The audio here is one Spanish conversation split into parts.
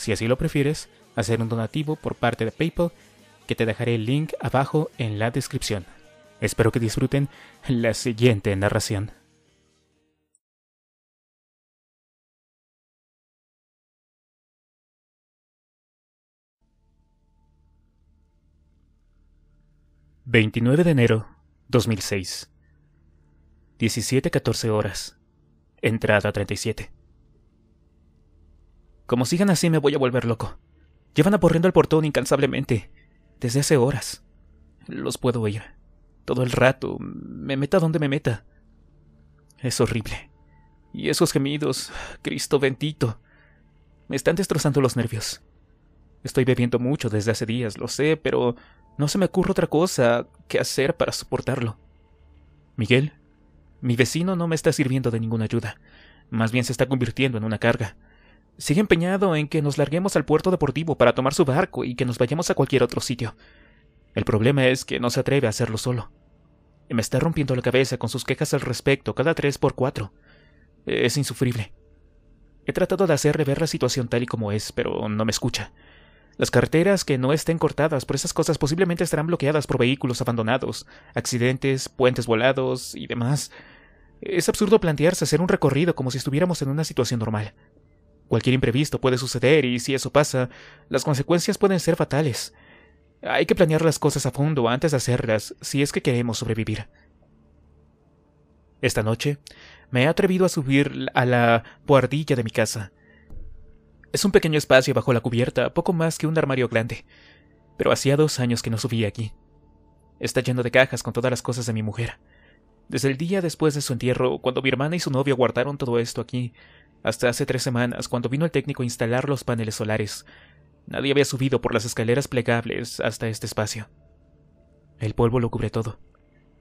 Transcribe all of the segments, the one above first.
si así lo prefieres, hacer un donativo por parte de PayPal, que te dejaré el link abajo en la descripción. Espero que disfruten la siguiente narración. ...29 de enero 2006... ...17.14 horas... ...entrada 37... Como sigan así me voy a volver loco. Llevan aburriendo el portón incansablemente. Desde hace horas. Los puedo oír. Todo el rato. Me meta donde me meta. Es horrible. Y esos gemidos, Cristo bendito, me están destrozando los nervios. Estoy bebiendo mucho desde hace días, lo sé, pero no se me ocurre otra cosa que hacer para soportarlo. Miguel, mi vecino no me está sirviendo de ninguna ayuda. Más bien se está convirtiendo en una carga. Sigue empeñado en que nos larguemos al puerto deportivo para tomar su barco y que nos vayamos a cualquier otro sitio. El problema es que no se atreve a hacerlo solo. Me está rompiendo la cabeza con sus quejas al respecto cada tres por cuatro. Es insufrible. He tratado de hacerle ver la situación tal y como es, pero no me escucha. Las carreteras que no estén cortadas por esas cosas posiblemente estarán bloqueadas por vehículos abandonados, accidentes, puentes volados y demás. Es absurdo plantearse hacer un recorrido como si estuviéramos en una situación normal. Cualquier imprevisto puede suceder y si eso pasa, las consecuencias pueden ser fatales. Hay que planear las cosas a fondo antes de hacerlas si es que queremos sobrevivir. Esta noche me he atrevido a subir a la puardilla de mi casa. Es un pequeño espacio bajo la cubierta, poco más que un armario grande, pero hacía dos años que no subía aquí. Está lleno de cajas con todas las cosas de mi mujer. Desde el día después de su entierro, cuando mi hermana y su novio guardaron todo esto aquí, hasta hace tres semanas, cuando vino el técnico a instalar los paneles solares, nadie había subido por las escaleras plegables hasta este espacio. El polvo lo cubre todo.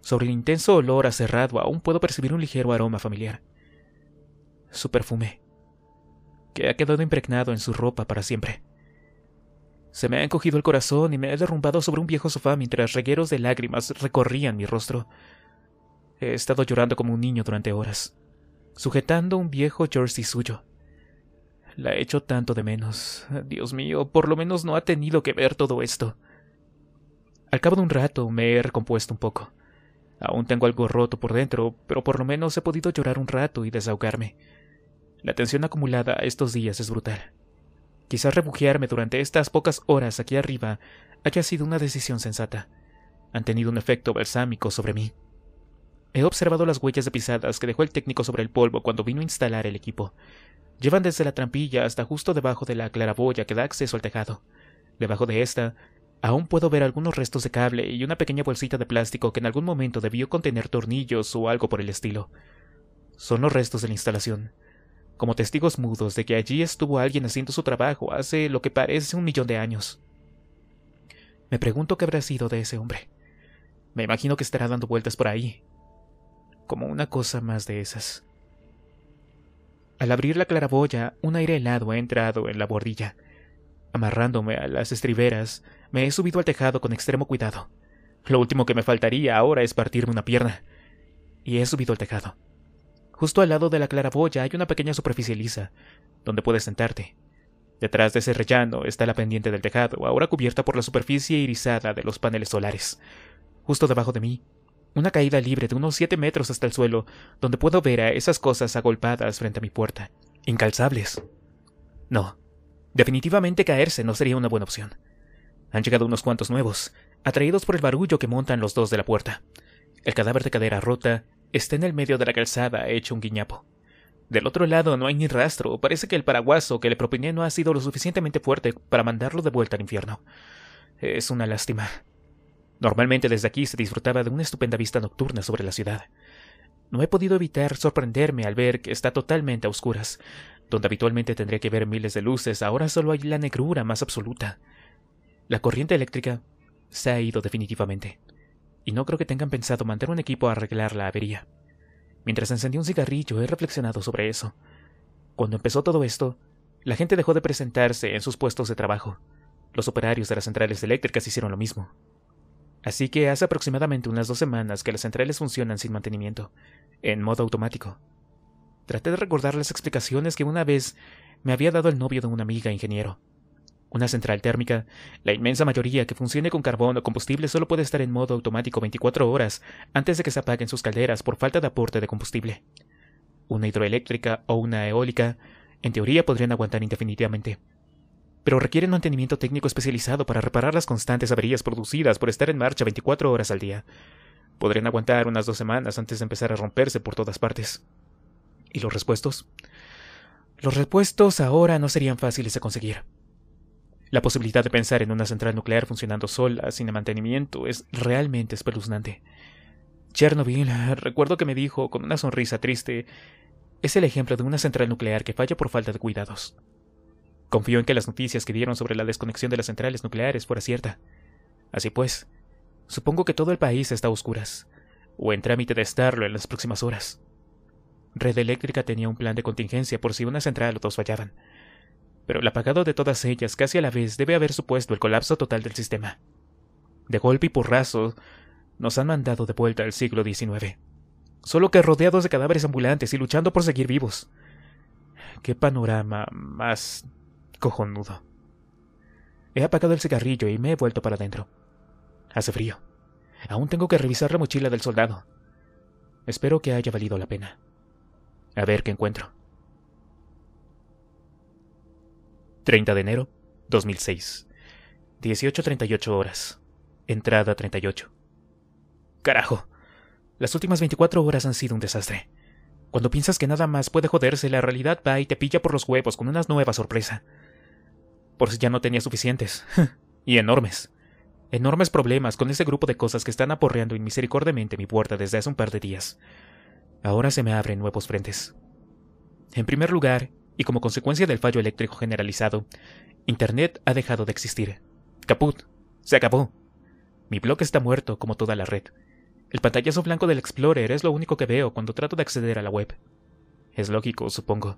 Sobre el intenso olor a aún puedo percibir un ligero aroma familiar. Su perfume, que ha quedado impregnado en su ropa para siempre. Se me ha encogido el corazón y me he derrumbado sobre un viejo sofá mientras regueros de lágrimas recorrían mi rostro. He estado llorando como un niño durante horas sujetando un viejo jersey suyo. La he hecho tanto de menos. Dios mío, por lo menos no ha tenido que ver todo esto. Al cabo de un rato me he recompuesto un poco. Aún tengo algo roto por dentro, pero por lo menos he podido llorar un rato y desahogarme. La tensión acumulada estos días es brutal. Quizás refugiarme durante estas pocas horas aquí arriba haya sido una decisión sensata. Han tenido un efecto balsámico sobre mí. He observado las huellas de pisadas que dejó el técnico sobre el polvo cuando vino a instalar el equipo. Llevan desde la trampilla hasta justo debajo de la claraboya que da acceso al tejado. Debajo de esta, aún puedo ver algunos restos de cable y una pequeña bolsita de plástico que en algún momento debió contener tornillos o algo por el estilo. Son los restos de la instalación, como testigos mudos de que allí estuvo alguien haciendo su trabajo hace lo que parece un millón de años. Me pregunto qué habrá sido de ese hombre. Me imagino que estará dando vueltas por ahí, como una cosa más de esas. Al abrir la claraboya, un aire helado ha entrado en la bordilla. Amarrándome a las estriberas, me he subido al tejado con extremo cuidado. Lo último que me faltaría ahora es partirme una pierna. Y he subido al tejado. Justo al lado de la claraboya hay una pequeña superficie lisa, donde puedes sentarte. Detrás de ese rellano está la pendiente del tejado, ahora cubierta por la superficie irisada de los paneles solares. Justo debajo de mí una caída libre de unos siete metros hasta el suelo, donde puedo ver a esas cosas agolpadas frente a mi puerta, incalzables. No, definitivamente caerse no sería una buena opción. Han llegado unos cuantos nuevos, atraídos por el barullo que montan los dos de la puerta. El cadáver de cadera rota está en el medio de la calzada, hecho un guiñapo. Del otro lado no hay ni rastro, parece que el paraguaso que le propiné no ha sido lo suficientemente fuerte para mandarlo de vuelta al infierno. Es una lástima. Normalmente desde aquí se disfrutaba de una estupenda vista nocturna sobre la ciudad. No he podido evitar sorprenderme al ver que está totalmente a oscuras. Donde habitualmente tendría que ver miles de luces, ahora solo hay la negrura más absoluta. La corriente eléctrica se ha ido definitivamente, y no creo que tengan pensado mandar un equipo a arreglar la avería. Mientras encendí un cigarrillo he reflexionado sobre eso. Cuando empezó todo esto, la gente dejó de presentarse en sus puestos de trabajo. Los operarios de las centrales eléctricas hicieron lo mismo. Así que hace aproximadamente unas dos semanas que las centrales funcionan sin mantenimiento, en modo automático. Traté de recordar las explicaciones que una vez me había dado el novio de una amiga ingeniero. Una central térmica, la inmensa mayoría que funcione con carbón o combustible solo puede estar en modo automático 24 horas antes de que se apaguen sus calderas por falta de aporte de combustible. Una hidroeléctrica o una eólica, en teoría, podrían aguantar indefinidamente, pero requieren un técnico especializado para reparar las constantes averías producidas por estar en marcha 24 horas al día. Podrían aguantar unas dos semanas antes de empezar a romperse por todas partes. ¿Y los repuestos? Los repuestos ahora no serían fáciles de conseguir. La posibilidad de pensar en una central nuclear funcionando sola, sin mantenimiento, es realmente espeluznante. Chernobyl, recuerdo que me dijo con una sonrisa triste, es el ejemplo de una central nuclear que falla por falta de cuidados. Confío en que las noticias que dieron sobre la desconexión de las centrales nucleares fuera cierta. Así pues, supongo que todo el país está a oscuras, o en trámite de estarlo en las próximas horas. Red Eléctrica tenía un plan de contingencia por si una central o dos fallaban, pero el apagado de todas ellas casi a la vez debe haber supuesto el colapso total del sistema. De golpe y porrazo, nos han mandado de vuelta al siglo XIX, solo que rodeados de cadáveres ambulantes y luchando por seguir vivos. Qué panorama más cojonudo. He apagado el cigarrillo y me he vuelto para adentro. Hace frío. Aún tengo que revisar la mochila del soldado. Espero que haya valido la pena. A ver qué encuentro. 30 de enero 2006. 18.38 horas. Entrada 38. Carajo. Las últimas 24 horas han sido un desastre. Cuando piensas que nada más puede joderse, la realidad va y te pilla por los huevos con una nueva sorpresa por si ya no tenía suficientes. y enormes. Enormes problemas con ese grupo de cosas que están aporreando inmisericordiamente mi puerta desde hace un par de días. Ahora se me abren nuevos frentes. En primer lugar, y como consecuencia del fallo eléctrico generalizado, Internet ha dejado de existir. Caput. Se acabó. Mi blog está muerto, como toda la red. El pantallazo blanco del Explorer es lo único que veo cuando trato de acceder a la web. Es lógico, supongo.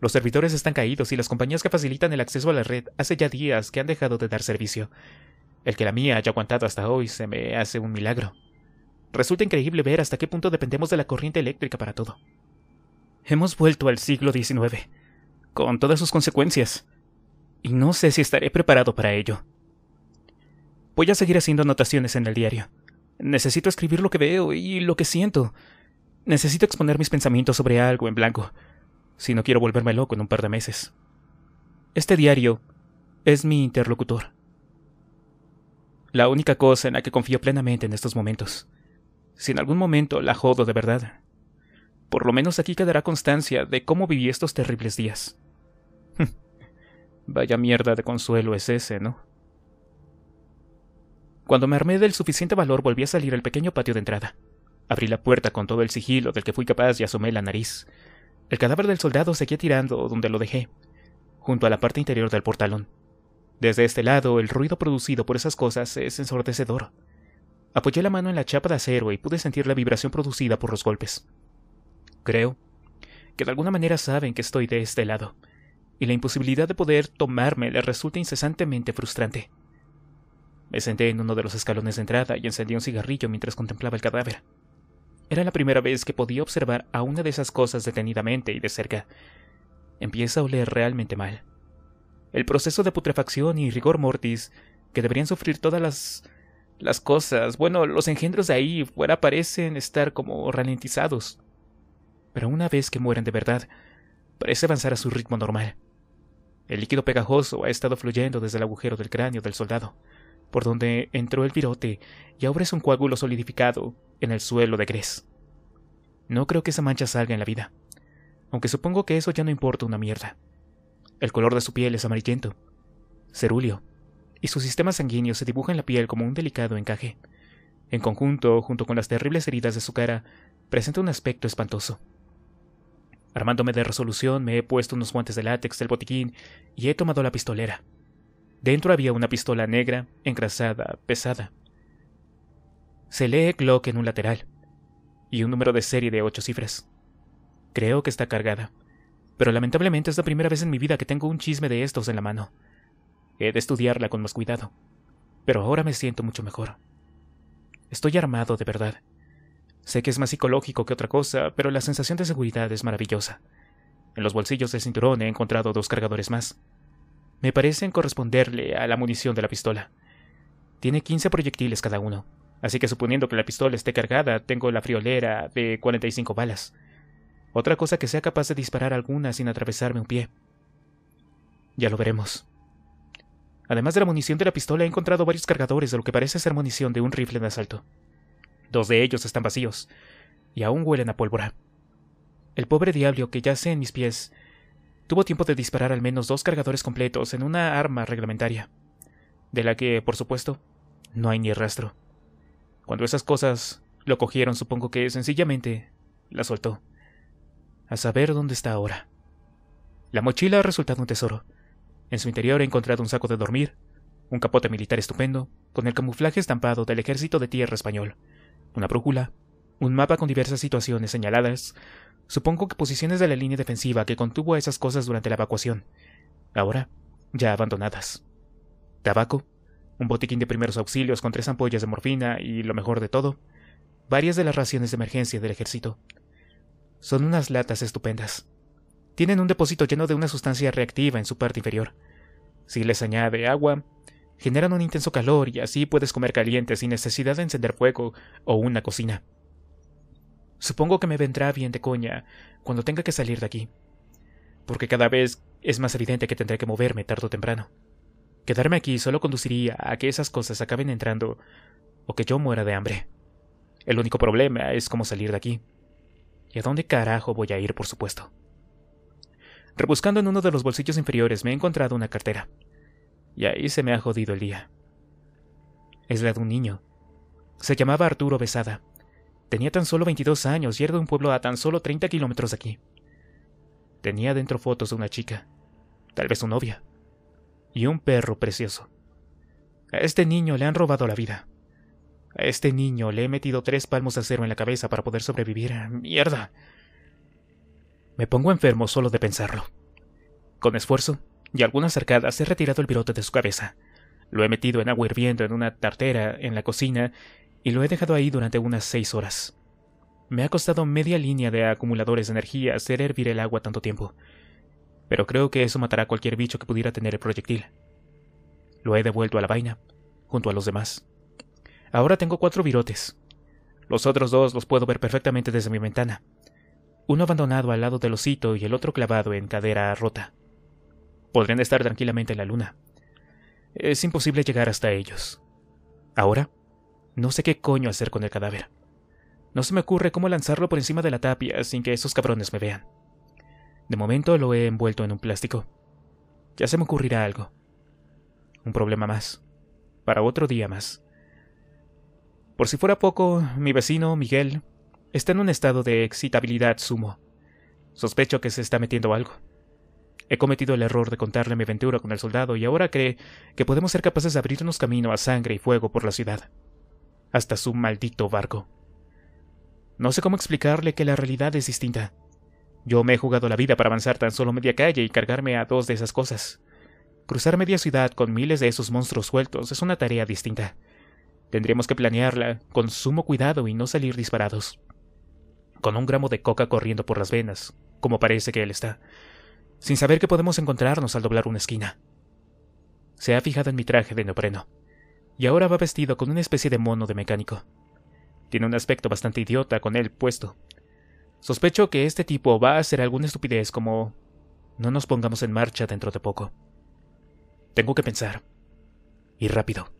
Los servidores están caídos y las compañías que facilitan el acceso a la red hace ya días que han dejado de dar servicio. El que la mía haya aguantado hasta hoy se me hace un milagro. Resulta increíble ver hasta qué punto dependemos de la corriente eléctrica para todo. Hemos vuelto al siglo XIX, con todas sus consecuencias, y no sé si estaré preparado para ello. Voy a seguir haciendo anotaciones en el diario. Necesito escribir lo que veo y lo que siento. Necesito exponer mis pensamientos sobre algo en blanco si no quiero volverme loco en un par de meses. Este diario es mi interlocutor. La única cosa en la que confío plenamente en estos momentos. Si en algún momento la jodo de verdad, por lo menos aquí quedará constancia de cómo viví estos terribles días. Vaya mierda de consuelo es ese, ¿no? Cuando me armé del suficiente valor volví a salir al pequeño patio de entrada. Abrí la puerta con todo el sigilo del que fui capaz y asomé la nariz. El cadáver del soldado seguía tirando donde lo dejé, junto a la parte interior del portalón. Desde este lado, el ruido producido por esas cosas es ensordecedor. Apoyé la mano en la chapa de acero y pude sentir la vibración producida por los golpes. Creo que de alguna manera saben que estoy de este lado, y la imposibilidad de poder tomarme les resulta incesantemente frustrante. Me senté en uno de los escalones de entrada y encendí un cigarrillo mientras contemplaba el cadáver. Era la primera vez que podía observar a una de esas cosas detenidamente y de cerca. Empieza a oler realmente mal. El proceso de putrefacción y rigor mortis que deberían sufrir todas las las cosas, bueno, los engendros de ahí fuera parecen estar como ralentizados. Pero una vez que mueren de verdad, parece avanzar a su ritmo normal. El líquido pegajoso ha estado fluyendo desde el agujero del cráneo del soldado por donde entró el virote y ahora es un coágulo solidificado en el suelo de grés. No creo que esa mancha salga en la vida, aunque supongo que eso ya no importa una mierda. El color de su piel es amarillento, cerúleo, y su sistema sanguíneo se dibuja en la piel como un delicado encaje. En conjunto, junto con las terribles heridas de su cara, presenta un aspecto espantoso. Armándome de resolución, me he puesto unos guantes de látex del botiquín y he tomado la pistolera. Dentro había una pistola negra, engrasada, pesada. Se lee Glock en un lateral y un número de serie de ocho cifras. Creo que está cargada, pero lamentablemente es la primera vez en mi vida que tengo un chisme de estos en la mano. He de estudiarla con más cuidado, pero ahora me siento mucho mejor. Estoy armado de verdad. Sé que es más psicológico que otra cosa, pero la sensación de seguridad es maravillosa. En los bolsillos del cinturón he encontrado dos cargadores más me parecen corresponderle a la munición de la pistola. Tiene 15 proyectiles cada uno, así que suponiendo que la pistola esté cargada, tengo la friolera de 45 balas. Otra cosa que sea capaz de disparar alguna sin atravesarme un pie. Ya lo veremos. Además de la munición de la pistola, he encontrado varios cargadores de lo que parece ser munición de un rifle de asalto. Dos de ellos están vacíos, y aún huelen a pólvora. El pobre diablo que yace en mis pies tuvo tiempo de disparar al menos dos cargadores completos en una arma reglamentaria, de la que, por supuesto, no hay ni rastro. Cuando esas cosas lo cogieron, supongo que sencillamente la soltó. A saber dónde está ahora. La mochila ha resultado un tesoro. En su interior he encontrado un saco de dormir, un capote militar estupendo, con el camuflaje estampado del ejército de tierra español, una brújula, un mapa con diversas situaciones señaladas, supongo que posiciones de la línea defensiva que contuvo a esas cosas durante la evacuación, ahora ya abandonadas. Tabaco, un botiquín de primeros auxilios con tres ampollas de morfina y, lo mejor de todo, varias de las raciones de emergencia del ejército. Son unas latas estupendas. Tienen un depósito lleno de una sustancia reactiva en su parte inferior. Si les añade agua, generan un intenso calor y así puedes comer caliente sin necesidad de encender fuego o una cocina. Supongo que me vendrá bien de coña cuando tenga que salir de aquí, porque cada vez es más evidente que tendré que moverme tarde o temprano. Quedarme aquí solo conduciría a que esas cosas acaben entrando o que yo muera de hambre. El único problema es cómo salir de aquí. ¿Y a dónde carajo voy a ir, por supuesto? Rebuscando en uno de los bolsillos inferiores me he encontrado una cartera. Y ahí se me ha jodido el día. Es la de un niño. Se llamaba Arturo Besada. Tenía tan solo 22 años y era de un pueblo a tan solo 30 kilómetros de aquí. Tenía dentro fotos de una chica, tal vez su novia, y un perro precioso. A este niño le han robado la vida. A este niño le he metido tres palmos de acero en la cabeza para poder sobrevivir. ¡Mierda! Me pongo enfermo solo de pensarlo. Con esfuerzo y algunas arcadas he retirado el virote de su cabeza. Lo he metido en agua hirviendo en una tartera en la cocina y lo he dejado ahí durante unas seis horas. Me ha costado media línea de acumuladores de energía hacer hervir el agua tanto tiempo, pero creo que eso matará a cualquier bicho que pudiera tener el proyectil. Lo he devuelto a la vaina, junto a los demás. Ahora tengo cuatro virotes. Los otros dos los puedo ver perfectamente desde mi ventana. Uno abandonado al lado del osito y el otro clavado en cadera rota. Podrían estar tranquilamente en la luna. Es imposible llegar hasta ellos. Ahora no sé qué coño hacer con el cadáver. No se me ocurre cómo lanzarlo por encima de la tapia sin que esos cabrones me vean. De momento lo he envuelto en un plástico. Ya se me ocurrirá algo. Un problema más. Para otro día más. Por si fuera poco, mi vecino, Miguel, está en un estado de excitabilidad sumo. Sospecho que se está metiendo algo. He cometido el error de contarle mi aventura con el soldado y ahora cree que podemos ser capaces de abrirnos camino a sangre y fuego por la ciudad hasta su maldito barco. No sé cómo explicarle que la realidad es distinta. Yo me he jugado la vida para avanzar tan solo media calle y cargarme a dos de esas cosas. Cruzar media ciudad con miles de esos monstruos sueltos es una tarea distinta. Tendremos que planearla con sumo cuidado y no salir disparados. Con un gramo de coca corriendo por las venas, como parece que él está, sin saber que podemos encontrarnos al doblar una esquina. Se ha fijado en mi traje de neopreno y ahora va vestido con una especie de mono de mecánico. Tiene un aspecto bastante idiota con él puesto. Sospecho que este tipo va a hacer alguna estupidez como... No nos pongamos en marcha dentro de poco. Tengo que pensar. Y rápido.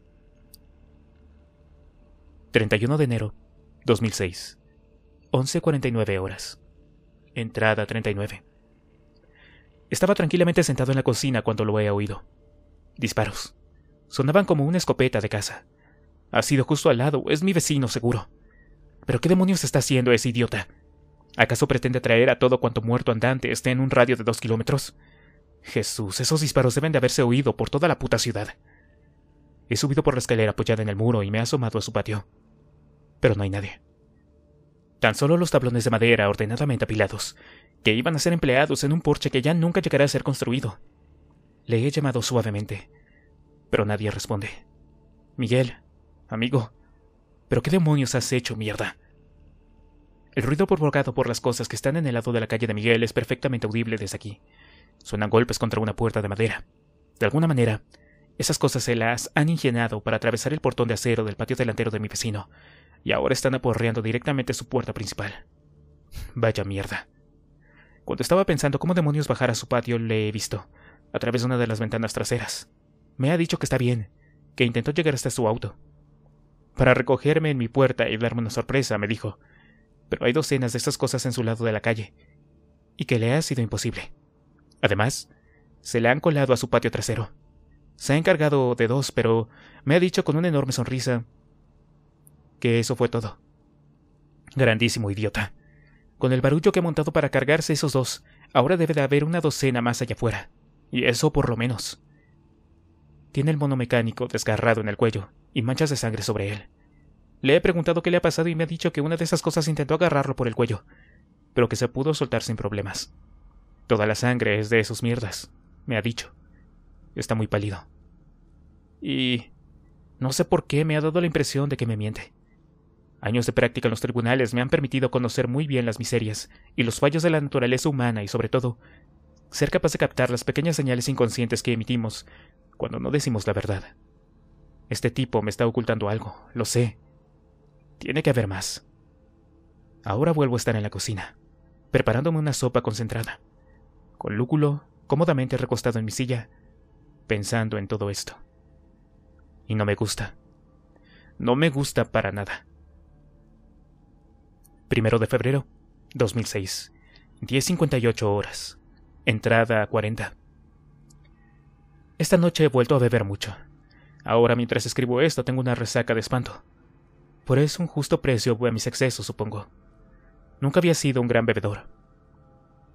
31 de enero, 2006. 11.49 horas. Entrada 39. Estaba tranquilamente sentado en la cocina cuando lo he oído. Disparos. Sonaban como una escopeta de caza. Ha sido justo al lado, es mi vecino seguro. ¿Pero qué demonios está haciendo ese idiota? ¿Acaso pretende traer a todo cuanto muerto andante esté en un radio de dos kilómetros? Jesús, esos disparos deben de haberse oído por toda la puta ciudad. He subido por la escalera apoyada en el muro y me he asomado a su patio. Pero no hay nadie. Tan solo los tablones de madera ordenadamente apilados, que iban a ser empleados en un porche que ya nunca llegará a ser construido. Le he llamado suavemente pero nadie responde. Miguel, amigo, ¿pero qué demonios has hecho, mierda? El ruido provocado por las cosas que están en el lado de la calle de Miguel es perfectamente audible desde aquí. Suenan golpes contra una puerta de madera. De alguna manera, esas cosas se las han ingenado para atravesar el portón de acero del patio delantero de mi vecino, y ahora están aporreando directamente su puerta principal. Vaya mierda. Cuando estaba pensando cómo demonios bajar a su patio, le he visto, a través de una de las ventanas traseras. Me ha dicho que está bien, que intentó llegar hasta su auto. Para recogerme en mi puerta y darme una sorpresa, me dijo. Pero hay docenas de estas cosas en su lado de la calle, y que le ha sido imposible. Además, se le han colado a su patio trasero. Se ha encargado de dos, pero me ha dicho con una enorme sonrisa que eso fue todo. Grandísimo idiota. Con el barullo que ha montado para cargarse esos dos, ahora debe de haber una docena más allá afuera. Y eso por lo menos. Tiene el mono mecánico desgarrado en el cuello y manchas de sangre sobre él. Le he preguntado qué le ha pasado y me ha dicho que una de esas cosas intentó agarrarlo por el cuello, pero que se pudo soltar sin problemas. Toda la sangre es de esos mierdas, me ha dicho. Está muy pálido. Y... no sé por qué me ha dado la impresión de que me miente. Años de práctica en los tribunales me han permitido conocer muy bien las miserias y los fallos de la naturaleza humana y sobre todo, ser capaz de captar las pequeñas señales inconscientes que emitimos cuando no decimos la verdad. Este tipo me está ocultando algo, lo sé. Tiene que haber más. Ahora vuelvo a estar en la cocina, preparándome una sopa concentrada, con lúculo cómodamente recostado en mi silla, pensando en todo esto. Y no me gusta. No me gusta para nada. Primero de febrero, 2006, 10.58 horas. Entrada a 40. Esta noche he vuelto a beber mucho. Ahora mientras escribo esto tengo una resaca de espanto. Por eso un justo precio voy a mis excesos, supongo. Nunca había sido un gran bebedor.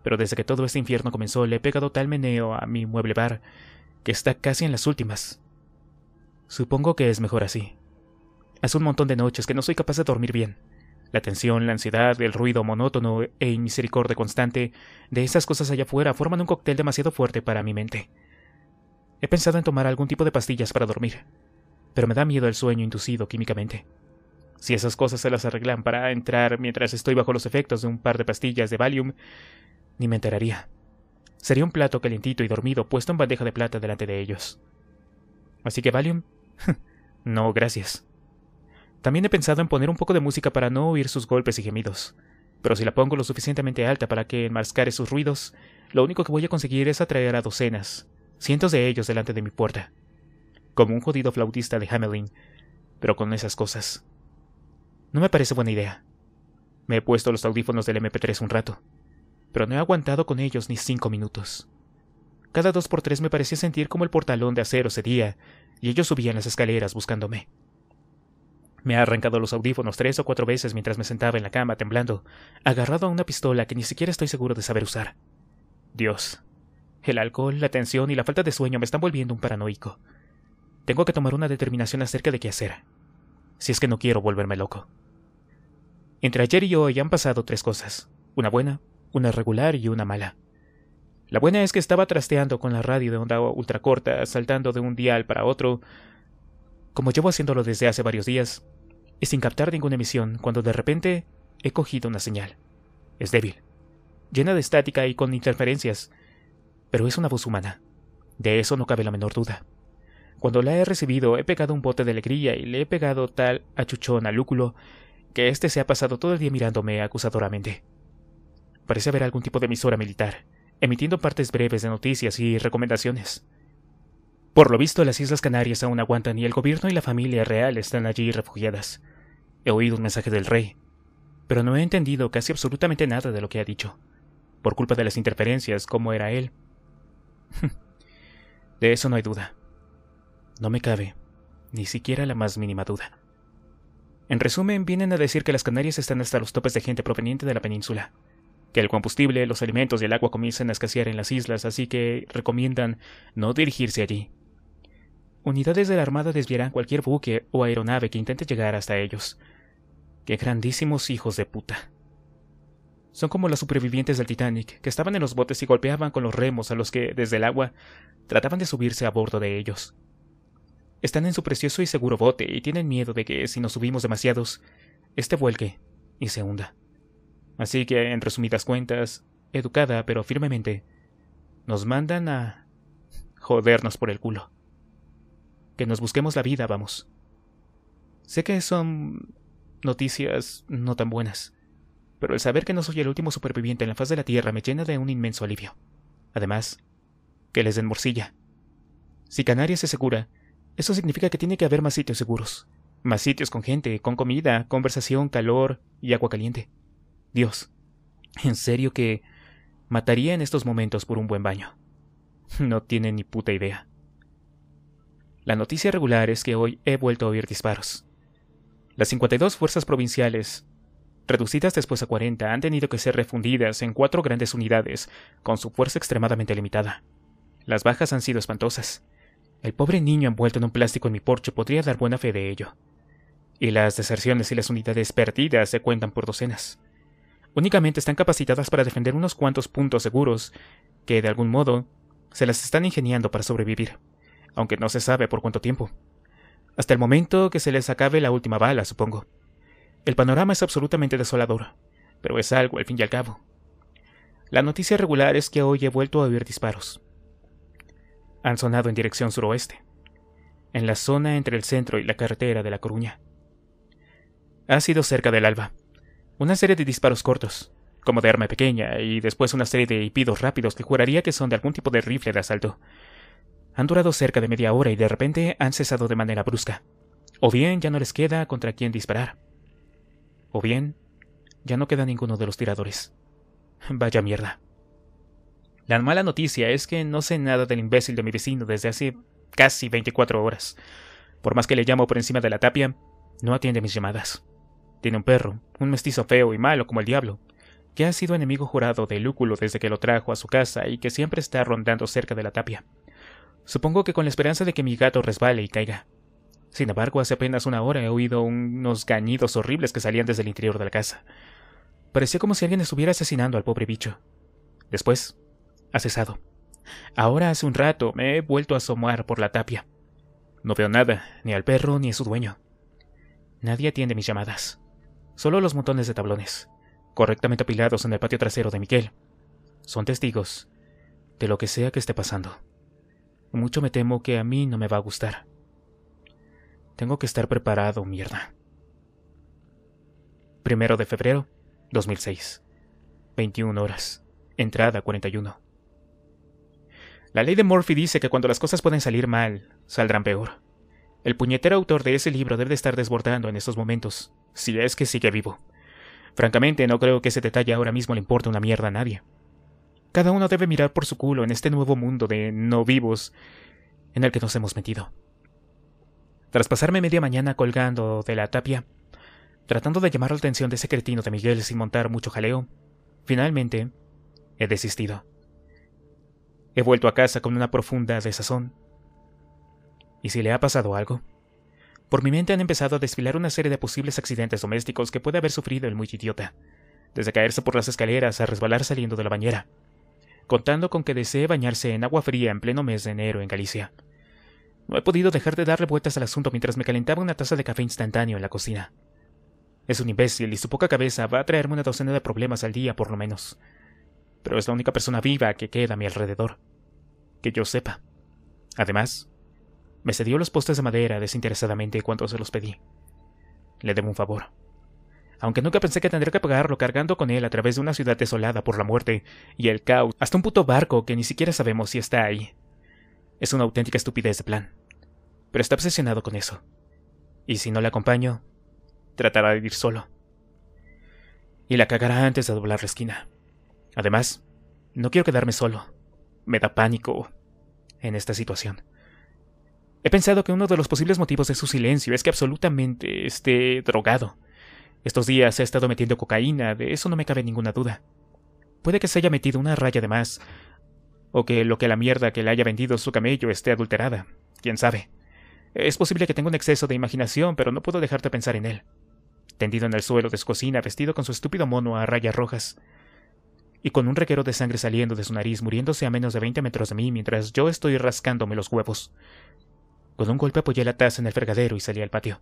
Pero desde que todo este infierno comenzó le he pegado tal meneo a mi mueble bar que está casi en las últimas. Supongo que es mejor así. Hace un montón de noches que no soy capaz de dormir bien. La tensión, la ansiedad, el ruido monótono e inmisericordia constante de esas cosas allá afuera forman un cóctel demasiado fuerte para mi mente. He pensado en tomar algún tipo de pastillas para dormir, pero me da miedo el sueño inducido químicamente. Si esas cosas se las arreglan para entrar mientras estoy bajo los efectos de un par de pastillas de Valium, ni me enteraría. Sería un plato calientito y dormido puesto en bandeja de plata delante de ellos. Así que Valium, no, gracias. También he pensado en poner un poco de música para no oír sus golpes y gemidos, pero si la pongo lo suficientemente alta para que enmascare sus ruidos, lo único que voy a conseguir es atraer a docenas, cientos de ellos delante de mi puerta, como un jodido flautista de Hamelin, pero con esas cosas. No me parece buena idea. Me he puesto los audífonos del MP3 un rato, pero no he aguantado con ellos ni cinco minutos. Cada dos por tres me parecía sentir como el portalón de acero cedía y ellos subían las escaleras buscándome. Me ha arrancado los audífonos tres o cuatro veces mientras me sentaba en la cama temblando, agarrado a una pistola que ni siquiera estoy seguro de saber usar. Dios, el alcohol, la tensión y la falta de sueño me están volviendo un paranoico. Tengo que tomar una determinación acerca de qué hacer, si es que no quiero volverme loco. Entre ayer y hoy han pasado tres cosas, una buena, una regular y una mala. La buena es que estaba trasteando con la radio de onda ultracorta, saltando de un dial para otro, como llevo haciéndolo desde hace varios días, y sin captar ninguna emisión, cuando de repente he cogido una señal. Es débil, llena de estática y con interferencias, pero es una voz humana. De eso no cabe la menor duda. Cuando la he recibido, he pegado un bote de alegría y le he pegado tal achuchón al lúculo que éste se ha pasado todo el día mirándome acusadoramente. Parece haber algún tipo de emisora militar, emitiendo partes breves de noticias y recomendaciones. Por lo visto, las Islas Canarias aún aguantan y el gobierno y la familia real están allí refugiadas. He oído un mensaje del rey, pero no he entendido casi absolutamente nada de lo que ha dicho, por culpa de las interferencias, como era él, De eso no hay duda. No me cabe, ni siquiera la más mínima duda. En resumen, vienen a decir que las Canarias están hasta los topes de gente proveniente de la península, que el combustible, los alimentos y el agua comienzan a escasear en las islas, así que recomiendan no dirigirse allí. Unidades de la Armada desviarán cualquier buque o aeronave que intente llegar hasta ellos. ¡Qué grandísimos hijos de puta! Son como las supervivientes del Titanic, que estaban en los botes y golpeaban con los remos a los que, desde el agua, trataban de subirse a bordo de ellos. Están en su precioso y seguro bote y tienen miedo de que, si nos subimos demasiados, este vuelque y se hunda. Así que, en resumidas cuentas, educada pero firmemente, nos mandan a jodernos por el culo. Que nos busquemos la vida, vamos. Sé que son noticias no tan buenas pero el saber que no soy el último superviviente en la faz de la Tierra me llena de un inmenso alivio. Además, que les den morcilla. Si Canarias es segura, eso significa que tiene que haber más sitios seguros, más sitios con gente, con comida, conversación, calor y agua caliente. Dios, en serio que mataría en estos momentos por un buen baño. No tiene ni puta idea. La noticia regular es que hoy he vuelto a oír disparos. Las 52 fuerzas provinciales reducidas después a 40, han tenido que ser refundidas en cuatro grandes unidades, con su fuerza extremadamente limitada. Las bajas han sido espantosas. El pobre niño envuelto en un plástico en mi porche podría dar buena fe de ello. Y las deserciones y las unidades perdidas se cuentan por docenas. Únicamente están capacitadas para defender unos cuantos puntos seguros, que de algún modo se las están ingeniando para sobrevivir, aunque no se sabe por cuánto tiempo. Hasta el momento que se les acabe la última bala, supongo. El panorama es absolutamente desolador, pero es algo al fin y al cabo. La noticia regular es que hoy he vuelto a oír disparos. Han sonado en dirección suroeste, en la zona entre el centro y la carretera de La Coruña. Ha sido cerca del alba. Una serie de disparos cortos, como de arma pequeña, y después una serie de hipidos rápidos que juraría que son de algún tipo de rifle de asalto. Han durado cerca de media hora y de repente han cesado de manera brusca. O bien ya no les queda contra quién disparar. O bien, ya no queda ninguno de los tiradores. Vaya mierda. La mala noticia es que no sé nada del imbécil de mi vecino desde hace casi 24 horas. Por más que le llamo por encima de la tapia, no atiende mis llamadas. Tiene un perro, un mestizo feo y malo como el diablo, que ha sido enemigo jurado de Lúculo desde que lo trajo a su casa y que siempre está rondando cerca de la tapia. Supongo que con la esperanza de que mi gato resbale y caiga. Sin embargo, hace apenas una hora he oído unos gañidos horribles que salían desde el interior de la casa. Parecía como si alguien estuviera asesinando al pobre bicho. Después, ha cesado. Ahora hace un rato me he vuelto a asomar por la tapia. No veo nada, ni al perro ni a su dueño. Nadie atiende mis llamadas. Solo los montones de tablones, correctamente apilados en el patio trasero de Miguel. Son testigos de lo que sea que esté pasando. Mucho me temo que a mí no me va a gustar. Tengo que estar preparado, mierda. Primero de febrero, 2006. 21 horas. Entrada 41. La ley de Murphy dice que cuando las cosas pueden salir mal, saldrán peor. El puñetero autor de ese libro debe estar desbordando en estos momentos, si es que sigue vivo. Francamente, no creo que ese detalle ahora mismo le importe una mierda a nadie. Cada uno debe mirar por su culo en este nuevo mundo de no vivos en el que nos hemos metido. Tras pasarme media mañana colgando de la tapia, tratando de llamar la atención de ese cretino de Miguel sin montar mucho jaleo, finalmente he desistido. He vuelto a casa con una profunda desazón. ¿Y si le ha pasado algo? Por mi mente han empezado a desfilar una serie de posibles accidentes domésticos que puede haber sufrido el muy idiota, desde caerse por las escaleras a resbalar saliendo de la bañera, contando con que desee bañarse en agua fría en pleno mes de enero en Galicia. No he podido dejar de darle vueltas al asunto mientras me calentaba una taza de café instantáneo en la cocina. Es un imbécil y su poca cabeza va a traerme una docena de problemas al día por lo menos. Pero es la única persona viva que queda a mi alrededor. Que yo sepa. Además, me cedió los postes de madera desinteresadamente cuando se los pedí. Le debo un favor. Aunque nunca pensé que tendría que pagarlo cargando con él a través de una ciudad desolada por la muerte y el caos, hasta un puto barco que ni siquiera sabemos si está ahí. Es una auténtica estupidez de plan pero está obsesionado con eso. Y si no le acompaño, tratará de ir solo. Y la cagará antes de doblar la esquina. Además, no quiero quedarme solo. Me da pánico en esta situación. He pensado que uno de los posibles motivos de su silencio es que absolutamente esté drogado. Estos días ha estado metiendo cocaína, de eso no me cabe ninguna duda. Puede que se haya metido una raya de más, o que lo que la mierda que le haya vendido su camello esté adulterada, quién sabe. Es posible que tenga un exceso de imaginación, pero no puedo dejarte pensar en él. Tendido en el suelo de su cocina, vestido con su estúpido mono a rayas rojas, y con un reguero de sangre saliendo de su nariz, muriéndose a menos de 20 metros de mí mientras yo estoy rascándome los huevos. Con un golpe apoyé la taza en el fregadero y salí al patio.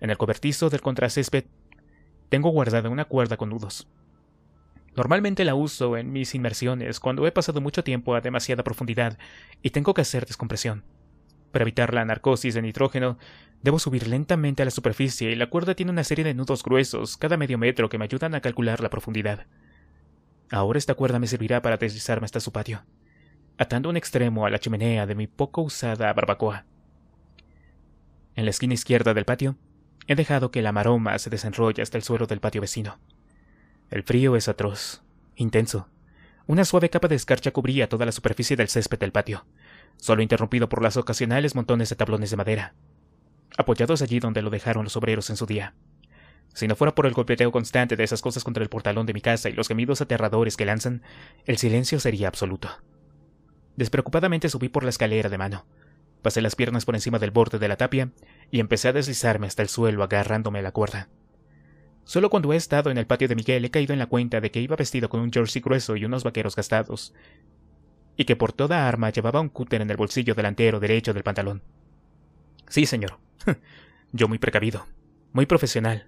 En el cobertizo del contracésped tengo guardada una cuerda con nudos. Normalmente la uso en mis inmersiones cuando he pasado mucho tiempo a demasiada profundidad y tengo que hacer descompresión. Para evitar la narcosis de nitrógeno, debo subir lentamente a la superficie y la cuerda tiene una serie de nudos gruesos cada medio metro que me ayudan a calcular la profundidad. Ahora esta cuerda me servirá para deslizarme hasta su patio, atando un extremo a la chimenea de mi poco usada barbacoa. En la esquina izquierda del patio, he dejado que la maroma se desenrolle hasta el suelo del patio vecino. El frío es atroz, intenso. Una suave capa de escarcha cubría toda la superficie del césped del patio, solo interrumpido por las ocasionales montones de tablones de madera, apoyados allí donde lo dejaron los obreros en su día. Si no fuera por el golpeteo constante de esas cosas contra el portalón de mi casa y los gemidos aterradores que lanzan, el silencio sería absoluto. Despreocupadamente subí por la escalera de mano, pasé las piernas por encima del borde de la tapia y empecé a deslizarme hasta el suelo agarrándome a la cuerda. Solo cuando he estado en el patio de Miguel he caído en la cuenta de que iba vestido con un jersey grueso y unos vaqueros gastados, y que por toda arma llevaba un cúter en el bolsillo delantero derecho del pantalón. Sí, señor. Yo muy precavido, muy profesional.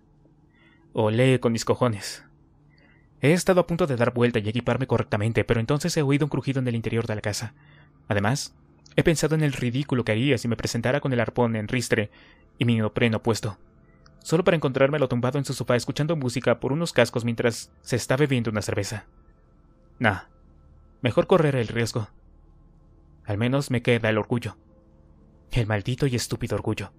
Olé con mis cojones. He estado a punto de dar vuelta y equiparme correctamente, pero entonces he oído un crujido en el interior de la casa. Además, he pensado en el ridículo que haría si me presentara con el arpón en ristre y mi nopreno puesto, solo para encontrármelo tumbado en su sofá escuchando música por unos cascos mientras se está bebiendo una cerveza. Nah, Mejor correr el riesgo. Al menos me queda el orgullo. El maldito y estúpido orgullo.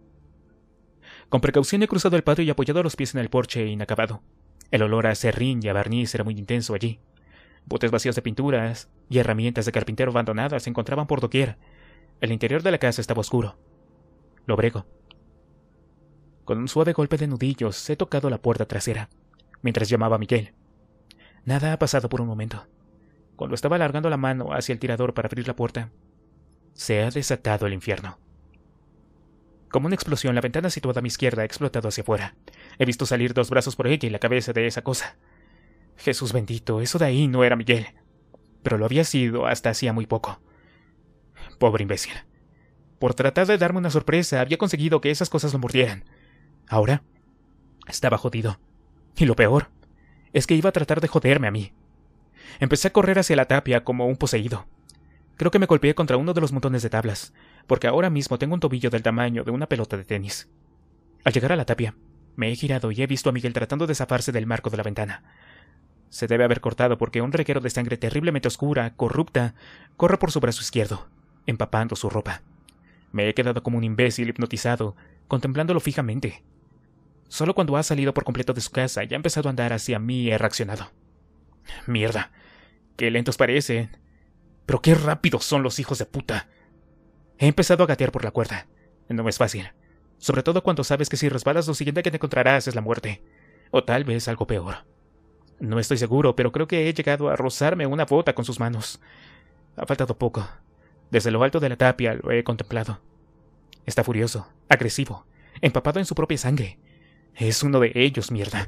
Con precaución he cruzado el patio y apoyado los pies en el porche inacabado. El olor a serrín y a barniz era muy intenso allí. Botes vacíos de pinturas y herramientas de carpintero abandonadas se encontraban por doquier. El interior de la casa estaba oscuro. Lo brego. Con un suave golpe de nudillos he tocado la puerta trasera, mientras llamaba a Miguel. Nada ha pasado por un momento cuando estaba alargando la mano hacia el tirador para abrir la puerta. Se ha desatado el infierno. Como una explosión, la ventana situada a mi izquierda ha explotado hacia afuera. He visto salir dos brazos por ella y la cabeza de esa cosa. Jesús bendito, eso de ahí no era Miguel. Pero lo había sido hasta hacía muy poco. Pobre imbécil. Por tratar de darme una sorpresa, había conseguido que esas cosas lo mordieran. Ahora estaba jodido. Y lo peor es que iba a tratar de joderme a mí. Empecé a correr hacia la tapia como un poseído. Creo que me golpeé contra uno de los montones de tablas, porque ahora mismo tengo un tobillo del tamaño de una pelota de tenis. Al llegar a la tapia, me he girado y he visto a Miguel tratando de zafarse del marco de la ventana. Se debe haber cortado porque un reguero de sangre terriblemente oscura, corrupta, corre por su brazo izquierdo, empapando su ropa. Me he quedado como un imbécil hipnotizado, contemplándolo fijamente. Solo cuando ha salido por completo de su casa y ha empezado a andar hacia mí he reaccionado. Mierda. Qué lentos parecen. Pero qué rápidos son los hijos de puta. He empezado a gatear por la cuerda. No es fácil. Sobre todo cuando sabes que si resbalas lo siguiente que te encontrarás es la muerte. O tal vez algo peor. No estoy seguro, pero creo que he llegado a rozarme una bota con sus manos. Ha faltado poco. Desde lo alto de la tapia lo he contemplado. Está furioso, agresivo, empapado en su propia sangre. Es uno de ellos, mierda.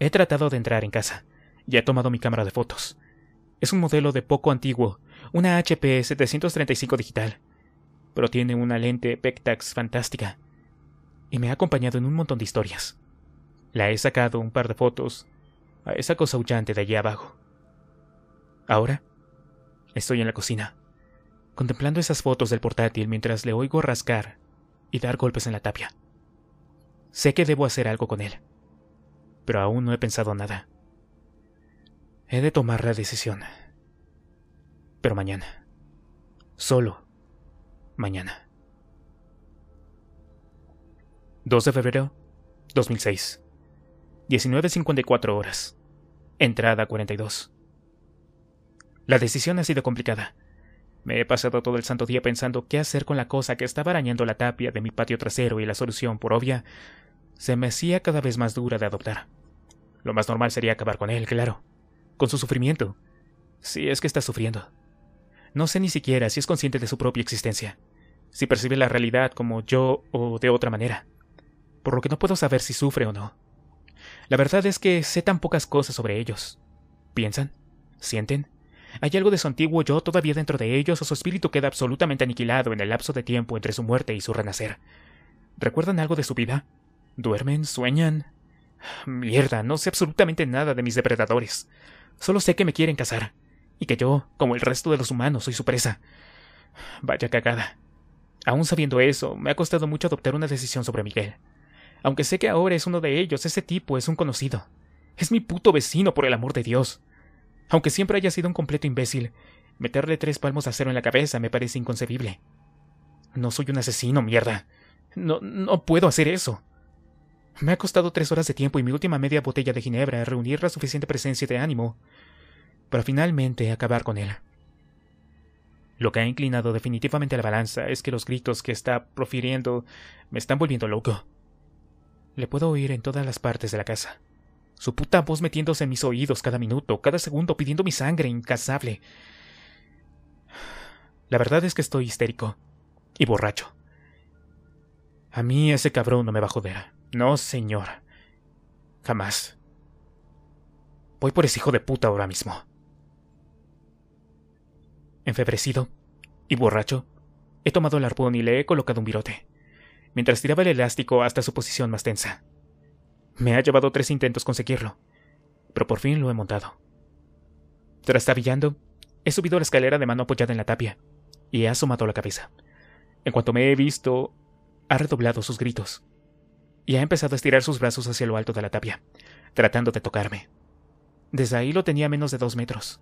He tratado de entrar en casa. y he tomado mi cámara de fotos. Es un modelo de poco antiguo, una HP 735 digital, pero tiene una lente Pectax fantástica. Y me ha acompañado en un montón de historias. La he sacado un par de fotos a esa cosa huyante de allí abajo. Ahora estoy en la cocina, contemplando esas fotos del portátil mientras le oigo rascar y dar golpes en la tapia. Sé que debo hacer algo con él pero aún no he pensado nada. He de tomar la decisión. Pero mañana. Solo. Mañana. 2 de febrero 2006. 19.54 horas. Entrada 42. La decisión ha sido complicada. Me he pasado todo el santo día pensando qué hacer con la cosa que estaba arañando la tapia de mi patio trasero y la solución, por obvia, se me hacía cada vez más dura de adoptar. Lo más normal sería acabar con él, claro, con su sufrimiento, si es que está sufriendo. No sé ni siquiera si es consciente de su propia existencia, si percibe la realidad como yo o de otra manera, por lo que no puedo saber si sufre o no. La verdad es que sé tan pocas cosas sobre ellos. ¿Piensan? ¿Sienten? ¿Hay algo de su antiguo yo todavía dentro de ellos o su espíritu queda absolutamente aniquilado en el lapso de tiempo entre su muerte y su renacer? ¿Recuerdan algo de su vida? ¿Duermen? ¿Sueñan? Mierda, no sé absolutamente nada de mis depredadores. Solo sé que me quieren cazar, y que yo, como el resto de los humanos, soy su presa. Vaya cagada. Aún sabiendo eso, me ha costado mucho adoptar una decisión sobre Miguel. Aunque sé que ahora es uno de ellos, ese tipo es un conocido. Es mi puto vecino, por el amor de Dios. Aunque siempre haya sido un completo imbécil, meterle tres palmos de acero en la cabeza me parece inconcebible. No soy un asesino, mierda. No, no puedo hacer eso. Me ha costado tres horas de tiempo y mi última media botella de ginebra reunir la suficiente presencia de ánimo para finalmente acabar con él. Lo que ha inclinado definitivamente la balanza es que los gritos que está profiriendo me están volviendo loco. Le puedo oír en todas las partes de la casa. Su puta voz metiéndose en mis oídos cada minuto, cada segundo, pidiendo mi sangre incansable. La verdad es que estoy histérico y borracho. A mí ese cabrón no me va a joder. No, señor. Jamás. Voy por ese hijo de puta ahora mismo. Enfebrecido y borracho, he tomado el arpón y le he colocado un virote, mientras tiraba el elástico hasta su posición más tensa. Me ha llevado tres intentos conseguirlo, pero por fin lo he montado. Trastabillando, he subido la escalera de mano apoyada en la tapia y he asomado la cabeza. En cuanto me he visto, ha redoblado sus gritos y ha empezado a estirar sus brazos hacia lo alto de la tapia, tratando de tocarme. Desde ahí lo tenía a menos de dos metros.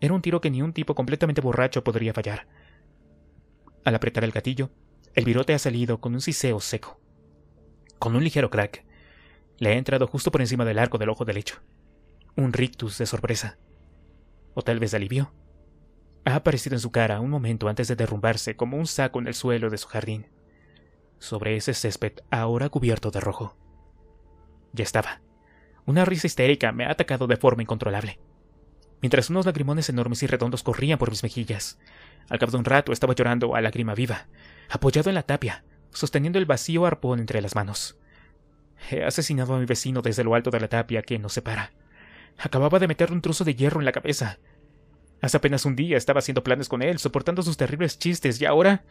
Era un tiro que ni un tipo completamente borracho podría fallar. Al apretar el gatillo, el virote ha salido con un siseo seco. Con un ligero crack, le ha entrado justo por encima del arco del ojo derecho. Un rictus de sorpresa. O tal vez de alivio. Ha aparecido en su cara un momento antes de derrumbarse como un saco en el suelo de su jardín sobre ese césped ahora cubierto de rojo. Ya estaba. Una risa histérica me ha atacado de forma incontrolable. Mientras unos lagrimones enormes y redondos corrían por mis mejillas, al cabo de un rato estaba llorando a lágrima viva, apoyado en la tapia, sosteniendo el vacío arpón entre las manos. He asesinado a mi vecino desde lo alto de la tapia que nos separa. Acababa de meterle un trozo de hierro en la cabeza. Hace apenas un día estaba haciendo planes con él, soportando sus terribles chistes, y ahora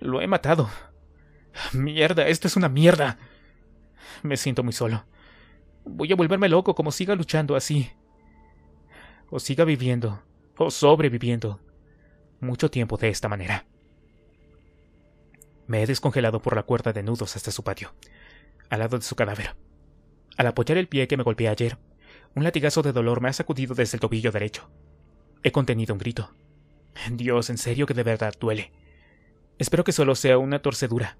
lo he matado. Mierda, esto es una mierda. Me siento muy solo. Voy a volverme loco como siga luchando así. O siga viviendo, o sobreviviendo. Mucho tiempo de esta manera. Me he descongelado por la cuerda de nudos hasta su patio, al lado de su cadáver. Al apoyar el pie que me golpeé ayer, un latigazo de dolor me ha sacudido desde el tobillo derecho. He contenido un grito. Dios, en serio que de verdad duele. Espero que solo sea una torcedura,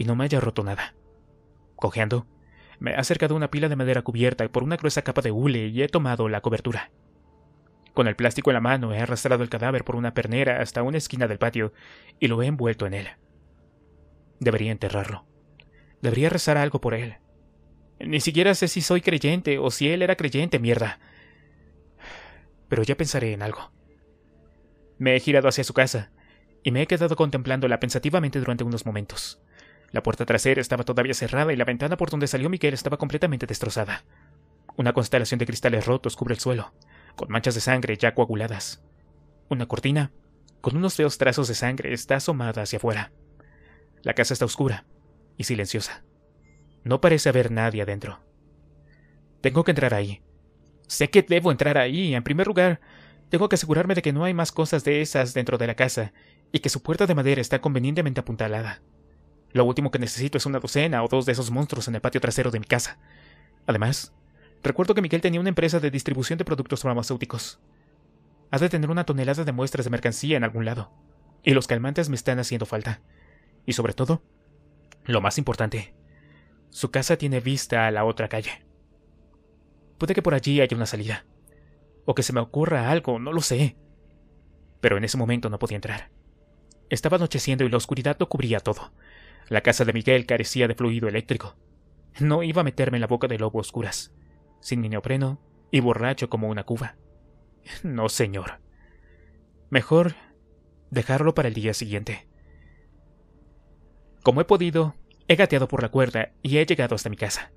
y no me haya roto nada. Cojeando, me he acercado a una pila de madera cubierta por una gruesa capa de hule y he tomado la cobertura. Con el plástico en la mano he arrastrado el cadáver por una pernera hasta una esquina del patio y lo he envuelto en él. Debería enterrarlo. Debería rezar algo por él. Ni siquiera sé si soy creyente o si él era creyente, mierda. Pero ya pensaré en algo. Me he girado hacia su casa y me he quedado contemplándola pensativamente durante unos momentos. La puerta trasera estaba todavía cerrada y la ventana por donde salió Miguel estaba completamente destrozada. Una constelación de cristales rotos cubre el suelo, con manchas de sangre ya coaguladas. Una cortina, con unos feos trazos de sangre, está asomada hacia afuera. La casa está oscura y silenciosa. No parece haber nadie adentro. Tengo que entrar ahí. Sé que debo entrar ahí. En primer lugar, tengo que asegurarme de que no hay más cosas de esas dentro de la casa y que su puerta de madera está convenientemente apuntalada. Lo último que necesito es una docena o dos de esos monstruos en el patio trasero de mi casa. Además, recuerdo que Miguel tenía una empresa de distribución de productos farmacéuticos. Ha de tener una tonelada de muestras de mercancía en algún lado. Y los calmantes me están haciendo falta. Y sobre todo, lo más importante, su casa tiene vista a la otra calle. Puede que por allí haya una salida. O que se me ocurra algo, no lo sé. Pero en ese momento no podía entrar. Estaba anocheciendo y la oscuridad lo cubría todo. La casa de Miguel carecía de fluido eléctrico. No iba a meterme en la boca de lobo oscuras, sin mi neopreno y borracho como una cuba. No, señor. Mejor dejarlo para el día siguiente. Como he podido, he gateado por la cuerda y he llegado hasta mi casa.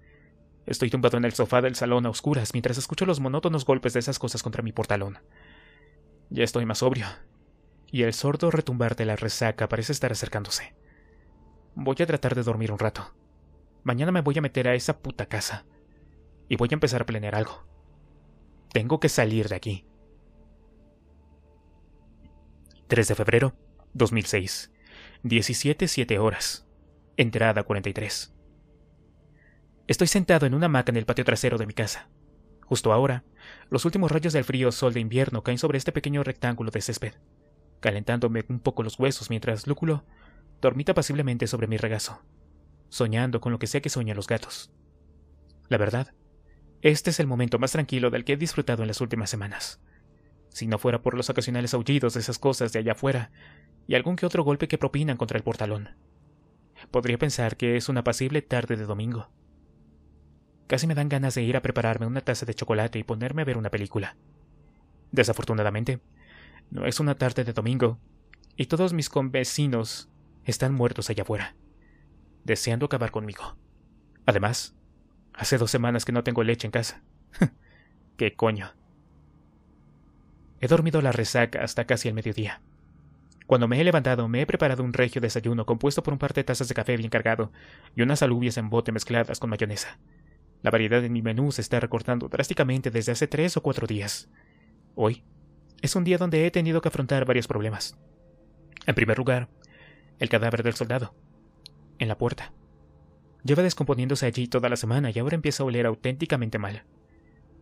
Estoy tumbado en el sofá del salón a oscuras mientras escucho los monótonos golpes de esas cosas contra mi portalón. Ya estoy más sobrio, y el sordo retumbar de la resaca parece estar acercándose. Voy a tratar de dormir un rato. Mañana me voy a meter a esa puta casa. Y voy a empezar a planear algo. Tengo que salir de aquí. 3 de febrero 2006. 7 horas. Entrada 43. Estoy sentado en una hamaca en el patio trasero de mi casa. Justo ahora, los últimos rayos del frío sol de invierno caen sobre este pequeño rectángulo de césped, calentándome un poco los huesos mientras Lúculo Dormita apaciblemente sobre mi regazo, soñando con lo que sea que sueñan los gatos. La verdad, este es el momento más tranquilo del que he disfrutado en las últimas semanas. Si no fuera por los ocasionales aullidos de esas cosas de allá afuera y algún que otro golpe que propinan contra el portalón, podría pensar que es una pasible tarde de domingo. Casi me dan ganas de ir a prepararme una taza de chocolate y ponerme a ver una película. Desafortunadamente, no es una tarde de domingo, y todos mis convecinos están muertos allá afuera, deseando acabar conmigo. Además, hace dos semanas que no tengo leche en casa. ¡Qué coño! He dormido la resaca hasta casi el mediodía. Cuando me he levantado, me he preparado un regio desayuno compuesto por un par de tazas de café bien cargado y unas alubias en bote mezcladas con mayonesa. La variedad en mi menú se está recortando drásticamente desde hace tres o cuatro días. Hoy es un día donde he tenido que afrontar varios problemas. En primer lugar, el cadáver del soldado, en la puerta. Lleva descomponiéndose allí toda la semana y ahora empieza a oler auténticamente mal.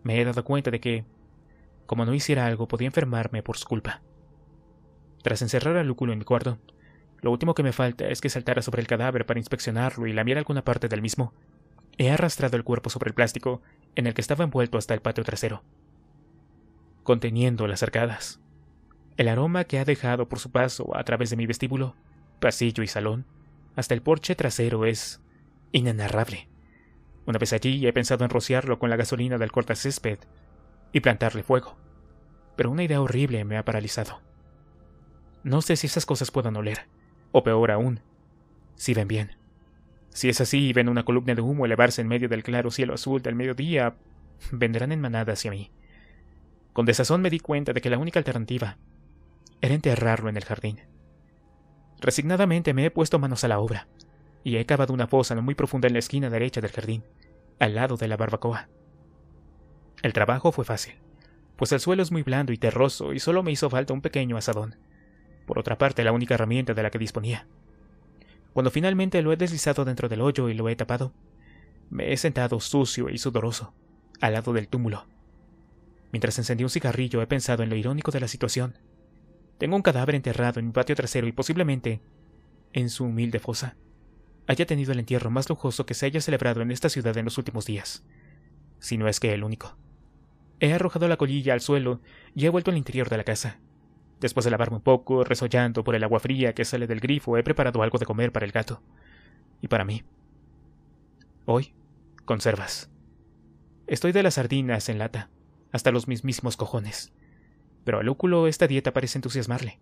Me he dado cuenta de que, como no hiciera algo, podía enfermarme por su culpa. Tras encerrar al Lúculo en mi cuarto, lo último que me falta es que saltara sobre el cadáver para inspeccionarlo y lamiera alguna parte del mismo. He arrastrado el cuerpo sobre el plástico en el que estaba envuelto hasta el patio trasero, conteniendo las arcadas. El aroma que ha dejado por su paso a través de mi vestíbulo pasillo y salón, hasta el porche trasero es inenarrable. Una vez allí he pensado en rociarlo con la gasolina del cortacésped y plantarle fuego, pero una idea horrible me ha paralizado. No sé si esas cosas puedan oler, o peor aún, si ven bien. Si es así y ven una columna de humo elevarse en medio del claro cielo azul del mediodía, vendrán en manada hacia mí. Con desazón me di cuenta de que la única alternativa era enterrarlo en el jardín. Resignadamente me he puesto manos a la obra, y he cavado una fosa muy profunda en la esquina derecha del jardín, al lado de la barbacoa. El trabajo fue fácil, pues el suelo es muy blando y terroso y solo me hizo falta un pequeño asadón, por otra parte la única herramienta de la que disponía. Cuando finalmente lo he deslizado dentro del hoyo y lo he tapado, me he sentado sucio y sudoroso, al lado del túmulo. Mientras encendí un cigarrillo he pensado en lo irónico de la situación tengo un cadáver enterrado en mi patio trasero y posiblemente en su humilde fosa haya tenido el entierro más lujoso que se haya celebrado en esta ciudad en los últimos días, si no es que el único. He arrojado la colilla al suelo y he vuelto al interior de la casa. Después de lavarme un poco, resollando por el agua fría que sale del grifo, he preparado algo de comer para el gato y para mí. Hoy, conservas. Estoy de las sardinas en lata, hasta los mismos cojones pero al óculo esta dieta parece entusiasmarle.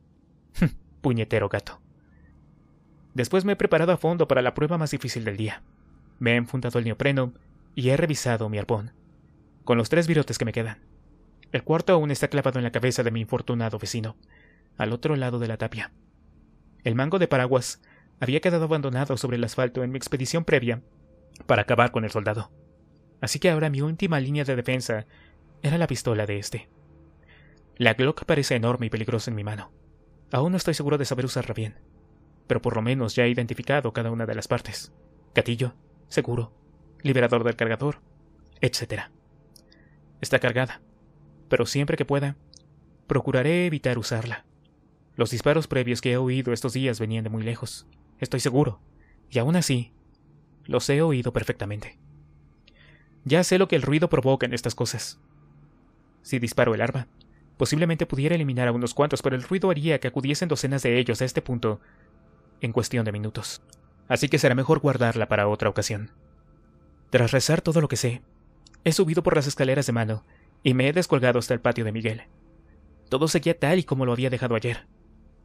Puñetero gato. Después me he preparado a fondo para la prueba más difícil del día. Me he enfundado el neopreno y he revisado mi arpón, con los tres virotes que me quedan. El cuarto aún está clavado en la cabeza de mi infortunado vecino, al otro lado de la tapia. El mango de paraguas había quedado abandonado sobre el asfalto en mi expedición previa para acabar con el soldado. Así que ahora mi última línea de defensa era la pistola de este. La Glock parece enorme y peligrosa en mi mano. Aún no estoy seguro de saber usarla bien, pero por lo menos ya he identificado cada una de las partes. Gatillo, seguro, liberador del cargador, etc. Está cargada, pero siempre que pueda, procuraré evitar usarla. Los disparos previos que he oído estos días venían de muy lejos, estoy seguro, y aún así, los he oído perfectamente. Ya sé lo que el ruido provoca en estas cosas. Si disparo el arma, Posiblemente pudiera eliminar a unos cuantos, pero el ruido haría que acudiesen docenas de ellos a este punto en cuestión de minutos. Así que será mejor guardarla para otra ocasión. Tras rezar todo lo que sé, he subido por las escaleras de mano y me he descolgado hasta el patio de Miguel. Todo seguía tal y como lo había dejado ayer.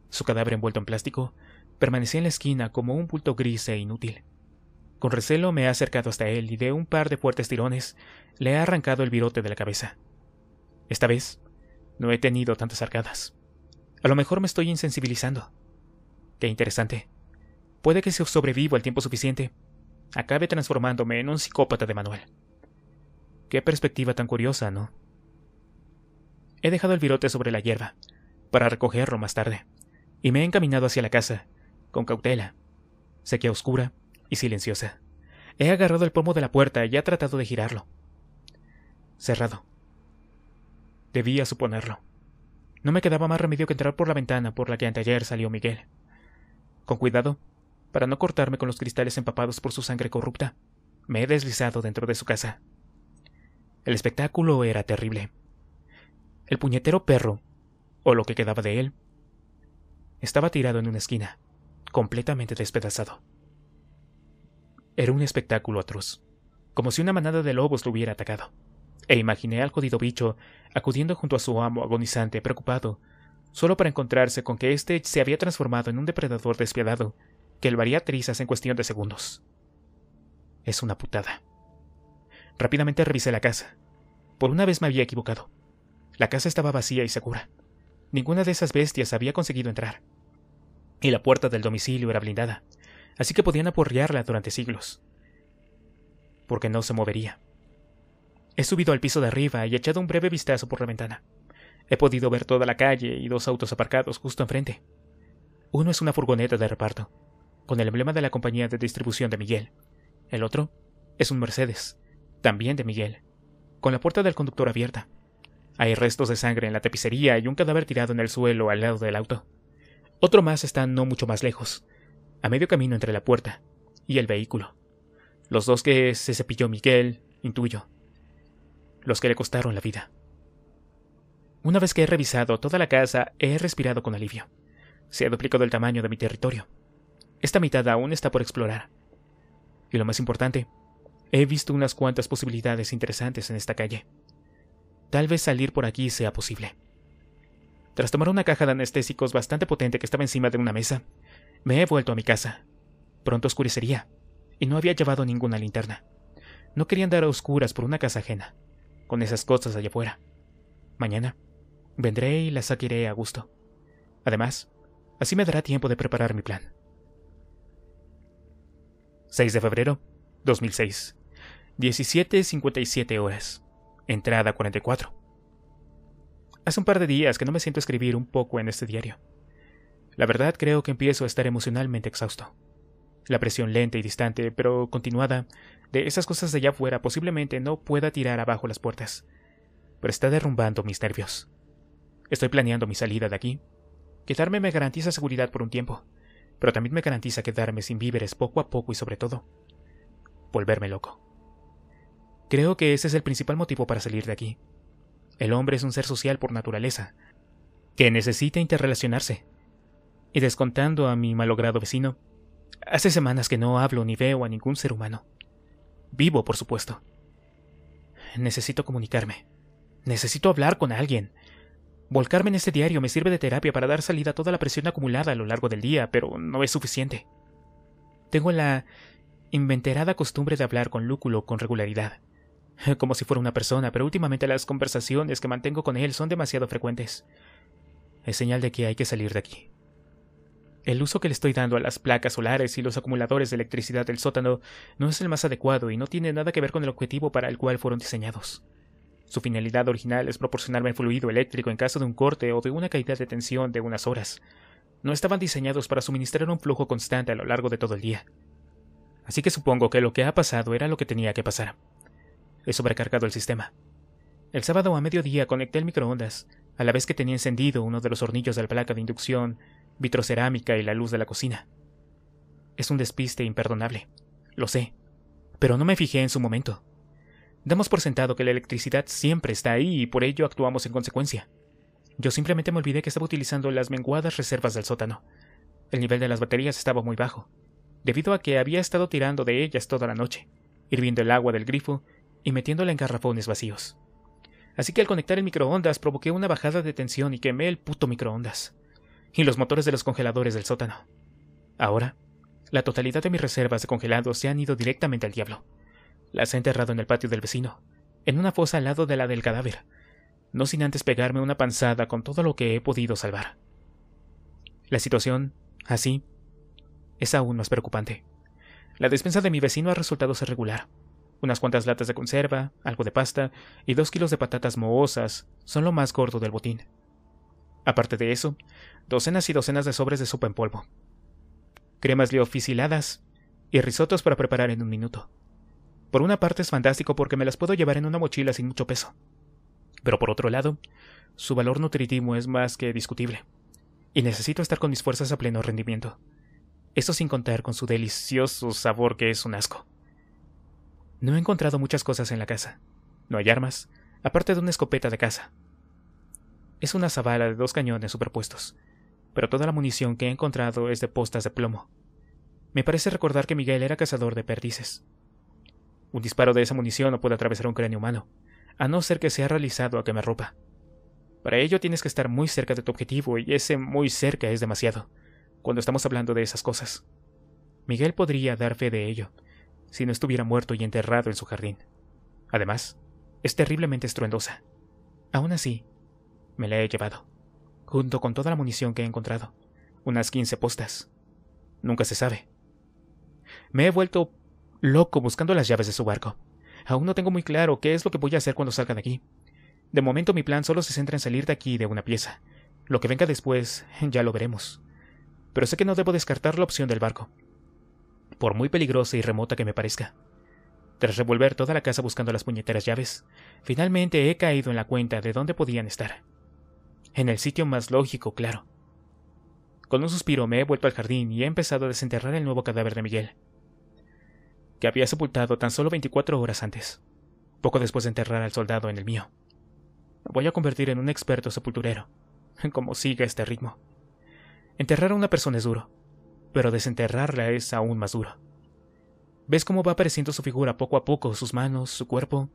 Su cadáver envuelto en plástico permanecía en la esquina como un bulto gris e inútil. Con recelo me he acercado hasta él y de un par de fuertes tirones le he arrancado el virote de la cabeza. Esta vez no he tenido tantas arcadas. A lo mejor me estoy insensibilizando. Qué interesante. Puede que si sobrevivo el tiempo suficiente, acabe transformándome en un psicópata de Manuel. Qué perspectiva tan curiosa, ¿no? He dejado el virote sobre la hierba, para recogerlo más tarde, y me he encaminado hacia la casa, con cautela, sequía oscura y silenciosa. He agarrado el pomo de la puerta y he tratado de girarlo. Cerrado. Debía suponerlo. No me quedaba más remedio que entrar por la ventana por la que anteayer salió Miguel. Con cuidado, para no cortarme con los cristales empapados por su sangre corrupta, me he deslizado dentro de su casa. El espectáculo era terrible. El puñetero perro, o lo que quedaba de él, estaba tirado en una esquina, completamente despedazado. Era un espectáculo atroz, como si una manada de lobos lo hubiera atacado e imaginé al jodido bicho acudiendo junto a su amo agonizante, preocupado, solo para encontrarse con que éste se había transformado en un depredador despiadado que haría trizas en cuestión de segundos. Es una putada. Rápidamente revisé la casa. Por una vez me había equivocado. La casa estaba vacía y segura. Ninguna de esas bestias había conseguido entrar. Y la puerta del domicilio era blindada, así que podían aporrearla durante siglos. Porque no se movería. He subido al piso de arriba y echado un breve vistazo por la ventana. He podido ver toda la calle y dos autos aparcados justo enfrente. Uno es una furgoneta de reparto, con el emblema de la compañía de distribución de Miguel. El otro es un Mercedes, también de Miguel, con la puerta del conductor abierta. Hay restos de sangre en la tapicería y un cadáver tirado en el suelo al lado del auto. Otro más está no mucho más lejos, a medio camino entre la puerta y el vehículo. Los dos que se cepilló Miguel, intuyo, los que le costaron la vida. Una vez que he revisado toda la casa, he respirado con alivio. Se ha duplicado el tamaño de mi territorio. Esta mitad aún está por explorar. Y lo más importante, he visto unas cuantas posibilidades interesantes en esta calle. Tal vez salir por aquí sea posible. Tras tomar una caja de anestésicos bastante potente que estaba encima de una mesa, me he vuelto a mi casa. Pronto oscurecería, y no había llevado ninguna linterna. No quería andar a oscuras por una casa ajena con esas cosas allá afuera. Mañana vendré y las saquiré a gusto. Además, así me dará tiempo de preparar mi plan. 6 de febrero 2006. 17.57 horas. Entrada 44. Hace un par de días que no me siento a escribir un poco en este diario. La verdad creo que empiezo a estar emocionalmente exhausto. La presión lenta y distante, pero continuada, de esas cosas de allá afuera posiblemente no pueda tirar abajo las puertas. Pero está derrumbando mis nervios. Estoy planeando mi salida de aquí. Quedarme me garantiza seguridad por un tiempo, pero también me garantiza quedarme sin víveres poco a poco y sobre todo, volverme loco. Creo que ese es el principal motivo para salir de aquí. El hombre es un ser social por naturaleza, que necesita interrelacionarse. Y descontando a mi malogrado vecino, hace semanas que no hablo ni veo a ningún ser humano. Vivo, por supuesto. Necesito comunicarme. Necesito hablar con alguien. Volcarme en este diario me sirve de terapia para dar salida a toda la presión acumulada a lo largo del día, pero no es suficiente. Tengo la inventerada costumbre de hablar con Lúculo con regularidad, como si fuera una persona, pero últimamente las conversaciones que mantengo con él son demasiado frecuentes. Es señal de que hay que salir de aquí. El uso que le estoy dando a las placas solares y los acumuladores de electricidad del sótano no es el más adecuado y no tiene nada que ver con el objetivo para el cual fueron diseñados. Su finalidad original es proporcionarme fluido eléctrico en caso de un corte o de una caída de tensión de unas horas. No estaban diseñados para suministrar un flujo constante a lo largo de todo el día. Así que supongo que lo que ha pasado era lo que tenía que pasar. He sobrecargado el sistema. El sábado a mediodía conecté el microondas, a la vez que tenía encendido uno de los hornillos de la placa de inducción vitrocerámica y la luz de la cocina. Es un despiste imperdonable, lo sé, pero no me fijé en su momento. Damos por sentado que la electricidad siempre está ahí y por ello actuamos en consecuencia. Yo simplemente me olvidé que estaba utilizando las menguadas reservas del sótano. El nivel de las baterías estaba muy bajo, debido a que había estado tirando de ellas toda la noche, hirviendo el agua del grifo y metiéndola en garrafones vacíos. Así que al conectar el microondas provoqué una bajada de tensión y quemé el puto microondas y los motores de los congeladores del sótano. Ahora, la totalidad de mis reservas de congelados se han ido directamente al diablo. Las he enterrado en el patio del vecino, en una fosa al lado de la del cadáver, no sin antes pegarme una panzada con todo lo que he podido salvar. La situación, así, es aún más preocupante. La despensa de mi vecino ha resultado ser regular. Unas cuantas latas de conserva, algo de pasta y dos kilos de patatas mohosas son lo más gordo del botín. Aparte de eso, docenas y docenas de sobres de sopa en polvo, cremas leofisiladas y risotos para preparar en un minuto. Por una parte es fantástico porque me las puedo llevar en una mochila sin mucho peso, pero por otro lado, su valor nutritivo es más que discutible, y necesito estar con mis fuerzas a pleno rendimiento. eso sin contar con su delicioso sabor que es un asco. No he encontrado muchas cosas en la casa. No hay armas, aparte de una escopeta de caza. Es una zabala de dos cañones superpuestos, pero toda la munición que he encontrado es de postas de plomo. Me parece recordar que Miguel era cazador de perdices. Un disparo de esa munición no puede atravesar un cráneo humano, a no ser que sea realizado a quemarropa. Para ello tienes que estar muy cerca de tu objetivo y ese muy cerca es demasiado, cuando estamos hablando de esas cosas. Miguel podría dar fe de ello, si no estuviera muerto y enterrado en su jardín. Además, es terriblemente estruendosa. Aún así, me la he llevado junto con toda la munición que he encontrado, unas 15 postas. Nunca se sabe. Me he vuelto loco buscando las llaves de su barco. Aún no tengo muy claro qué es lo que voy a hacer cuando salga de aquí. De momento mi plan solo se centra en salir de aquí de una pieza. Lo que venga después ya lo veremos. Pero sé que no debo descartar la opción del barco, por muy peligrosa y remota que me parezca. Tras revolver toda la casa buscando las puñeteras llaves, finalmente he caído en la cuenta de dónde podían estar en el sitio más lógico, claro. Con un suspiro me he vuelto al jardín y he empezado a desenterrar el nuevo cadáver de Miguel, que había sepultado tan solo 24 horas antes, poco después de enterrar al soldado en el mío. voy a convertir en un experto sepulturero, como siga este ritmo. Enterrar a una persona es duro, pero desenterrarla es aún más duro. Ves cómo va apareciendo su figura poco a poco, sus manos, su cuerpo,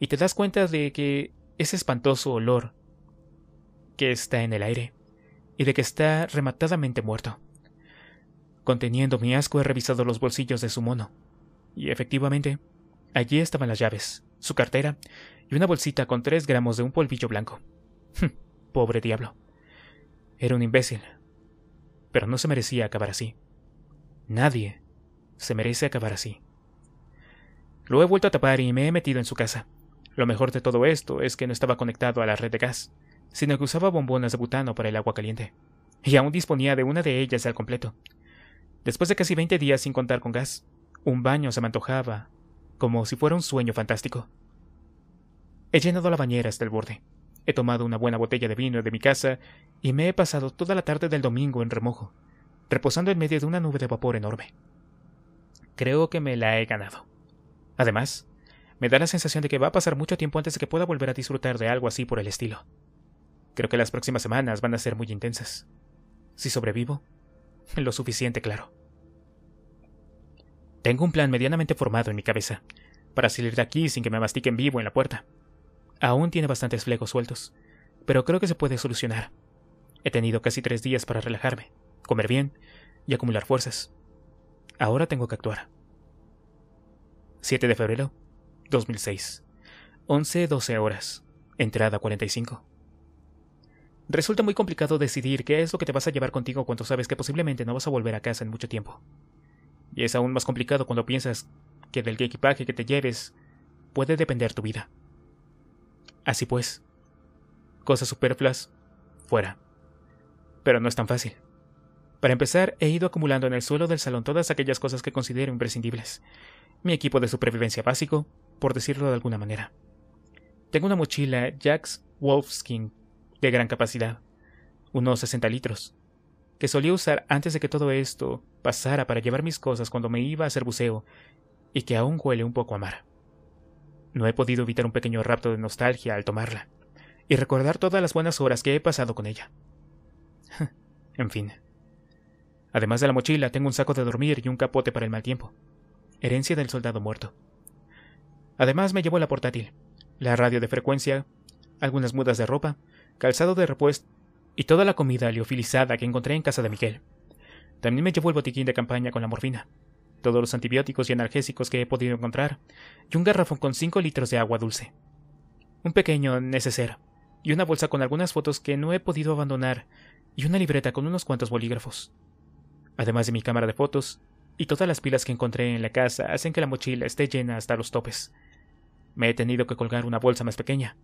y te das cuenta de que ese espantoso olor que está en el aire y de que está rematadamente muerto. Conteniendo mi asco he revisado los bolsillos de su mono, y efectivamente, allí estaban las llaves, su cartera y una bolsita con tres gramos de un polvillo blanco. Hm, pobre diablo. Era un imbécil, pero no se merecía acabar así. Nadie se merece acabar así. Lo he vuelto a tapar y me he metido en su casa. Lo mejor de todo esto es que no estaba conectado a la red de gas, sino que usaba bombonas de butano para el agua caliente, y aún disponía de una de ellas al completo. Después de casi 20 días sin contar con gas, un baño se me antojaba, como si fuera un sueño fantástico. He llenado la bañera hasta el borde. He tomado una buena botella de vino de mi casa y me he pasado toda la tarde del domingo en remojo, reposando en medio de una nube de vapor enorme. Creo que me la he ganado. Además, me da la sensación de que va a pasar mucho tiempo antes de que pueda volver a disfrutar de algo así por el estilo. Creo que las próximas semanas van a ser muy intensas. Si sobrevivo, lo suficiente, claro. Tengo un plan medianamente formado en mi cabeza, para salir de aquí sin que me mastiquen vivo en la puerta. Aún tiene bastantes flecos sueltos, pero creo que se puede solucionar. He tenido casi tres días para relajarme, comer bien y acumular fuerzas. Ahora tengo que actuar. 7 de febrero, 2006. 11-12 horas. Entrada 45. Resulta muy complicado decidir qué es lo que te vas a llevar contigo cuando sabes que posiblemente no vas a volver a casa en mucho tiempo. Y es aún más complicado cuando piensas que del equipaje que te lleves puede depender tu vida. Así pues, cosas superfluas, fuera. Pero no es tan fácil. Para empezar, he ido acumulando en el suelo del salón todas aquellas cosas que considero imprescindibles. Mi equipo de supervivencia básico, por decirlo de alguna manera. Tengo una mochila Jax Wolfskin de gran capacidad, unos 60 litros, que solía usar antes de que todo esto pasara para llevar mis cosas cuando me iba a hacer buceo y que aún huele un poco a mar. No he podido evitar un pequeño rapto de nostalgia al tomarla y recordar todas las buenas horas que he pasado con ella. en fin. Además de la mochila, tengo un saco de dormir y un capote para el mal tiempo. Herencia del soldado muerto. Además me llevo la portátil, la radio de frecuencia, algunas mudas de ropa calzado de repuesto y toda la comida liofilizada que encontré en casa de Miguel. También me llevó el botiquín de campaña con la morfina, todos los antibióticos y analgésicos que he podido encontrar, y un garrafón con 5 litros de agua dulce. Un pequeño neceser, y una bolsa con algunas fotos que no he podido abandonar, y una libreta con unos cuantos bolígrafos. Además de mi cámara de fotos, y todas las pilas que encontré en la casa hacen que la mochila esté llena hasta los topes. Me he tenido que colgar una bolsa más pequeña,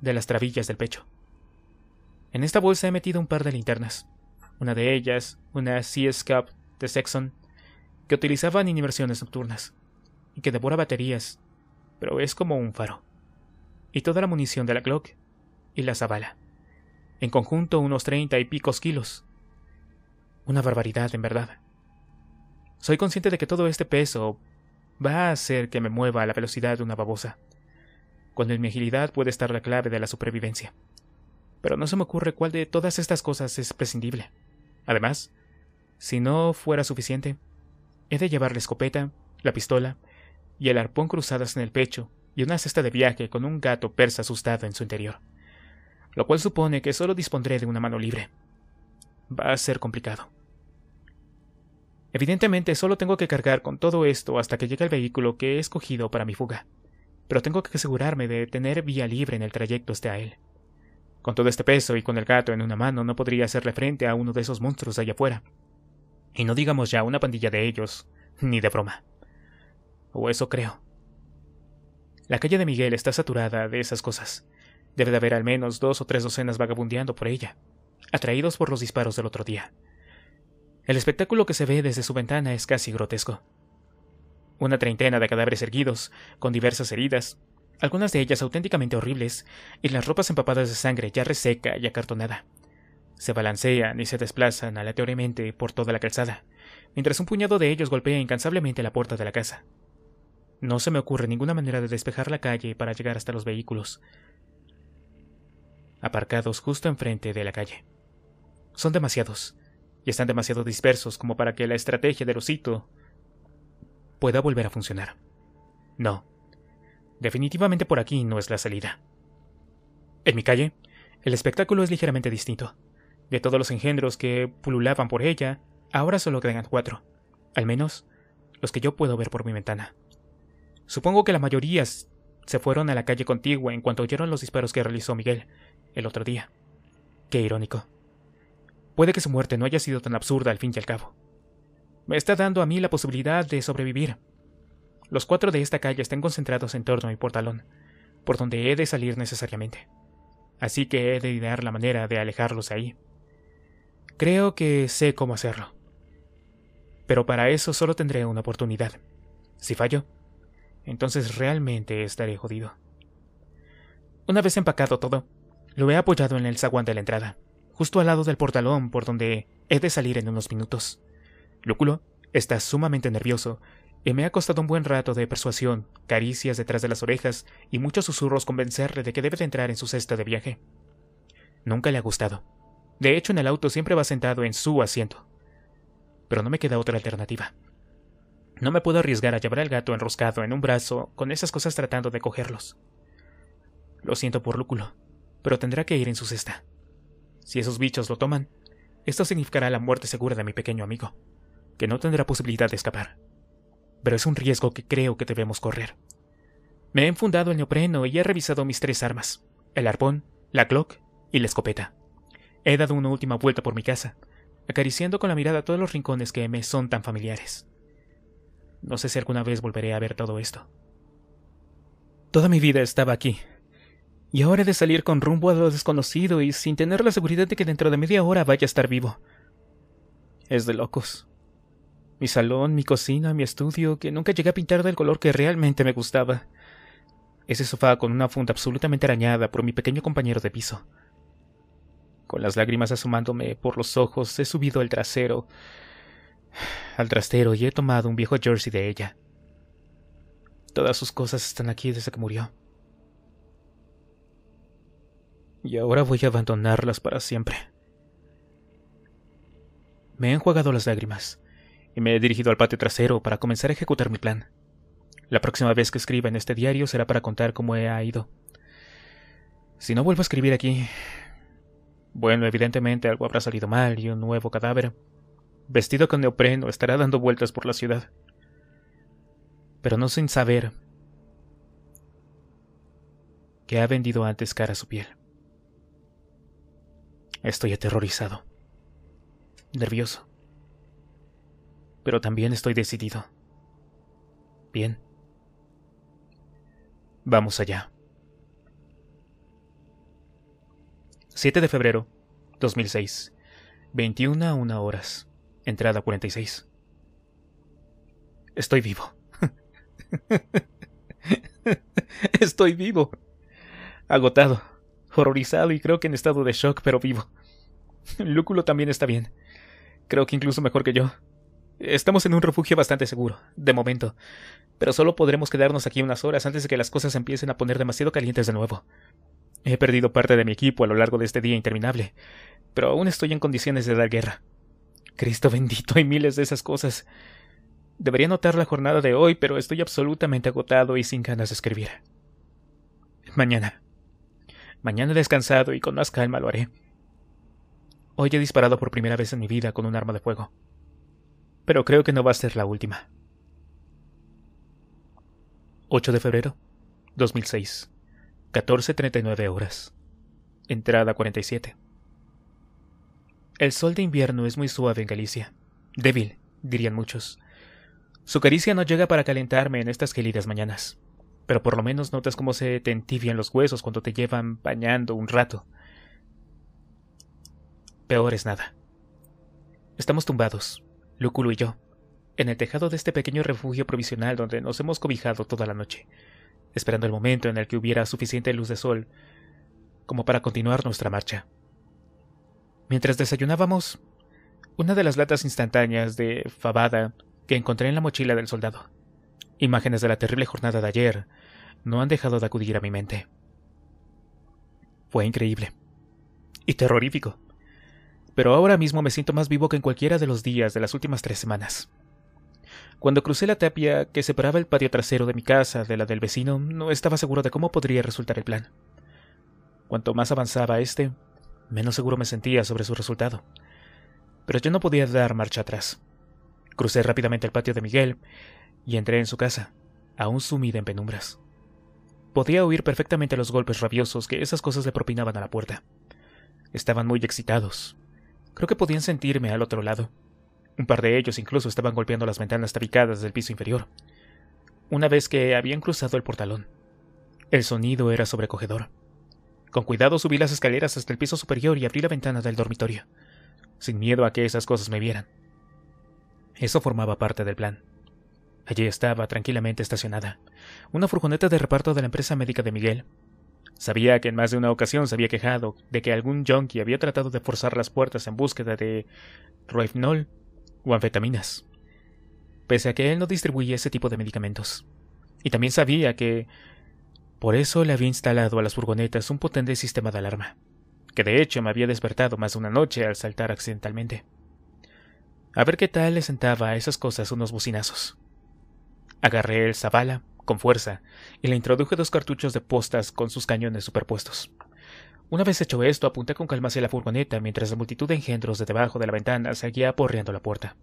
de las trabillas del pecho. En esta bolsa he metido un par de linternas. Una de ellas, una CS Cup de Sexon, que utilizaban en inversiones nocturnas, y que devora baterías, pero es como un faro. Y toda la munición de la Glock y la Zavala, En conjunto unos treinta y picos kilos. Una barbaridad, en verdad. Soy consciente de que todo este peso va a hacer que me mueva a la velocidad de una babosa, cuando en mi agilidad puede estar la clave de la supervivencia pero no se me ocurre cuál de todas estas cosas es prescindible. Además, si no fuera suficiente, he de llevar la escopeta, la pistola y el arpón cruzadas en el pecho y una cesta de viaje con un gato persa asustado en su interior, lo cual supone que solo dispondré de una mano libre. Va a ser complicado. Evidentemente solo tengo que cargar con todo esto hasta que llegue el vehículo que he escogido para mi fuga, pero tengo que asegurarme de tener vía libre en el trayecto hasta él. Con todo este peso y con el gato en una mano no podría hacerle frente a uno de esos monstruos allá afuera. Y no digamos ya una pandilla de ellos, ni de broma. O eso creo. La calle de Miguel está saturada de esas cosas. Debe de haber al menos dos o tres docenas vagabundeando por ella, atraídos por los disparos del otro día. El espectáculo que se ve desde su ventana es casi grotesco. Una treintena de cadáveres erguidos, con diversas heridas, algunas de ellas auténticamente horribles, y las ropas empapadas de sangre ya reseca y acartonada. Se balancean y se desplazan aleatoriamente por toda la calzada, mientras un puñado de ellos golpea incansablemente la puerta de la casa. No se me ocurre ninguna manera de despejar la calle para llegar hasta los vehículos, aparcados justo enfrente de la calle. Son demasiados, y están demasiado dispersos como para que la estrategia del osito pueda volver a funcionar. No, Definitivamente por aquí no es la salida. En mi calle, el espectáculo es ligeramente distinto. De todos los engendros que pululaban por ella, ahora solo quedan cuatro. Al menos, los que yo puedo ver por mi ventana. Supongo que la mayoría se fueron a la calle contigua en cuanto oyeron los disparos que realizó Miguel el otro día. Qué irónico. Puede que su muerte no haya sido tan absurda al fin y al cabo. Me está dando a mí la posibilidad de sobrevivir los cuatro de esta calle están concentrados en torno a mi portalón, por donde he de salir necesariamente. Así que he de idear la manera de alejarlos de ahí. Creo que sé cómo hacerlo. Pero para eso solo tendré una oportunidad. Si fallo, entonces realmente estaré jodido. Una vez empacado todo, lo he apoyado en el zaguán de la entrada, justo al lado del portalón por donde he de salir en unos minutos. Lúculo está sumamente nervioso y me ha costado un buen rato de persuasión, caricias detrás de las orejas y muchos susurros convencerle de que debe de entrar en su cesta de viaje. Nunca le ha gustado. De hecho, en el auto siempre va sentado en su asiento. Pero no me queda otra alternativa. No me puedo arriesgar a llevar al gato enroscado en un brazo con esas cosas tratando de cogerlos. Lo siento por Lúculo, pero tendrá que ir en su cesta. Si esos bichos lo toman, esto significará la muerte segura de mi pequeño amigo, que no tendrá posibilidad de escapar pero es un riesgo que creo que debemos correr. Me he enfundado el neopreno y he revisado mis tres armas, el arpón, la clock y la escopeta. He dado una última vuelta por mi casa, acariciando con la mirada todos los rincones que me son tan familiares. No sé si alguna vez volveré a ver todo esto. Toda mi vida estaba aquí, y ahora he de salir con rumbo a lo desconocido y sin tener la seguridad de que dentro de media hora vaya a estar vivo. Es de locos. Mi salón, mi cocina, mi estudio, que nunca llegué a pintar del color que realmente me gustaba. Ese sofá con una funda absolutamente arañada por mi pequeño compañero de piso. Con las lágrimas asomándome por los ojos, he subido al trasero. al trastero y he tomado un viejo jersey de ella. Todas sus cosas están aquí desde que murió. Y ahora voy a abandonarlas para siempre. Me han jugado las lágrimas y me he dirigido al patio trasero para comenzar a ejecutar mi plan. La próxima vez que escriba en este diario será para contar cómo he ido. Si no vuelvo a escribir aquí... Bueno, evidentemente algo habrá salido mal y un nuevo cadáver, vestido con neopreno, estará dando vueltas por la ciudad. Pero no sin saber que ha vendido antes cara a su piel. Estoy aterrorizado, nervioso pero también estoy decidido. Bien. Vamos allá. 7 de febrero 2006. 21 a 1 horas. Entrada 46. Estoy vivo. Estoy vivo. Agotado, horrorizado y creo que en estado de shock, pero vivo. Lúculo también está bien. Creo que incluso mejor que yo. Estamos en un refugio bastante seguro, de momento, pero solo podremos quedarnos aquí unas horas antes de que las cosas empiecen a poner demasiado calientes de nuevo. He perdido parte de mi equipo a lo largo de este día interminable, pero aún estoy en condiciones de dar guerra. Cristo bendito, hay miles de esas cosas. Debería notar la jornada de hoy, pero estoy absolutamente agotado y sin ganas de escribir. Mañana. Mañana descansado y con más calma lo haré. Hoy he disparado por primera vez en mi vida con un arma de fuego pero creo que no va a ser la última. 8 de febrero 2006, 14.39 horas. Entrada 47. El sol de invierno es muy suave en Galicia. Débil, dirían muchos. Su caricia no llega para calentarme en estas gélidas mañanas, pero por lo menos notas cómo se te entibian los huesos cuando te llevan bañando un rato. Peor es nada. Estamos tumbados, Lúculo y yo, en el tejado de este pequeño refugio provisional donde nos hemos cobijado toda la noche, esperando el momento en el que hubiera suficiente luz de sol como para continuar nuestra marcha. Mientras desayunábamos, una de las latas instantáneas de fabada que encontré en la mochila del soldado. Imágenes de la terrible jornada de ayer no han dejado de acudir a mi mente. Fue increíble. Y terrorífico pero ahora mismo me siento más vivo que en cualquiera de los días de las últimas tres semanas. Cuando crucé la tapia que separaba el patio trasero de mi casa de la del vecino, no estaba seguro de cómo podría resultar el plan. Cuanto más avanzaba este, menos seguro me sentía sobre su resultado. Pero yo no podía dar marcha atrás. Crucé rápidamente el patio de Miguel y entré en su casa, aún sumida en penumbras. Podía oír perfectamente los golpes rabiosos que esas cosas le propinaban a la puerta. Estaban muy excitados, Creo que podían sentirme al otro lado. Un par de ellos incluso estaban golpeando las ventanas tabicadas del piso inferior. Una vez que habían cruzado el portalón, el sonido era sobrecogedor. Con cuidado subí las escaleras hasta el piso superior y abrí la ventana del dormitorio, sin miedo a que esas cosas me vieran. Eso formaba parte del plan. Allí estaba, tranquilamente estacionada, una furgoneta de reparto de la empresa médica de Miguel, Sabía que en más de una ocasión se había quejado de que algún junkie había tratado de forzar las puertas en búsqueda de roifnol o anfetaminas, pese a que él no distribuía ese tipo de medicamentos. Y también sabía que por eso le había instalado a las furgonetas un potente sistema de alarma, que de hecho me había despertado más de una noche al saltar accidentalmente. A ver qué tal le sentaba a esas cosas unos bocinazos. Agarré el sabala con fuerza, y le introduje dos cartuchos de postas con sus cañones superpuestos. Una vez hecho esto, apunté con calma hacia la furgoneta mientras la multitud de engendros de debajo de la ventana seguía aporreando la puerta,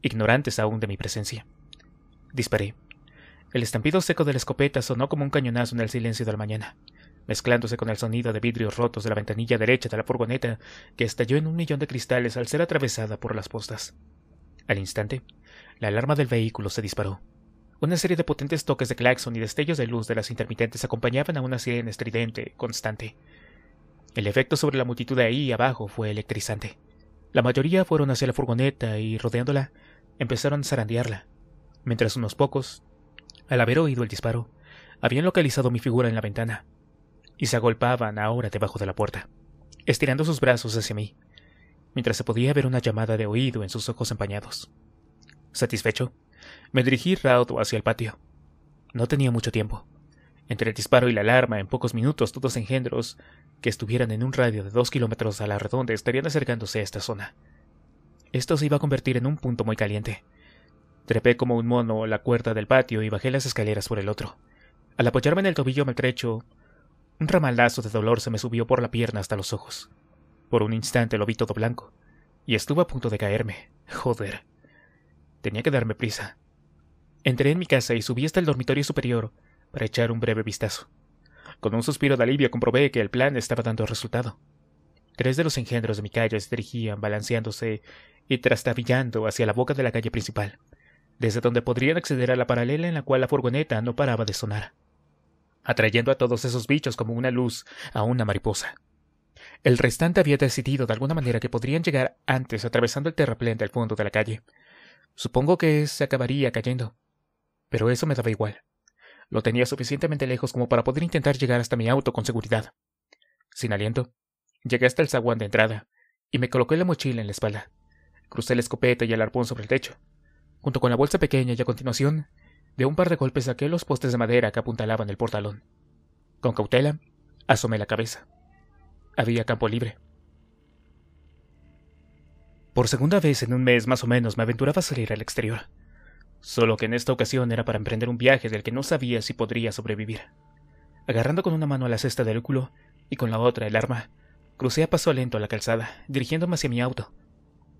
ignorantes aún de mi presencia. Disparé. El estampido seco de la escopeta sonó como un cañonazo en el silencio de la mañana, mezclándose con el sonido de vidrios rotos de la ventanilla derecha de la furgoneta que estalló en un millón de cristales al ser atravesada por las postas. Al instante, la alarma del vehículo se disparó una serie de potentes toques de claxon y destellos de luz de las intermitentes acompañaban a una sirena estridente, constante. El efecto sobre la multitud ahí abajo fue electrizante. La mayoría fueron hacia la furgoneta y, rodeándola, empezaron a zarandearla, mientras unos pocos, al haber oído el disparo, habían localizado mi figura en la ventana, y se agolpaban ahora debajo de la puerta, estirando sus brazos hacia mí, mientras se podía ver una llamada de oído en sus ojos empañados. Satisfecho, me dirigí raudo hacia el patio. No tenía mucho tiempo. Entre el disparo y la alarma, en pocos minutos todos engendros que estuvieran en un radio de dos kilómetros a la redonda estarían acercándose a esta zona. Esto se iba a convertir en un punto muy caliente. Trepé como un mono la cuerda del patio y bajé las escaleras por el otro. Al apoyarme en el tobillo maltrecho, un ramalazo de dolor se me subió por la pierna hasta los ojos. Por un instante lo vi todo blanco, y estuve a punto de caerme. Joder. Tenía que darme prisa. Entré en mi casa y subí hasta el dormitorio superior para echar un breve vistazo. Con un suspiro de alivio comprobé que el plan estaba dando resultado. Tres de los engendros de mi calle se dirigían balanceándose y trastabillando hacia la boca de la calle principal, desde donde podrían acceder a la paralela en la cual la furgoneta no paraba de sonar, atrayendo a todos esos bichos como una luz a una mariposa. El restante había decidido de alguna manera que podrían llegar antes atravesando el terraplén del fondo de la calle. Supongo que se acabaría cayendo, pero eso me daba igual. Lo tenía suficientemente lejos como para poder intentar llegar hasta mi auto con seguridad. Sin aliento, llegué hasta el zaguán de entrada y me coloqué la mochila en la espalda. Crucé la escopeta y el arpón sobre el techo, junto con la bolsa pequeña y a continuación, de un par de golpes saqué los postes de madera que apuntalaban el portalón. Con cautela, asomé la cabeza. Había campo libre. Por segunda vez en un mes más o menos me aventuraba a salir al exterior solo que en esta ocasión era para emprender un viaje del que no sabía si podría sobrevivir. Agarrando con una mano la cesta del culo y con la otra el arma, crucé a paso lento a la calzada, dirigiéndome hacia mi auto.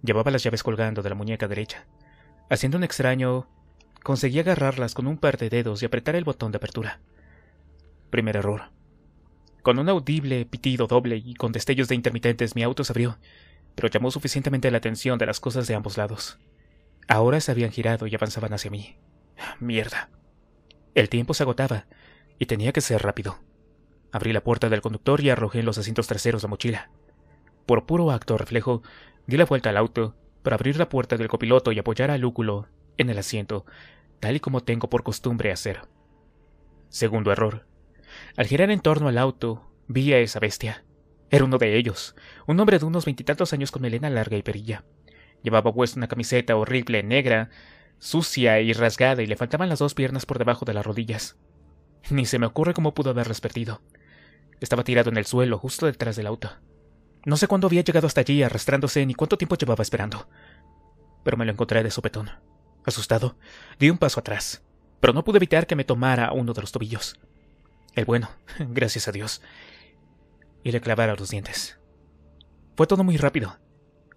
Llevaba las llaves colgando de la muñeca derecha. Haciendo un extraño, conseguí agarrarlas con un par de dedos y apretar el botón de apertura. Primer error. Con un audible pitido doble y con destellos de intermitentes mi auto se abrió, pero llamó suficientemente la atención de las cosas de ambos lados. Ahora se habían girado y avanzaban hacia mí. Mierda. El tiempo se agotaba, y tenía que ser rápido. Abrí la puerta del conductor y arrojé en los asientos traseros la mochila. Por puro acto reflejo, di la vuelta al auto para abrir la puerta del copiloto y apoyar al lúculo en el asiento, tal y como tengo por costumbre hacer. Segundo error. Al girar en torno al auto, vi a esa bestia. Era uno de ellos, un hombre de unos veintitantos años con melena larga y perilla, Llevaba puesta una camiseta horrible, negra, sucia y rasgada, y le faltaban las dos piernas por debajo de las rodillas. Ni se me ocurre cómo pudo haberlas perdido. Estaba tirado en el suelo, justo detrás del auto. No sé cuándo había llegado hasta allí arrastrándose ni cuánto tiempo llevaba esperando. Pero me lo encontré de sopetón. Asustado, di un paso atrás, pero no pude evitar que me tomara uno de los tobillos. El bueno, gracias a Dios. Y le clavara los dientes. Fue todo muy rápido.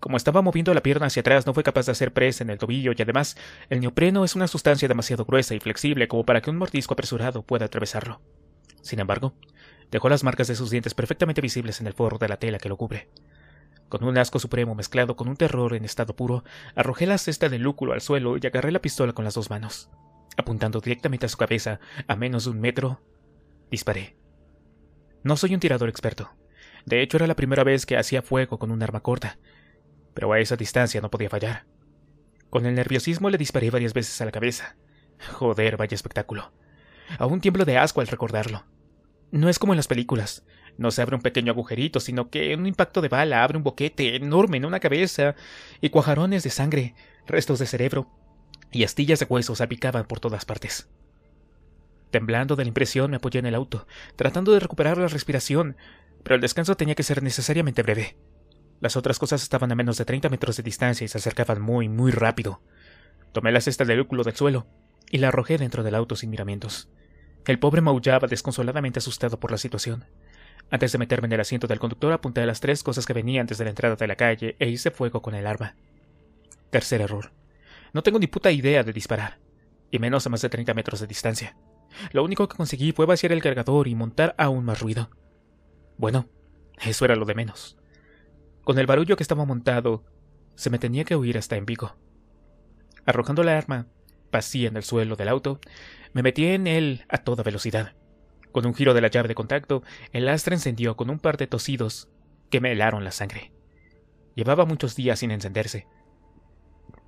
Como estaba moviendo la pierna hacia atrás, no fue capaz de hacer presa en el tobillo y además, el neopreno es una sustancia demasiado gruesa y flexible como para que un mordisco apresurado pueda atravesarlo. Sin embargo, dejó las marcas de sus dientes perfectamente visibles en el forro de la tela que lo cubre. Con un asco supremo mezclado con un terror en estado puro, arrojé la cesta del lúculo al suelo y agarré la pistola con las dos manos. Apuntando directamente a su cabeza, a menos de un metro, disparé. No soy un tirador experto. De hecho, era la primera vez que hacía fuego con un arma corta, pero a esa distancia no podía fallar. Con el nerviosismo le disparé varias veces a la cabeza. Joder, vaya espectáculo. Aún tiemblo de asco al recordarlo. No es como en las películas. No se abre un pequeño agujerito, sino que un impacto de bala abre un boquete enorme en una cabeza, y cuajarones de sangre, restos de cerebro, y astillas de huesos salpicaban por todas partes. Temblando de la impresión me apoyé en el auto, tratando de recuperar la respiración, pero el descanso tenía que ser necesariamente breve. Las otras cosas estaban a menos de 30 metros de distancia y se acercaban muy, muy rápido. Tomé la cesta del óculo del suelo y la arrojé dentro del auto sin miramientos. El pobre maullaba desconsoladamente asustado por la situación. Antes de meterme en el asiento del conductor apunté a las tres cosas que venían desde la entrada de la calle e hice fuego con el arma. Tercer error. No tengo ni puta idea de disparar, y menos a más de 30 metros de distancia. Lo único que conseguí fue vaciar el cargador y montar aún más ruido. Bueno, eso era lo de menos. Con el barullo que estaba montado, se me tenía que huir hasta en Vigo. Arrojando la arma, vacía en el suelo del auto, me metí en él a toda velocidad. Con un giro de la llave de contacto, el lastre encendió con un par de tosidos que me helaron la sangre. Llevaba muchos días sin encenderse,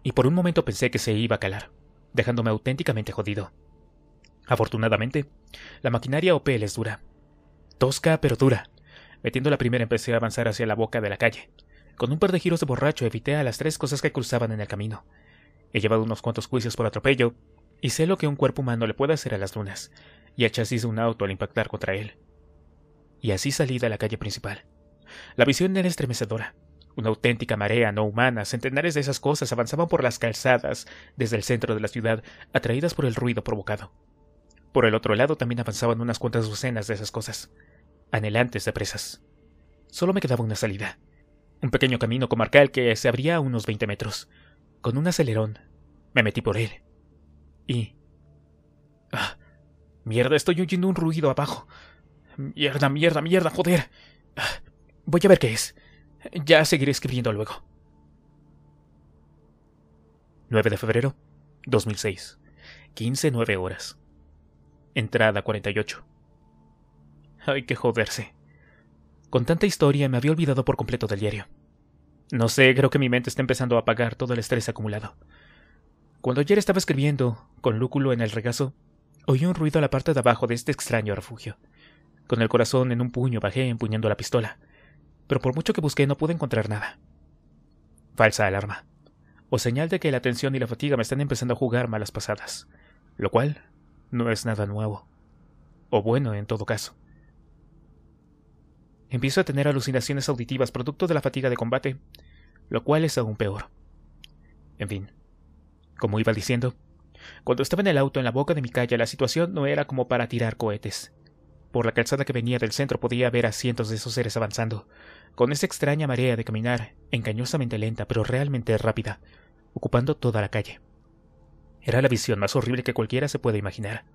y por un momento pensé que se iba a calar, dejándome auténticamente jodido. Afortunadamente, la maquinaria Opel es dura, tosca pero dura, Metiendo la primera empecé a avanzar hacia la boca de la calle. Con un par de giros de borracho evité a las tres cosas que cruzaban en el camino. He llevado unos cuantos juicios por atropello, y sé lo que un cuerpo humano le puede hacer a las lunas, y a chasis de un auto al impactar contra él. Y así salí de la calle principal. La visión era estremecedora. Una auténtica marea no humana, centenares de esas cosas avanzaban por las calzadas desde el centro de la ciudad, atraídas por el ruido provocado. Por el otro lado también avanzaban unas cuantas docenas de esas cosas anhelantes de presas. Solo me quedaba una salida, un pequeño camino comarcal que se abría a unos 20 metros. Con un acelerón, me metí por él. Y... Ah, mierda, estoy oyendo un ruido abajo. Mierda, mierda, mierda, joder. Ah, voy a ver qué es. Ya seguiré escribiendo luego. 9 de febrero 2006. 15.09 horas. Entrada 48. Hay que joderse. Con tanta historia me había olvidado por completo del diario. No sé, creo que mi mente está empezando a apagar todo el estrés acumulado. Cuando ayer estaba escribiendo, con lúculo en el regazo, oí un ruido a la parte de abajo de este extraño refugio. Con el corazón en un puño bajé empuñando la pistola, pero por mucho que busqué no pude encontrar nada. Falsa alarma, o señal de que la tensión y la fatiga me están empezando a jugar malas pasadas, lo cual no es nada nuevo, o bueno en todo caso. Empiezo a tener alucinaciones auditivas producto de la fatiga de combate, lo cual es aún peor. En fin, como iba diciendo, cuando estaba en el auto en la boca de mi calle la situación no era como para tirar cohetes. Por la calzada que venía del centro podía ver a cientos de esos seres avanzando, con esa extraña marea de caminar, engañosamente lenta pero realmente rápida, ocupando toda la calle. Era la visión más horrible que cualquiera se puede imaginar.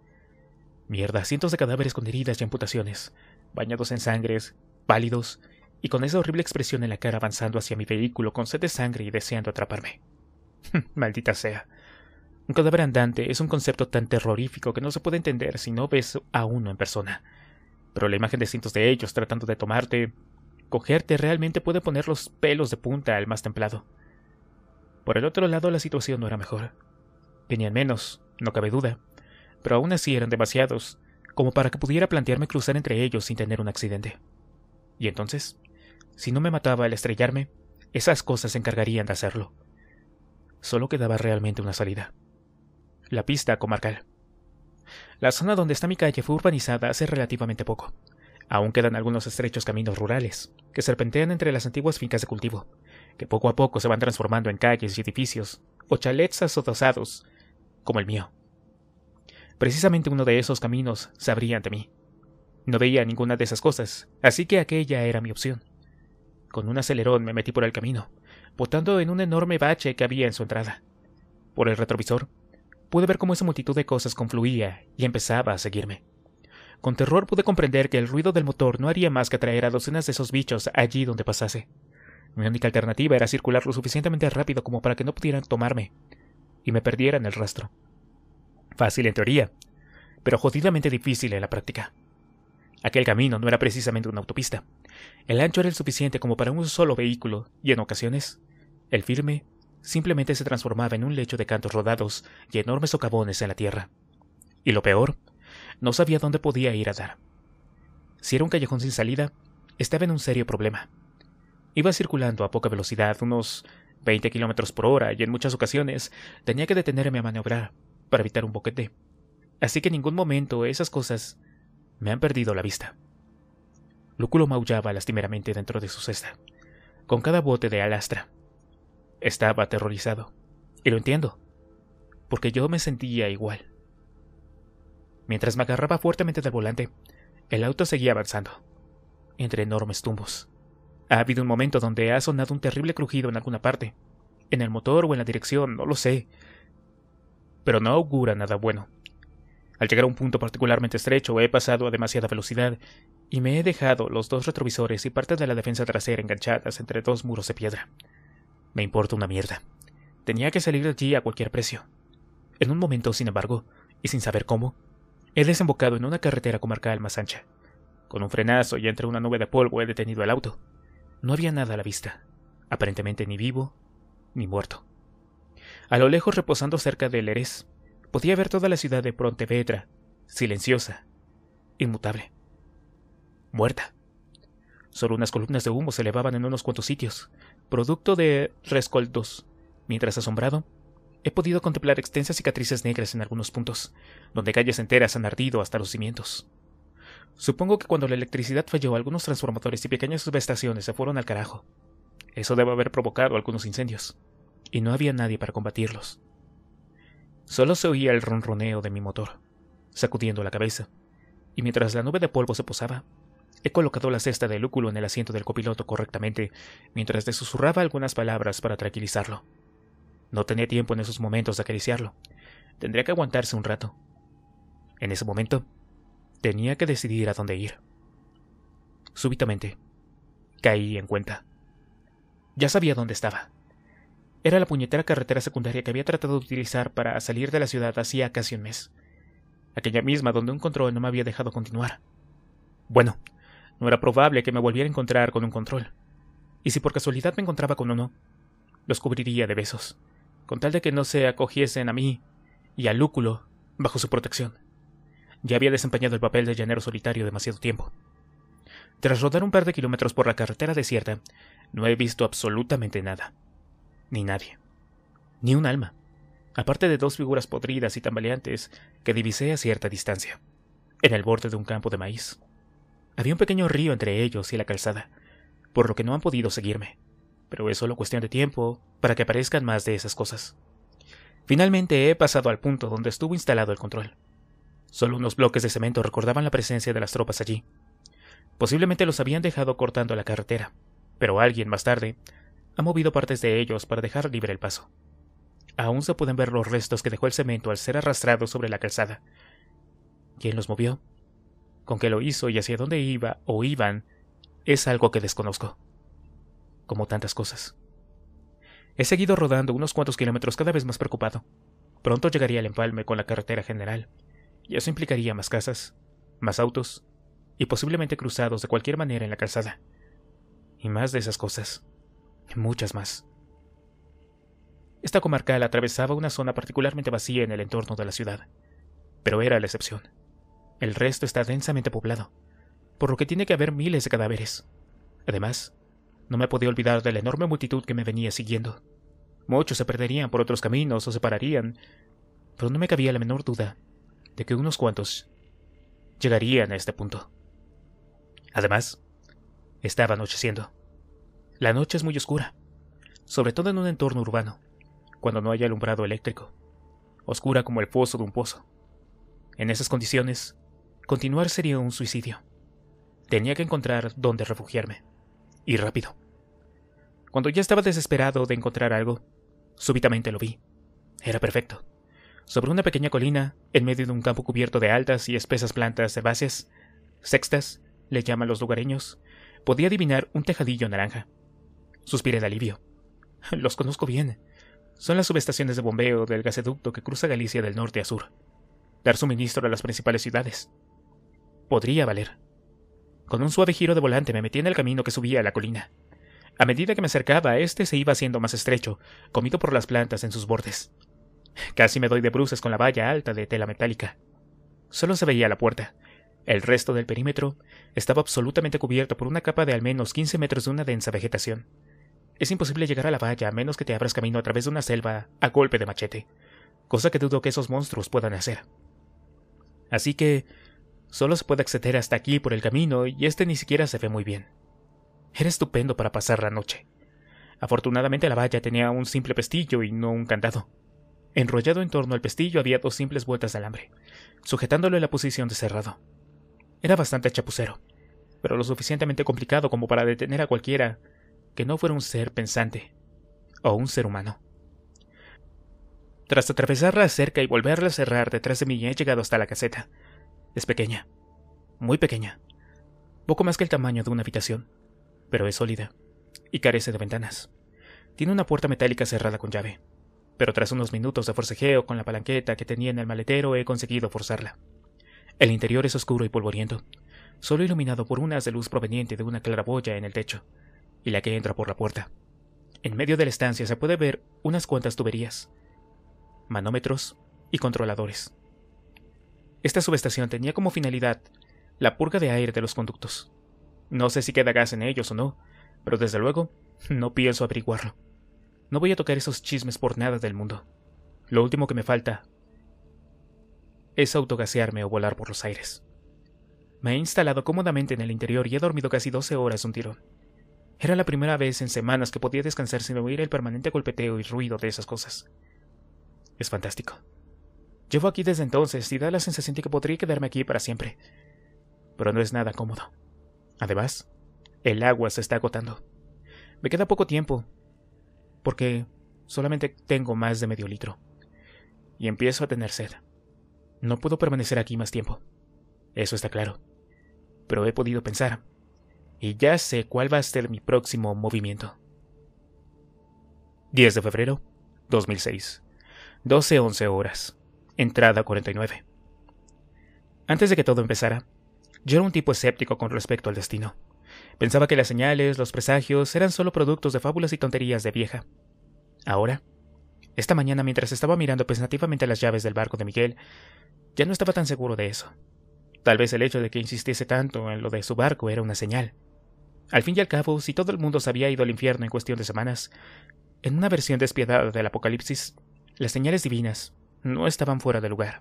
Mierda, cientos de cadáveres con heridas y amputaciones, bañados en sangres, pálidos y con esa horrible expresión en la cara avanzando hacia mi vehículo con sed de sangre y deseando atraparme. Maldita sea. Un cadáver andante es un concepto tan terrorífico que no se puede entender si no ves a uno en persona. Pero la imagen de cientos de ellos tratando de tomarte, cogerte realmente puede poner los pelos de punta al más templado. Por el otro lado la situación no era mejor. Tenían menos, no cabe duda, pero aún así eran demasiados, como para que pudiera plantearme cruzar entre ellos sin tener un accidente. Y entonces, si no me mataba el estrellarme, esas cosas se encargarían de hacerlo. Solo quedaba realmente una salida. La pista comarcal. La zona donde está mi calle fue urbanizada hace relativamente poco. Aún quedan algunos estrechos caminos rurales, que serpentean entre las antiguas fincas de cultivo, que poco a poco se van transformando en calles y edificios, o chalets dosados, como el mío. Precisamente uno de esos caminos se abría ante mí, no veía ninguna de esas cosas, así que aquella era mi opción. Con un acelerón me metí por el camino, botando en un enorme bache que había en su entrada. Por el retrovisor, pude ver cómo esa multitud de cosas confluía y empezaba a seguirme. Con terror pude comprender que el ruido del motor no haría más que atraer a docenas de esos bichos allí donde pasase. Mi única alternativa era circular lo suficientemente rápido como para que no pudieran tomarme y me perdieran el rastro. Fácil en teoría, pero jodidamente difícil en la práctica. Aquel camino no era precisamente una autopista. El ancho era el suficiente como para un solo vehículo, y en ocasiones, el firme simplemente se transformaba en un lecho de cantos rodados y enormes socavones en la tierra. Y lo peor, no sabía dónde podía ir a dar. Si era un callejón sin salida, estaba en un serio problema. Iba circulando a poca velocidad, unos 20 kilómetros por hora, y en muchas ocasiones tenía que detenerme a maniobrar para evitar un boquete. Así que en ningún momento esas cosas me han perdido la vista. Lúculo maullaba lastimeramente dentro de su cesta, con cada bote de alastra. Estaba aterrorizado, y lo entiendo, porque yo me sentía igual. Mientras me agarraba fuertemente del volante, el auto seguía avanzando, entre enormes tumbos. Ha habido un momento donde ha sonado un terrible crujido en alguna parte, en el motor o en la dirección, no lo sé, pero no augura nada bueno. Al llegar a un punto particularmente estrecho, he pasado a demasiada velocidad y me he dejado los dos retrovisores y parte de la defensa trasera enganchadas entre dos muros de piedra. Me importa una mierda. Tenía que salir de allí a cualquier precio. En un momento, sin embargo, y sin saber cómo, he desembocado en una carretera comarcal más ancha. Con un frenazo y entre una nube de polvo he detenido el auto. No había nada a la vista, aparentemente ni vivo ni muerto. A lo lejos, reposando cerca del eres podía ver toda la ciudad de prontevedra, silenciosa, inmutable, muerta. Solo unas columnas de humo se elevaban en unos cuantos sitios, producto de rescoldos, mientras asombrado, he podido contemplar extensas cicatrices negras en algunos puntos, donde calles enteras han ardido hasta los cimientos. Supongo que cuando la electricidad falló, algunos transformadores y pequeñas subestaciones se fueron al carajo. Eso debe haber provocado algunos incendios, y no había nadie para combatirlos. Solo se oía el ronroneo de mi motor, sacudiendo la cabeza, y mientras la nube de polvo se posaba, he colocado la cesta de lúculo en el asiento del copiloto correctamente, mientras le susurraba algunas palabras para tranquilizarlo. No tenía tiempo en esos momentos de acariciarlo. Tendría que aguantarse un rato. En ese momento, tenía que decidir a dónde ir. Súbitamente, caí en cuenta. Ya sabía dónde estaba. Era la puñetera carretera secundaria que había tratado de utilizar para salir de la ciudad hacía casi un mes. Aquella misma donde un control no me había dejado continuar. Bueno, no era probable que me volviera a encontrar con un control. Y si por casualidad me encontraba con uno, los cubriría de besos, con tal de que no se acogiesen a mí y al Lúculo bajo su protección. Ya había desempeñado el papel de llanero solitario demasiado tiempo. Tras rodar un par de kilómetros por la carretera desierta, no he visto absolutamente nada ni nadie. Ni un alma, aparte de dos figuras podridas y tambaleantes que divisé a cierta distancia, en el borde de un campo de maíz. Había un pequeño río entre ellos y la calzada, por lo que no han podido seguirme, pero es solo cuestión de tiempo para que aparezcan más de esas cosas. Finalmente he pasado al punto donde estuvo instalado el control. Solo unos bloques de cemento recordaban la presencia de las tropas allí. Posiblemente los habían dejado cortando la carretera, pero alguien más tarde ha movido partes de ellos para dejar libre el paso. Aún se pueden ver los restos que dejó el cemento al ser arrastrado sobre la calzada. ¿Quién los movió? ¿Con qué lo hizo y hacia dónde iba o iban? Es algo que desconozco. Como tantas cosas. He seguido rodando unos cuantos kilómetros cada vez más preocupado. Pronto llegaría el empalme con la carretera general, y eso implicaría más casas, más autos, y posiblemente cruzados de cualquier manera en la calzada. Y más de esas cosas muchas más. Esta comarcal atravesaba una zona particularmente vacía en el entorno de la ciudad, pero era la excepción. El resto está densamente poblado, por lo que tiene que haber miles de cadáveres. Además, no me podía olvidar de la enorme multitud que me venía siguiendo. Muchos se perderían por otros caminos o se pararían, pero no me cabía la menor duda de que unos cuantos llegarían a este punto. Además, estaba anocheciendo. La noche es muy oscura, sobre todo en un entorno urbano, cuando no hay alumbrado eléctrico, oscura como el pozo de un pozo. En esas condiciones, continuar sería un suicidio. Tenía que encontrar dónde refugiarme, y rápido. Cuando ya estaba desesperado de encontrar algo, súbitamente lo vi. Era perfecto. Sobre una pequeña colina, en medio de un campo cubierto de altas y espesas plantas herbáceas, sextas, le llaman los lugareños, podía adivinar un tejadillo naranja. Suspiré de alivio. Los conozco bien. Son las subestaciones de bombeo del gasoducto que cruza Galicia del norte a sur. Dar suministro a las principales ciudades. Podría valer. Con un suave giro de volante me metí en el camino que subía a la colina. A medida que me acercaba, este se iba haciendo más estrecho, comido por las plantas en sus bordes. Casi me doy de bruces con la valla alta de tela metálica. Solo se veía la puerta. El resto del perímetro estaba absolutamente cubierto por una capa de al menos 15 metros de una densa vegetación. Es imposible llegar a la valla a menos que te abras camino a través de una selva a golpe de machete, cosa que dudo que esos monstruos puedan hacer. Así que solo se puede acceder hasta aquí por el camino y este ni siquiera se ve muy bien. Era estupendo para pasar la noche. Afortunadamente la valla tenía un simple pestillo y no un candado. Enrollado en torno al pestillo había dos simples vueltas de alambre, sujetándolo en la posición de cerrado. Era bastante chapucero, pero lo suficientemente complicado como para detener a cualquiera que no fuera un ser pensante o un ser humano. Tras atravesarla cerca y volverla a cerrar detrás de mí he llegado hasta la caseta. Es pequeña, muy pequeña, poco más que el tamaño de una habitación, pero es sólida y carece de ventanas. Tiene una puerta metálica cerrada con llave, pero tras unos minutos de forcejeo con la palanqueta que tenía en el maletero he conseguido forzarla. El interior es oscuro y polvoriento, solo iluminado por unas de luz proveniente de una claraboya en el techo, y la que entra por la puerta. En medio de la estancia se puede ver unas cuantas tuberías, manómetros y controladores. Esta subestación tenía como finalidad la purga de aire de los conductos. No sé si queda gas en ellos o no, pero desde luego no pienso averiguarlo. No voy a tocar esos chismes por nada del mundo. Lo último que me falta es autogasearme o volar por los aires. Me he instalado cómodamente en el interior y he dormido casi 12 horas un tirón. Era la primera vez en semanas que podía descansar sin oír el permanente golpeteo y ruido de esas cosas. Es fantástico. Llevo aquí desde entonces y da la sensación de que podría quedarme aquí para siempre. Pero no es nada cómodo. Además, el agua se está agotando. Me queda poco tiempo, porque solamente tengo más de medio litro. Y empiezo a tener sed. No puedo permanecer aquí más tiempo. Eso está claro. Pero he podido pensar, y ya sé cuál va a ser mi próximo movimiento. 10 de febrero 2006, 12.11 horas, entrada 49. Antes de que todo empezara, yo era un tipo escéptico con respecto al destino. Pensaba que las señales, los presagios, eran solo productos de fábulas y tonterías de vieja. Ahora, esta mañana mientras estaba mirando pensativamente las llaves del barco de Miguel, ya no estaba tan seguro de eso. Tal vez el hecho de que insistiese tanto en lo de su barco era una señal. Al fin y al cabo, si todo el mundo se había ido al infierno en cuestión de semanas, en una versión despiadada del Apocalipsis, las señales divinas no estaban fuera de lugar.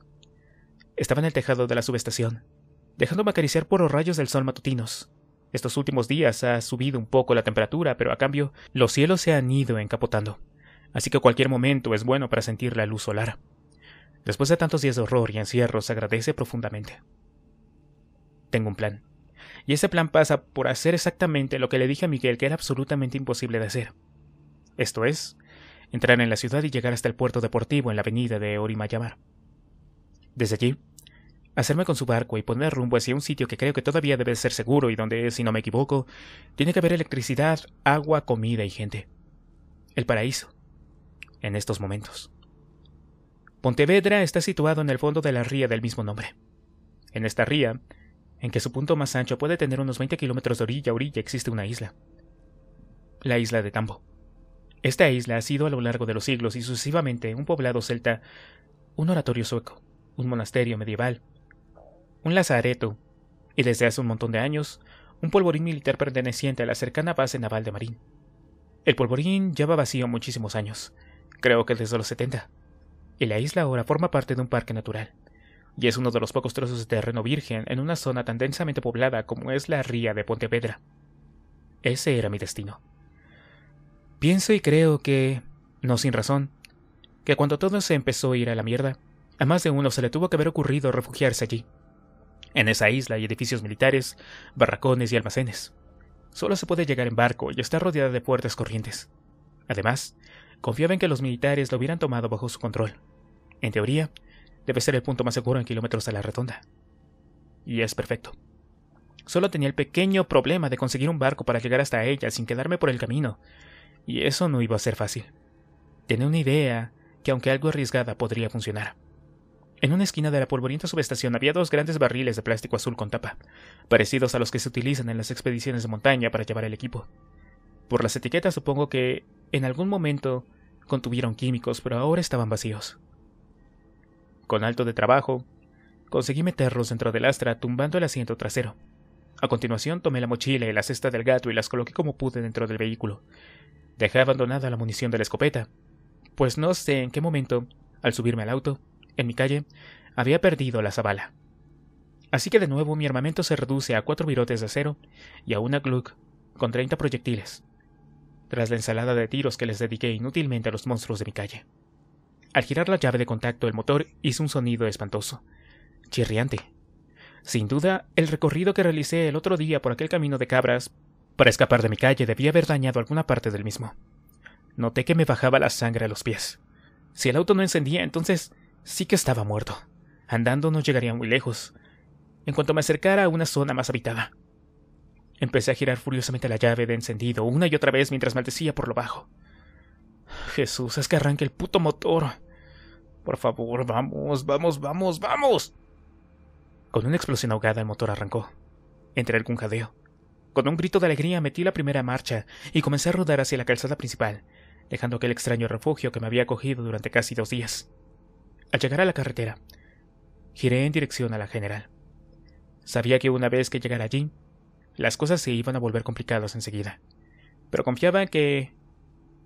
Estaba en el tejado de la subestación, dejándome acariciar por los rayos del sol matutinos. Estos últimos días ha subido un poco la temperatura, pero a cambio los cielos se han ido encapotando, así que cualquier momento es bueno para sentir la luz solar. Después de tantos días de horror y encierro, se agradece profundamente. Tengo un plan. Y ese plan pasa por hacer exactamente lo que le dije a Miguel que era absolutamente imposible de hacer. Esto es, entrar en la ciudad y llegar hasta el puerto deportivo en la avenida de Orimayamar. Desde allí, hacerme con su barco y poner rumbo hacia un sitio que creo que todavía debe ser seguro y donde, si no me equivoco, tiene que haber electricidad, agua, comida y gente. El paraíso. En estos momentos. Pontevedra está situado en el fondo de la ría del mismo nombre. En esta ría en que su punto más ancho puede tener unos 20 kilómetros de orilla a orilla existe una isla. La isla de Tambo. Esta isla ha sido a lo largo de los siglos y sucesivamente un poblado celta, un oratorio sueco, un monasterio medieval, un lazareto y desde hace un montón de años un polvorín militar perteneciente a la cercana base naval de Marín. El polvorín lleva vacío muchísimos años, creo que desde los 70, y la isla ahora forma parte de un parque natural y es uno de los pocos trozos de terreno virgen en una zona tan densamente poblada como es la ría de Pontevedra. Ese era mi destino. Pienso y creo que, no sin razón, que cuando todo se empezó a ir a la mierda, a más de uno se le tuvo que haber ocurrido refugiarse allí. En esa isla hay edificios militares, barracones y almacenes. Solo se puede llegar en barco y está rodeada de puertas corrientes. Además, confiaba en que los militares lo hubieran tomado bajo su control. En teoría, Debe ser el punto más seguro en kilómetros a la redonda. Y es perfecto. Solo tenía el pequeño problema de conseguir un barco para llegar hasta ella sin quedarme por el camino, y eso no iba a ser fácil. Tenía una idea que, aunque algo arriesgada, podría funcionar. En una esquina de la polvorienta subestación había dos grandes barriles de plástico azul con tapa, parecidos a los que se utilizan en las expediciones de montaña para llevar el equipo. Por las etiquetas supongo que, en algún momento, contuvieron químicos, pero ahora estaban vacíos con alto de trabajo, conseguí meterlos dentro del astra tumbando el asiento trasero. A continuación tomé la mochila y la cesta del gato y las coloqué como pude dentro del vehículo. Dejé abandonada la munición de la escopeta, pues no sé en qué momento, al subirme al auto, en mi calle, había perdido la zabala. Así que de nuevo mi armamento se reduce a cuatro virotes de acero y a una Gluck con 30 proyectiles, tras la ensalada de tiros que les dediqué inútilmente a los monstruos de mi calle. Al girar la llave de contacto, el motor hizo un sonido espantoso, chirriante. Sin duda, el recorrido que realicé el otro día por aquel camino de cabras para escapar de mi calle debía haber dañado alguna parte del mismo. Noté que me bajaba la sangre a los pies. Si el auto no encendía, entonces sí que estaba muerto. Andando no llegaría muy lejos. En cuanto me acercara a una zona más habitada, empecé a girar furiosamente la llave de encendido una y otra vez mientras maldecía por lo bajo. Jesús, es que arranque el puto motor. Por favor, vamos, vamos, vamos, vamos. Con una explosión ahogada el motor arrancó. Entré algún jadeo. Con un grito de alegría metí la primera marcha y comencé a rodar hacia la calzada principal, dejando aquel extraño refugio que me había cogido durante casi dos días. Al llegar a la carretera, giré en dirección a la general. Sabía que una vez que llegara allí, las cosas se iban a volver complicadas enseguida, pero confiaba en que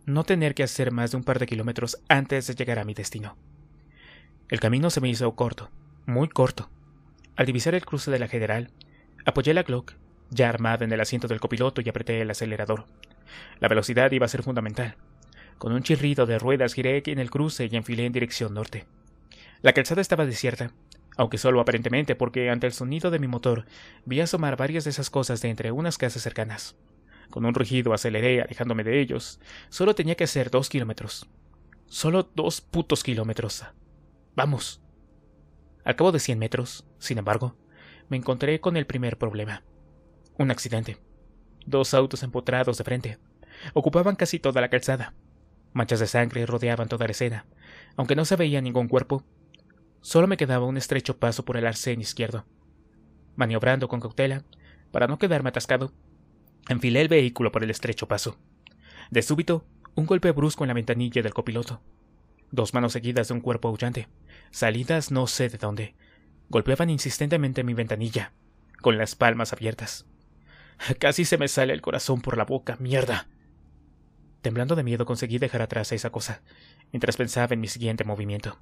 no tener que hacer más de un par de kilómetros antes de llegar a mi destino. El camino se me hizo corto, muy corto. Al divisar el cruce de la General, apoyé la Glock, ya armada en el asiento del copiloto y apreté el acelerador. La velocidad iba a ser fundamental. Con un chirrido de ruedas giré en el cruce y enfilé en dirección norte. La calzada estaba desierta, aunque solo aparentemente porque ante el sonido de mi motor vi asomar varias de esas cosas de entre unas casas cercanas. Con un rugido aceleré alejándome de ellos. Solo tenía que hacer dos kilómetros. Solo dos putos kilómetros. Vamos. Al cabo de cien metros, sin embargo, me encontré con el primer problema. Un accidente. Dos autos empotrados de frente. Ocupaban casi toda la calzada. Manchas de sangre rodeaban toda la escena. Aunque no se veía ningún cuerpo, solo me quedaba un estrecho paso por el arcén izquierdo. Maniobrando con cautela, para no quedarme atascado, Enfilé el vehículo por el estrecho paso. De súbito, un golpe brusco en la ventanilla del copiloto. Dos manos seguidas de un cuerpo aullante, salidas no sé de dónde, golpeaban insistentemente mi ventanilla, con las palmas abiertas. Casi se me sale el corazón por la boca, mierda. Temblando de miedo conseguí dejar atrás esa cosa, mientras pensaba en mi siguiente movimiento.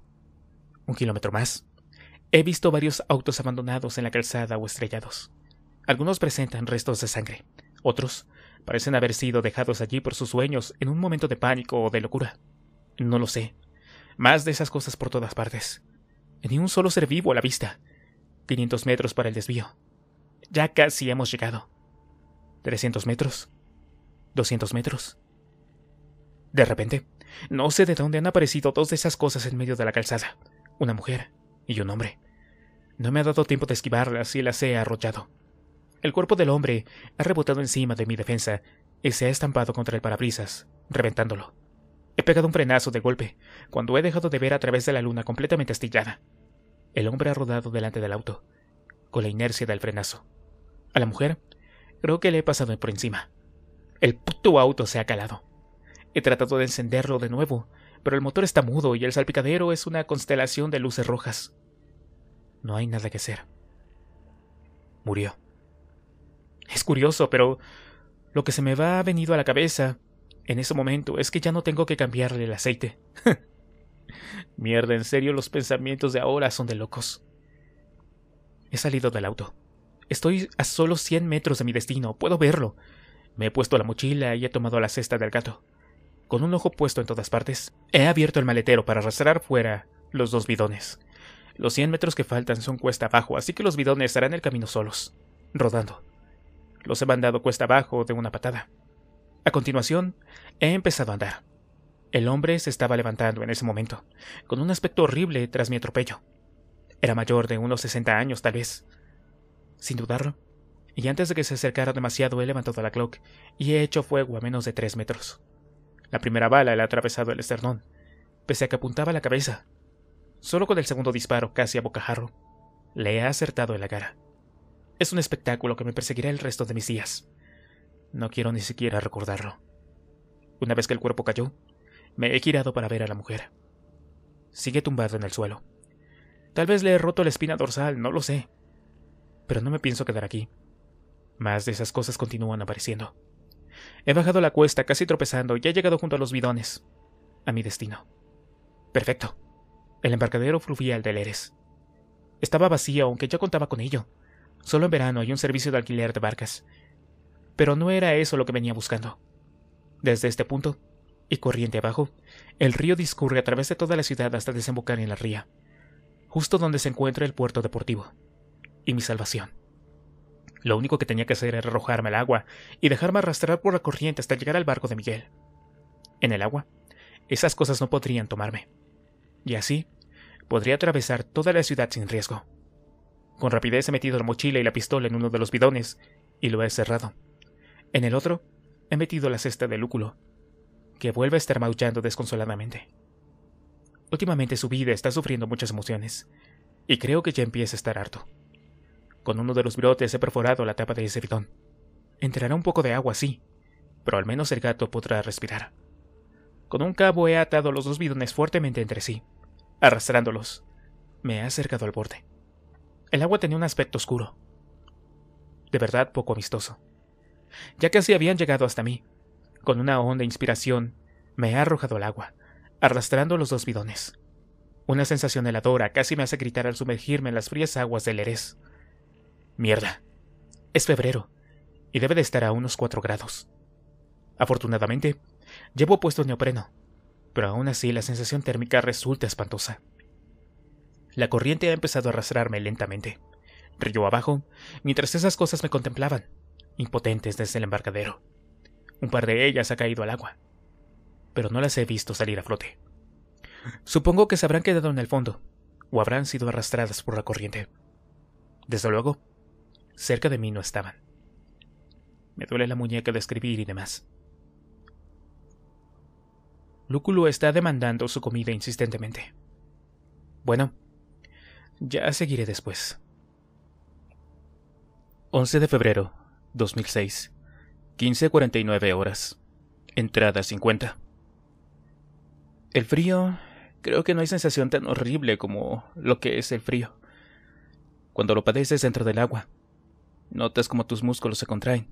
Un kilómetro más. He visto varios autos abandonados en la calzada o estrellados. Algunos presentan restos de sangre, otros parecen haber sido dejados allí por sus sueños en un momento de pánico o de locura. No lo sé. Más de esas cosas por todas partes. Ni un solo ser vivo a la vista. 500 metros para el desvío. Ya casi hemos llegado. 300 metros. 200 metros. De repente, no sé de dónde han aparecido dos de esas cosas en medio de la calzada. Una mujer y un hombre. No me ha dado tiempo de esquivarlas y las he arrollado. El cuerpo del hombre ha rebotado encima de mi defensa y se ha estampado contra el parabrisas, reventándolo. He pegado un frenazo de golpe, cuando he dejado de ver a través de la luna completamente astillada. El hombre ha rodado delante del auto, con la inercia del frenazo. A la mujer, creo que le he pasado por encima. El puto auto se ha calado. He tratado de encenderlo de nuevo, pero el motor está mudo y el salpicadero es una constelación de luces rojas. No hay nada que hacer. Murió. Es curioso, pero lo que se me va venido a la cabeza en ese momento es que ya no tengo que cambiarle el aceite. Mierda, en serio, los pensamientos de ahora son de locos. He salido del auto. Estoy a solo 100 metros de mi destino, puedo verlo. Me he puesto la mochila y he tomado la cesta del gato. Con un ojo puesto en todas partes, he abierto el maletero para arrastrar fuera los dos bidones. Los 100 metros que faltan son cuesta abajo, así que los bidones harán el camino solos, rodando. Los he mandado cuesta abajo de una patada. A continuación, he empezado a andar. El hombre se estaba levantando en ese momento, con un aspecto horrible tras mi atropello. Era mayor de unos 60 años, tal vez. Sin dudarlo. Y antes de que se acercara demasiado, he levantado la clock y he hecho fuego a menos de tres metros. La primera bala le ha atravesado el esternón, pese a que apuntaba la cabeza. Solo con el segundo disparo, casi a bocajarro, le he acertado en la cara. Es un espectáculo que me perseguirá el resto de mis días. No quiero ni siquiera recordarlo. Una vez que el cuerpo cayó, me he girado para ver a la mujer. Sigue tumbado en el suelo. Tal vez le he roto la espina dorsal, no lo sé. Pero no me pienso quedar aquí. Más de esas cosas continúan apareciendo. He bajado la cuesta casi tropezando y he llegado junto a los bidones. A mi destino. Perfecto. El embarcadero fluvial del Leres. Estaba vacío, aunque ya contaba con ello. Solo en verano hay un servicio de alquiler de barcas. Pero no era eso lo que venía buscando. Desde este punto, y corriente abajo, el río discurre a través de toda la ciudad hasta desembocar en la ría, justo donde se encuentra el puerto deportivo. Y mi salvación. Lo único que tenía que hacer era arrojarme al agua y dejarme arrastrar por la corriente hasta llegar al barco de Miguel. En el agua, esas cosas no podrían tomarme. Y así, podría atravesar toda la ciudad sin riesgo. Con rapidez he metido la mochila y la pistola en uno de los bidones y lo he cerrado. En el otro, he metido la cesta de lúculo, que vuelve a estar maullando desconsoladamente. Últimamente su vida está sufriendo muchas emociones, y creo que ya empieza a estar harto. Con uno de los brotes he perforado la tapa de ese bidón. Entrará un poco de agua, sí, pero al menos el gato podrá respirar. Con un cabo he atado los dos bidones fuertemente entre sí, arrastrándolos. Me he acercado al borde. El agua tenía un aspecto oscuro, de verdad poco amistoso. Ya casi habían llegado hasta mí. Con una honda inspiración, me he arrojado al agua, arrastrando los dos bidones. Una sensación heladora casi me hace gritar al sumergirme en las frías aguas del Erez. Mierda. Es febrero, y debe de estar a unos cuatro grados. Afortunadamente, llevo puesto neopreno, pero aún así la sensación térmica resulta espantosa. La corriente ha empezado a arrastrarme lentamente, río abajo, mientras esas cosas me contemplaban, impotentes desde el embarcadero. Un par de ellas ha caído al agua, pero no las he visto salir a flote. Supongo que se habrán quedado en el fondo, o habrán sido arrastradas por la corriente. Desde luego, cerca de mí no estaban. Me duele la muñeca de escribir y demás. Lúculo está demandando su comida insistentemente. Bueno, ya seguiré después. 11 de febrero 2006, 15.49 horas. Entrada 50. El frío... Creo que no hay sensación tan horrible como lo que es el frío. Cuando lo padeces dentro del agua, notas cómo tus músculos se contraen,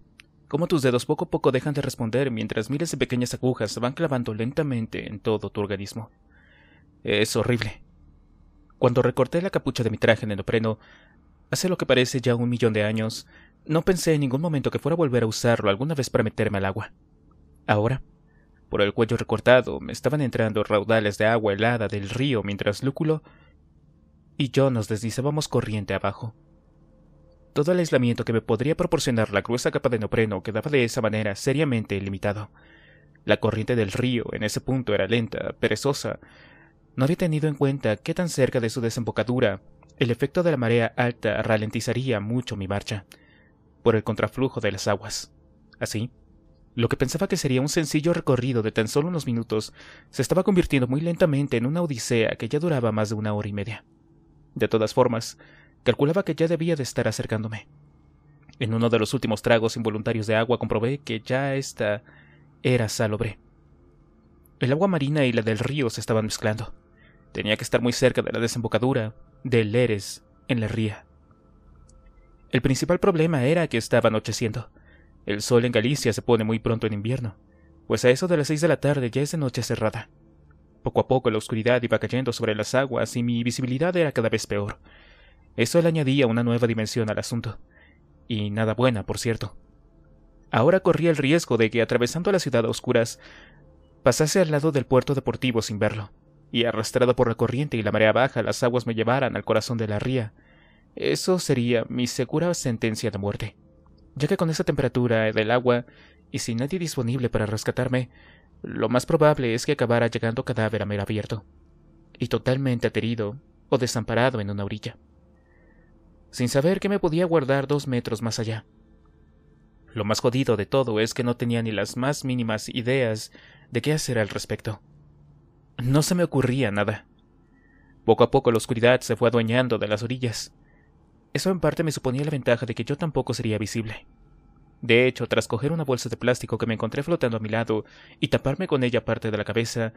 cómo tus dedos poco a poco dejan de responder mientras miles de pequeñas agujas van clavando lentamente en todo tu organismo. Es horrible. Cuando recorté la capucha de mi traje en el hace lo que parece ya un millón de años, no pensé en ningún momento que fuera a volver a usarlo alguna vez para meterme al agua. Ahora, por el cuello recortado, me estaban entrando raudales de agua helada del río mientras Lúculo y yo nos deslizábamos corriente abajo. Todo el aislamiento que me podría proporcionar la gruesa capa de nopreno quedaba de esa manera seriamente limitado. La corriente del río en ese punto era lenta, perezosa, no había tenido en cuenta que tan cerca de su desembocadura el efecto de la marea alta ralentizaría mucho mi marcha, por el contraflujo de las aguas. Así, lo que pensaba que sería un sencillo recorrido de tan solo unos minutos se estaba convirtiendo muy lentamente en una odisea que ya duraba más de una hora y media. De todas formas, calculaba que ya debía de estar acercándome. En uno de los últimos tragos involuntarios de agua comprobé que ya esta era salobre. El agua marina y la del río se estaban mezclando. Tenía que estar muy cerca de la desembocadura del Eres en la ría. El principal problema era que estaba anocheciendo. El sol en Galicia se pone muy pronto en invierno, pues a eso de las seis de la tarde ya es de noche cerrada. Poco a poco la oscuridad iba cayendo sobre las aguas y mi visibilidad era cada vez peor. Eso le añadía una nueva dimensión al asunto. Y nada buena, por cierto. Ahora corría el riesgo de que, atravesando la ciudad a oscuras, pasase al lado del puerto deportivo sin verlo, y arrastrado por la corriente y la marea baja las aguas me llevaran al corazón de la ría. Eso sería mi segura sentencia de muerte, ya que con esa temperatura del agua y sin nadie disponible para rescatarme, lo más probable es que acabara llegando cadáver a mero abierto, y totalmente aterido o desamparado en una orilla, sin saber que me podía guardar dos metros más allá. Lo más jodido de todo es que no tenía ni las más mínimas ideas de qué hacer al respecto. No se me ocurría nada. Poco a poco la oscuridad se fue adueñando de las orillas. Eso en parte me suponía la ventaja de que yo tampoco sería visible. De hecho, tras coger una bolsa de plástico que me encontré flotando a mi lado y taparme con ella parte de la cabeza,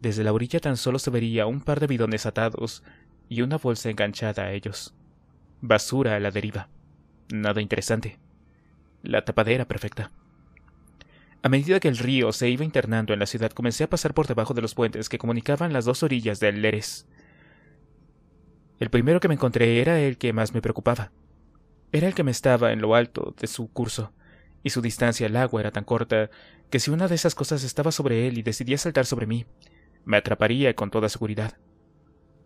desde la orilla tan solo se vería un par de bidones atados y una bolsa enganchada a ellos. Basura a la deriva. Nada interesante. La tapadera perfecta. A medida que el río se iba internando en la ciudad, comencé a pasar por debajo de los puentes que comunicaban las dos orillas del Leres. El primero que me encontré era el que más me preocupaba. Era el que me estaba en lo alto de su curso, y su distancia al agua era tan corta que si una de esas cosas estaba sobre él y decidía saltar sobre mí, me atraparía con toda seguridad.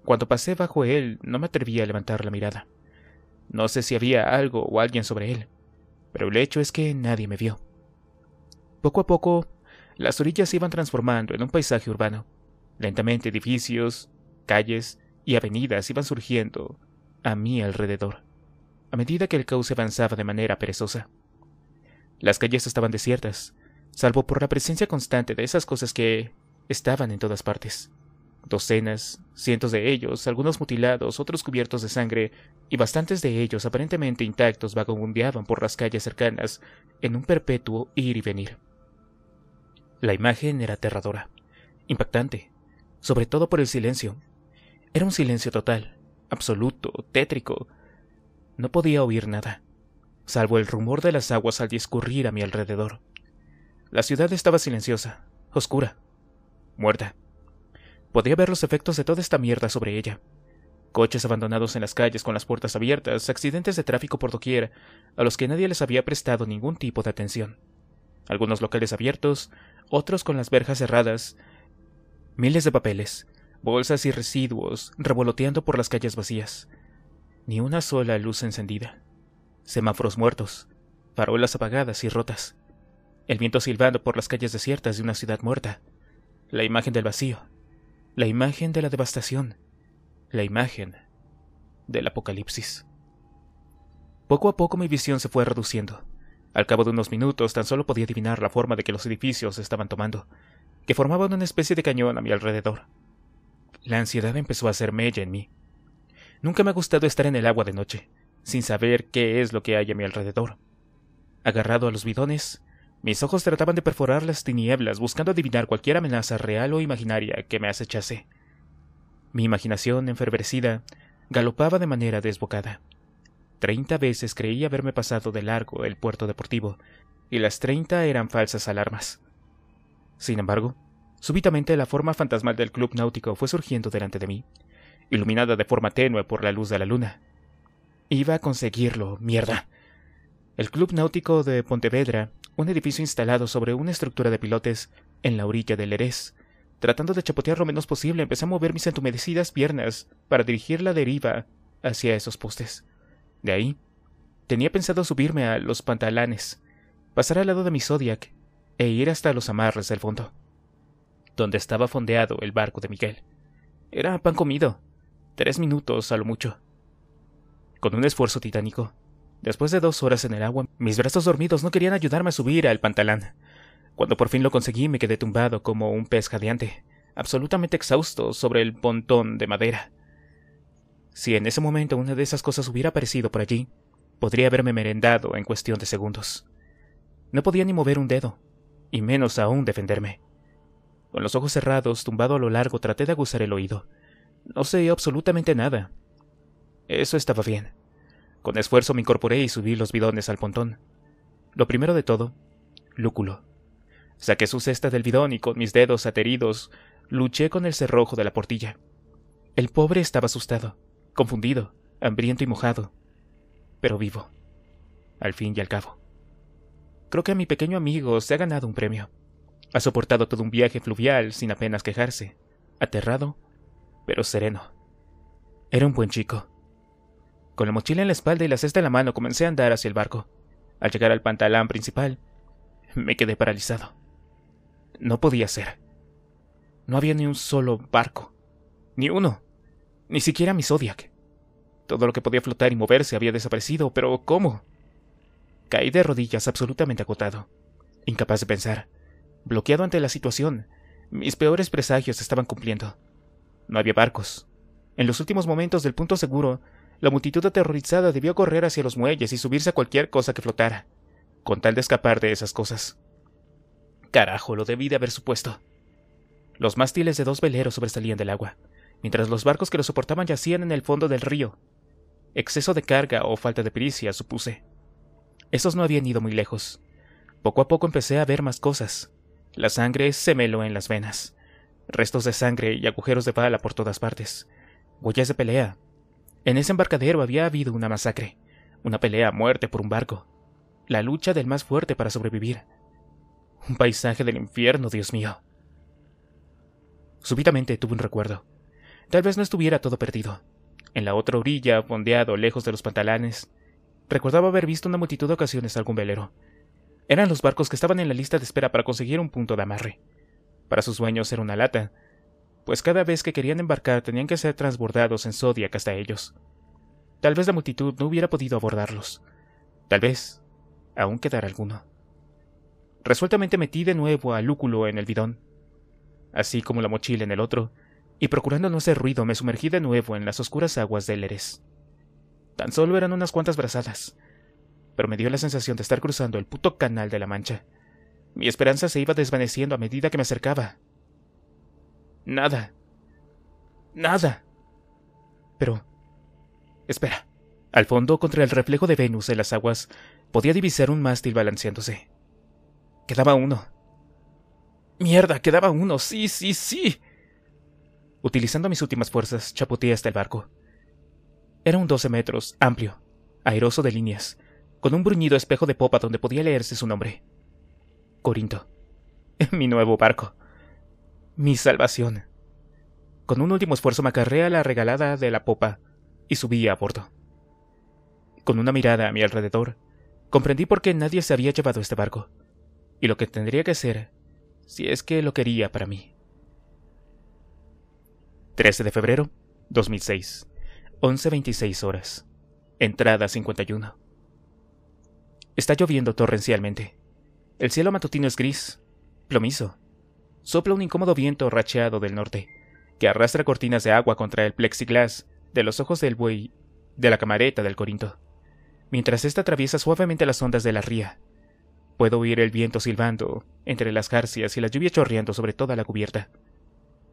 Cuando pasé bajo él, no me atreví a levantar la mirada. No sé si había algo o alguien sobre él pero el hecho es que nadie me vio. Poco a poco, las orillas se iban transformando en un paisaje urbano. Lentamente edificios, calles y avenidas iban surgiendo a mi alrededor, a medida que el cauce avanzaba de manera perezosa. Las calles estaban desiertas, salvo por la presencia constante de esas cosas que estaban en todas partes. Docenas, cientos de ellos, algunos mutilados, otros cubiertos de sangre, y bastantes de ellos aparentemente intactos vagabundeaban por las calles cercanas, en un perpetuo ir y venir. La imagen era aterradora, impactante, sobre todo por el silencio. Era un silencio total, absoluto, tétrico. No podía oír nada, salvo el rumor de las aguas al discurrir a mi alrededor. La ciudad estaba silenciosa, oscura, muerta. Podía ver los efectos de toda esta mierda sobre ella. Coches abandonados en las calles con las puertas abiertas, accidentes de tráfico por doquier, a los que nadie les había prestado ningún tipo de atención. Algunos locales abiertos, otros con las verjas cerradas, miles de papeles, bolsas y residuos revoloteando por las calles vacías. Ni una sola luz encendida. Semáforos muertos, farolas apagadas y rotas. El viento silbando por las calles desiertas de una ciudad muerta. La imagen del vacío, la imagen de la devastación, la imagen del apocalipsis. Poco a poco mi visión se fue reduciendo. Al cabo de unos minutos tan solo podía adivinar la forma de que los edificios estaban tomando, que formaban una especie de cañón a mi alrededor. La ansiedad empezó a hacerme mella en mí. Nunca me ha gustado estar en el agua de noche, sin saber qué es lo que hay a mi alrededor. Agarrado a los bidones, mis ojos trataban de perforar las tinieblas buscando adivinar cualquier amenaza real o imaginaria que me acechase. Mi imaginación enfervecida galopaba de manera desbocada. Treinta veces creí haberme pasado de largo el puerto deportivo, y las treinta eran falsas alarmas. Sin embargo, súbitamente la forma fantasmal del club náutico fue surgiendo delante de mí, iluminada de forma tenue por la luz de la luna. Iba a conseguirlo, mierda. El club náutico de Pontevedra un edificio instalado sobre una estructura de pilotes en la orilla del Erez. Tratando de chapotear lo menos posible, empecé a mover mis entumecidas piernas para dirigir la deriva hacia esos postes. De ahí, tenía pensado subirme a los pantalanes, pasar al lado de mi Zodiac e ir hasta los amarres del fondo, donde estaba fondeado el barco de Miguel. Era pan comido, tres minutos a lo mucho. Con un esfuerzo titánico, Después de dos horas en el agua, mis brazos dormidos no querían ayudarme a subir al pantalán. Cuando por fin lo conseguí me quedé tumbado como un pez jadeante, absolutamente exhausto sobre el pontón de madera. Si en ese momento una de esas cosas hubiera aparecido por allí, podría haberme merendado en cuestión de segundos. No podía ni mover un dedo, y menos aún defenderme. Con los ojos cerrados, tumbado a lo largo, traté de aguzar el oído. No sé absolutamente nada. Eso estaba bien. Con esfuerzo me incorporé y subí los bidones al pontón. Lo primero de todo, lúculo. Saqué su cesta del bidón y con mis dedos ateridos luché con el cerrojo de la portilla. El pobre estaba asustado, confundido, hambriento y mojado, pero vivo, al fin y al cabo. Creo que a mi pequeño amigo se ha ganado un premio. Ha soportado todo un viaje fluvial sin apenas quejarse, aterrado, pero sereno. Era un buen chico, con la mochila en la espalda y la cesta en la mano comencé a andar hacia el barco. Al llegar al pantalán principal, me quedé paralizado. No podía ser. No había ni un solo barco. Ni uno. Ni siquiera mi Zodiac. Todo lo que podía flotar y moverse había desaparecido, pero ¿cómo? Caí de rodillas absolutamente agotado, incapaz de pensar, bloqueado ante la situación. Mis peores presagios estaban cumpliendo. No había barcos. En los últimos momentos del punto seguro, la multitud aterrorizada debió correr hacia los muelles y subirse a cualquier cosa que flotara, con tal de escapar de esas cosas. Carajo, lo debí de haber supuesto. Los mástiles de dos veleros sobresalían del agua, mientras los barcos que lo soportaban yacían en el fondo del río. Exceso de carga o falta de pericia, supuse. Esos no habían ido muy lejos. Poco a poco empecé a ver más cosas. La sangre se me en las venas. Restos de sangre y agujeros de bala por todas partes. Huellas de pelea, en ese embarcadero había habido una masacre, una pelea a muerte por un barco, la lucha del más fuerte para sobrevivir. Un paisaje del infierno, Dios mío. Súbitamente tuve un recuerdo. Tal vez no estuviera todo perdido. En la otra orilla, fondeado lejos de los pantalanes, recordaba haber visto una multitud de ocasiones algún velero. Eran los barcos que estaban en la lista de espera para conseguir un punto de amarre. Para sus dueños era una lata, pues cada vez que querían embarcar tenían que ser transbordados en Zodiac hasta ellos. Tal vez la multitud no hubiera podido abordarlos. Tal vez aún quedara alguno. Resueltamente metí de nuevo al Lúculo en el bidón, así como la mochila en el otro, y procurando no hacer ruido me sumergí de nuevo en las oscuras aguas del Eres. Tan solo eran unas cuantas brazadas, pero me dio la sensación de estar cruzando el puto canal de la Mancha. Mi esperanza se iba desvaneciendo a medida que me acercaba. Nada. Nada. Pero... Espera. Al fondo, contra el reflejo de Venus en las aguas, podía divisar un mástil balanceándose. Quedaba uno. Mierda, quedaba uno. Sí, sí, sí. Utilizando mis últimas fuerzas, chapoteé hasta el barco. Era un doce metros, amplio, airoso de líneas, con un bruñido espejo de popa donde podía leerse su nombre. Corinto. Mi nuevo barco mi salvación. Con un último esfuerzo me acarré a la regalada de la popa y subí a bordo. Con una mirada a mi alrededor, comprendí por qué nadie se había llevado este barco, y lo que tendría que hacer si es que lo quería para mí. 13 de febrero 2006, 11.26 horas, entrada 51. Está lloviendo torrencialmente. El cielo matutino es gris, plomizo, sopla un incómodo viento racheado del norte, que arrastra cortinas de agua contra el plexiglas de los ojos del buey de la camareta del Corinto. Mientras ésta atraviesa suavemente las ondas de la ría, puedo oír el viento silbando entre las garcias y la lluvia chorreando sobre toda la cubierta.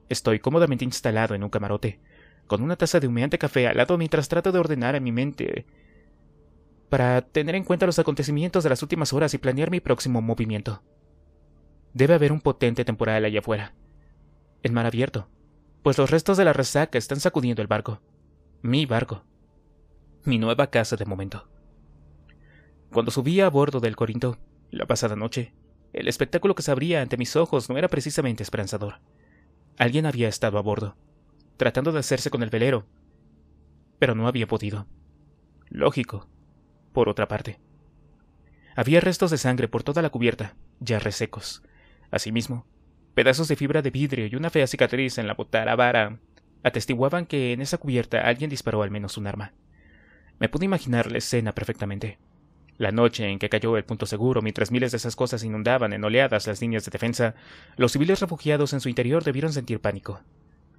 Estoy cómodamente instalado en un camarote, con una taza de humeante café al lado mientras trato de ordenar a mi mente para tener en cuenta los acontecimientos de las últimas horas y planear mi próximo movimiento. Debe haber un potente temporal allá afuera. El mar abierto. Pues los restos de la resaca están sacudiendo el barco. Mi barco. Mi nueva casa de momento. Cuando subía a bordo del Corinto, la pasada noche, el espectáculo que se abría ante mis ojos no era precisamente esperanzador. Alguien había estado a bordo, tratando de hacerse con el velero, pero no había podido. Lógico, por otra parte. Había restos de sangre por toda la cubierta, ya resecos, Asimismo, pedazos de fibra de vidrio y una fea cicatriz en la botara vara atestiguaban que en esa cubierta alguien disparó al menos un arma. Me pude imaginar la escena perfectamente. La noche en que cayó el punto seguro mientras miles de esas cosas inundaban en oleadas las líneas de defensa, los civiles refugiados en su interior debieron sentir pánico.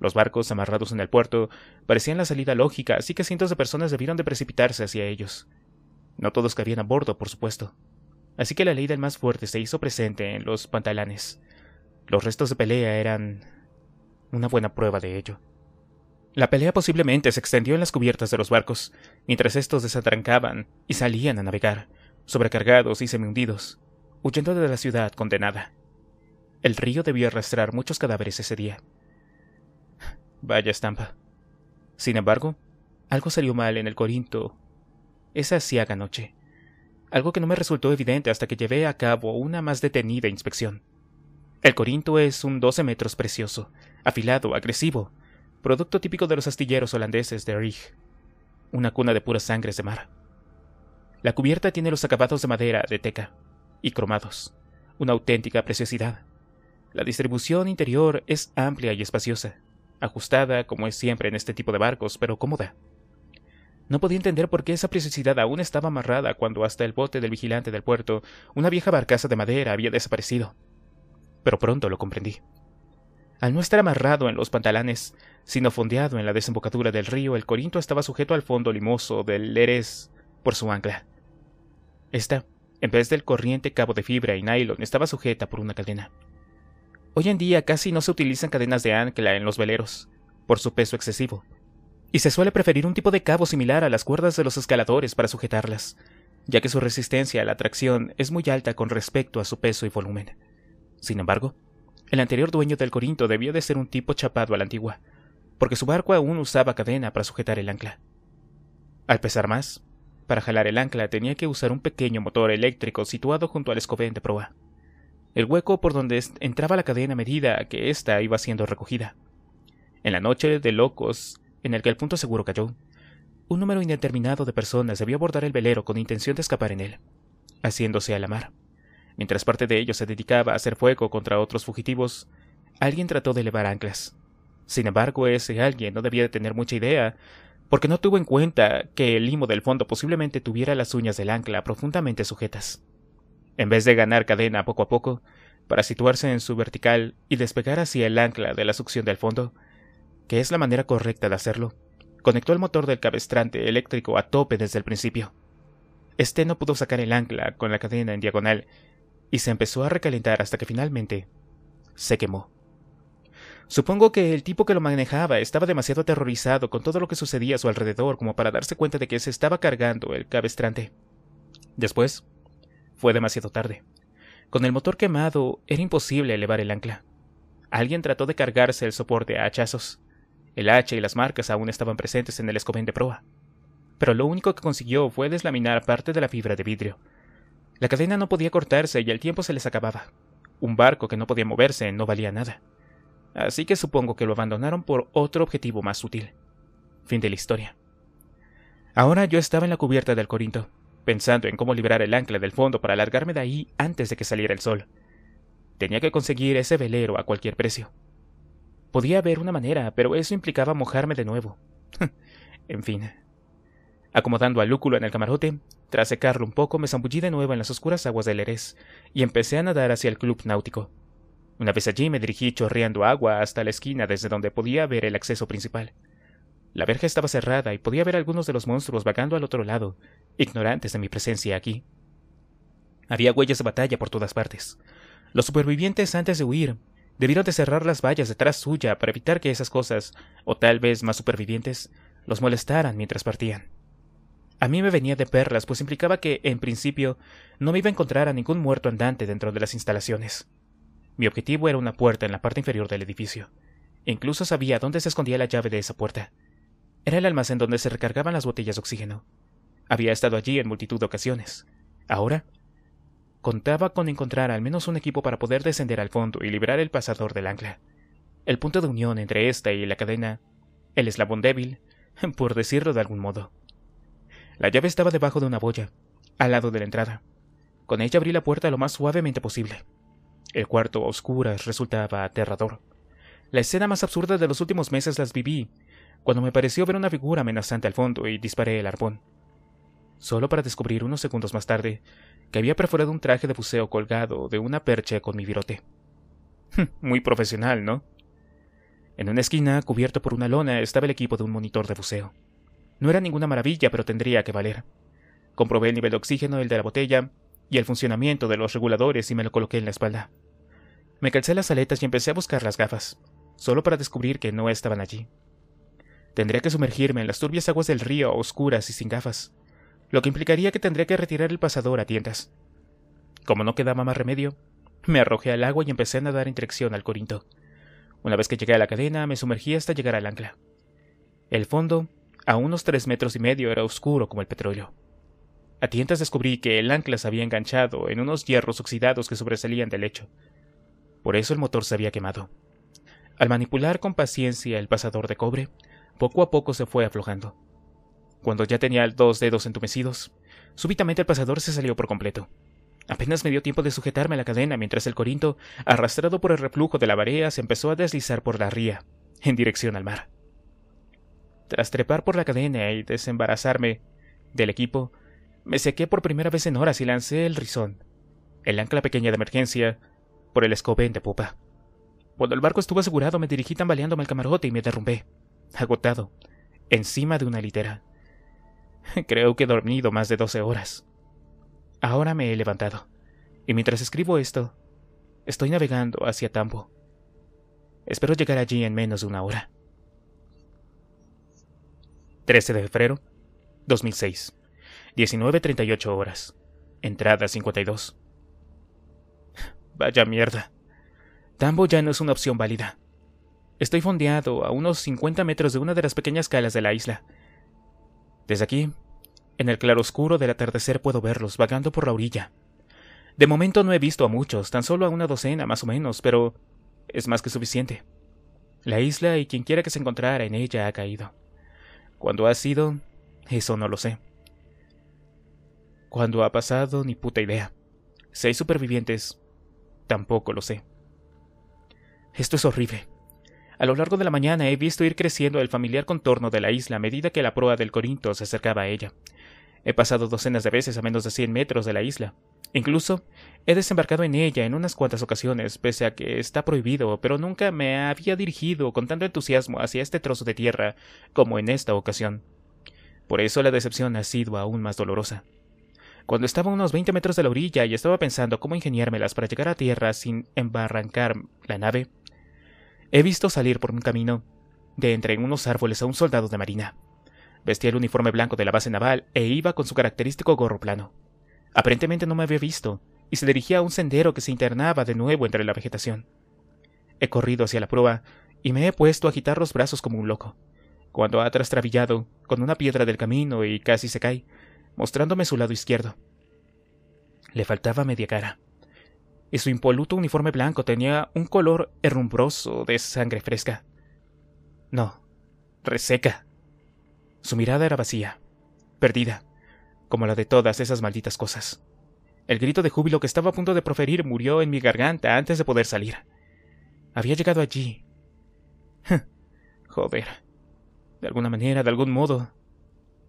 Los barcos amarrados en el puerto parecían la salida lógica, así que cientos de personas debieron de precipitarse hacia ellos. No todos cabían a bordo, por supuesto así que la ley del más fuerte se hizo presente en los pantalanes. Los restos de pelea eran una buena prueba de ello. La pelea posiblemente se extendió en las cubiertas de los barcos, mientras estos desatrancaban y salían a navegar, sobrecargados y semihundidos, huyendo de la ciudad condenada. El río debió arrastrar muchos cadáveres ese día. Vaya estampa. Sin embargo, algo salió mal en el Corinto esa ciaga noche algo que no me resultó evidente hasta que llevé a cabo una más detenida inspección. El Corinto es un 12 metros precioso, afilado, agresivo, producto típico de los astilleros holandeses de Rij, una cuna de puras sangres de mar. La cubierta tiene los acabados de madera de teca y cromados, una auténtica preciosidad. La distribución interior es amplia y espaciosa, ajustada como es siempre en este tipo de barcos, pero cómoda. No podía entender por qué esa preciosidad aún estaba amarrada cuando hasta el bote del vigilante del puerto, una vieja barcaza de madera, había desaparecido. Pero pronto lo comprendí. Al no estar amarrado en los pantalones, sino fondeado en la desembocadura del río, el Corinto estaba sujeto al fondo limoso del Eres por su ancla. Esta, en vez del corriente cabo de fibra y nylon, estaba sujeta por una cadena. Hoy en día casi no se utilizan cadenas de ancla en los veleros, por su peso excesivo, y se suele preferir un tipo de cabo similar a las cuerdas de los escaladores para sujetarlas, ya que su resistencia a la tracción es muy alta con respecto a su peso y volumen. Sin embargo, el anterior dueño del Corinto debió de ser un tipo chapado a la antigua, porque su barco aún usaba cadena para sujetar el ancla. Al pesar más, para jalar el ancla tenía que usar un pequeño motor eléctrico situado junto al escobén de proa, el hueco por donde entraba la cadena a medida que ésta iba siendo recogida. En la noche de locos en el que el punto seguro cayó, un número indeterminado de personas debió abordar el velero con intención de escapar en él, haciéndose a la mar. Mientras parte de ellos se dedicaba a hacer fuego contra otros fugitivos, alguien trató de elevar anclas. Sin embargo, ese alguien no debía de tener mucha idea, porque no tuvo en cuenta que el limo del fondo posiblemente tuviera las uñas del ancla profundamente sujetas. En vez de ganar cadena poco a poco, para situarse en su vertical y despegar hacia el ancla de la succión del fondo, que es la manera correcta de hacerlo, conectó el motor del cabestrante eléctrico a tope desde el principio. Este no pudo sacar el ancla con la cadena en diagonal y se empezó a recalentar hasta que finalmente se quemó. Supongo que el tipo que lo manejaba estaba demasiado aterrorizado con todo lo que sucedía a su alrededor como para darse cuenta de que se estaba cargando el cabestrante. Después, fue demasiado tarde. Con el motor quemado, era imposible elevar el ancla. Alguien trató de cargarse el soporte a hachazos, el hacha y las marcas aún estaban presentes en el escobén de proa, pero lo único que consiguió fue deslaminar parte de la fibra de vidrio. La cadena no podía cortarse y el tiempo se les acababa. Un barco que no podía moverse no valía nada. Así que supongo que lo abandonaron por otro objetivo más sutil. Fin de la historia. Ahora yo estaba en la cubierta del Corinto, pensando en cómo liberar el ancla del fondo para alargarme de ahí antes de que saliera el sol. Tenía que conseguir ese velero a cualquier precio. Podía haber una manera, pero eso implicaba mojarme de nuevo. en fin. Acomodando al lúculo en el camarote, tras secarlo un poco, me zambullí de nuevo en las oscuras aguas del Erez y empecé a nadar hacia el club náutico. Una vez allí me dirigí chorreando agua hasta la esquina desde donde podía ver el acceso principal. La verja estaba cerrada y podía ver algunos de los monstruos vagando al otro lado, ignorantes de mi presencia aquí. Había huellas de batalla por todas partes. Los supervivientes antes de huir Debieron de cerrar las vallas detrás suya para evitar que esas cosas, o tal vez más supervivientes, los molestaran mientras partían. A mí me venía de perlas, pues implicaba que, en principio, no me iba a encontrar a ningún muerto andante dentro de las instalaciones. Mi objetivo era una puerta en la parte inferior del edificio. incluso sabía dónde se escondía la llave de esa puerta. Era el almacén donde se recargaban las botellas de oxígeno. Había estado allí en multitud de ocasiones. Ahora contaba con encontrar al menos un equipo para poder descender al fondo y liberar el pasador del ancla. El punto de unión entre esta y la cadena, el eslabón débil, por decirlo de algún modo. La llave estaba debajo de una boya, al lado de la entrada. Con ella abrí la puerta lo más suavemente posible. El cuarto a oscuras resultaba aterrador. La escena más absurda de los últimos meses las viví, cuando me pareció ver una figura amenazante al fondo y disparé el arpón. Solo para descubrir unos segundos más tarde que había perforado un traje de buceo colgado de una percha con mi virote. Hm, muy profesional, ¿no? En una esquina, cubierto por una lona, estaba el equipo de un monitor de buceo. No era ninguna maravilla, pero tendría que valer. Comprobé el nivel de oxígeno del de la botella y el funcionamiento de los reguladores y me lo coloqué en la espalda. Me calcé las aletas y empecé a buscar las gafas, solo para descubrir que no estaban allí. Tendría que sumergirme en las turbias aguas del río, oscuras y sin gafas, lo que implicaría que tendría que retirar el pasador a tiendas. Como no quedaba más remedio, me arrojé al agua y empecé a nadar en al Corinto. Una vez que llegué a la cadena, me sumergí hasta llegar al ancla. El fondo, a unos tres metros y medio, era oscuro como el petróleo. A tientas descubrí que el ancla se había enganchado en unos hierros oxidados que sobresalían del lecho. Por eso el motor se había quemado. Al manipular con paciencia el pasador de cobre, poco a poco se fue aflojando. Cuando ya tenía dos dedos entumecidos, súbitamente el pasador se salió por completo. Apenas me dio tiempo de sujetarme a la cadena mientras el Corinto, arrastrado por el reflujo de la barea, se empezó a deslizar por la ría, en dirección al mar. Tras trepar por la cadena y desembarazarme del equipo, me sequé por primera vez en horas y lancé el rizón, el ancla pequeña de emergencia, por el escobén de popa. Cuando el barco estuvo asegurado, me dirigí tambaleándome al camarote y me derrumbé, agotado, encima de una litera. Creo que he dormido más de 12 horas. Ahora me he levantado, y mientras escribo esto, estoy navegando hacia Tambo. Espero llegar allí en menos de una hora. 13 de febrero 2006, 19.38 horas, entrada 52. Vaya mierda. Tambo ya no es una opción válida. Estoy fondeado a unos 50 metros de una de las pequeñas calas de la isla, desde aquí, en el claroscuro del atardecer puedo verlos vagando por la orilla. De momento no he visto a muchos, tan solo a una docena más o menos, pero es más que suficiente. La isla y quien quiera que se encontrara en ella ha caído. Cuando ha sido, eso no lo sé. Cuando ha pasado, ni puta idea. Seis supervivientes, tampoco lo sé. Esto es horrible. A lo largo de la mañana he visto ir creciendo el familiar contorno de la isla a medida que la proa del Corinto se acercaba a ella. He pasado docenas de veces a menos de 100 metros de la isla. Incluso he desembarcado en ella en unas cuantas ocasiones, pese a que está prohibido, pero nunca me había dirigido con tanto entusiasmo hacia este trozo de tierra como en esta ocasión. Por eso la decepción ha sido aún más dolorosa. Cuando estaba a unos 20 metros de la orilla y estaba pensando cómo ingeniármelas para llegar a tierra sin embarrancar la nave, He visto salir por un camino de entre unos árboles a un soldado de marina. Vestía el uniforme blanco de la base naval e iba con su característico gorro plano. Aparentemente no me había visto, y se dirigía a un sendero que se internaba de nuevo entre la vegetación. He corrido hacia la proa y me he puesto a agitar los brazos como un loco, cuando ha trastrabillado con una piedra del camino y casi se cae, mostrándome su lado izquierdo. Le faltaba media cara y su impoluto uniforme blanco tenía un color herrumbroso de sangre fresca. No, reseca. Su mirada era vacía, perdida, como la de todas esas malditas cosas. El grito de júbilo que estaba a punto de proferir murió en mi garganta antes de poder salir. Había llegado allí. Joder. De alguna manera, de algún modo.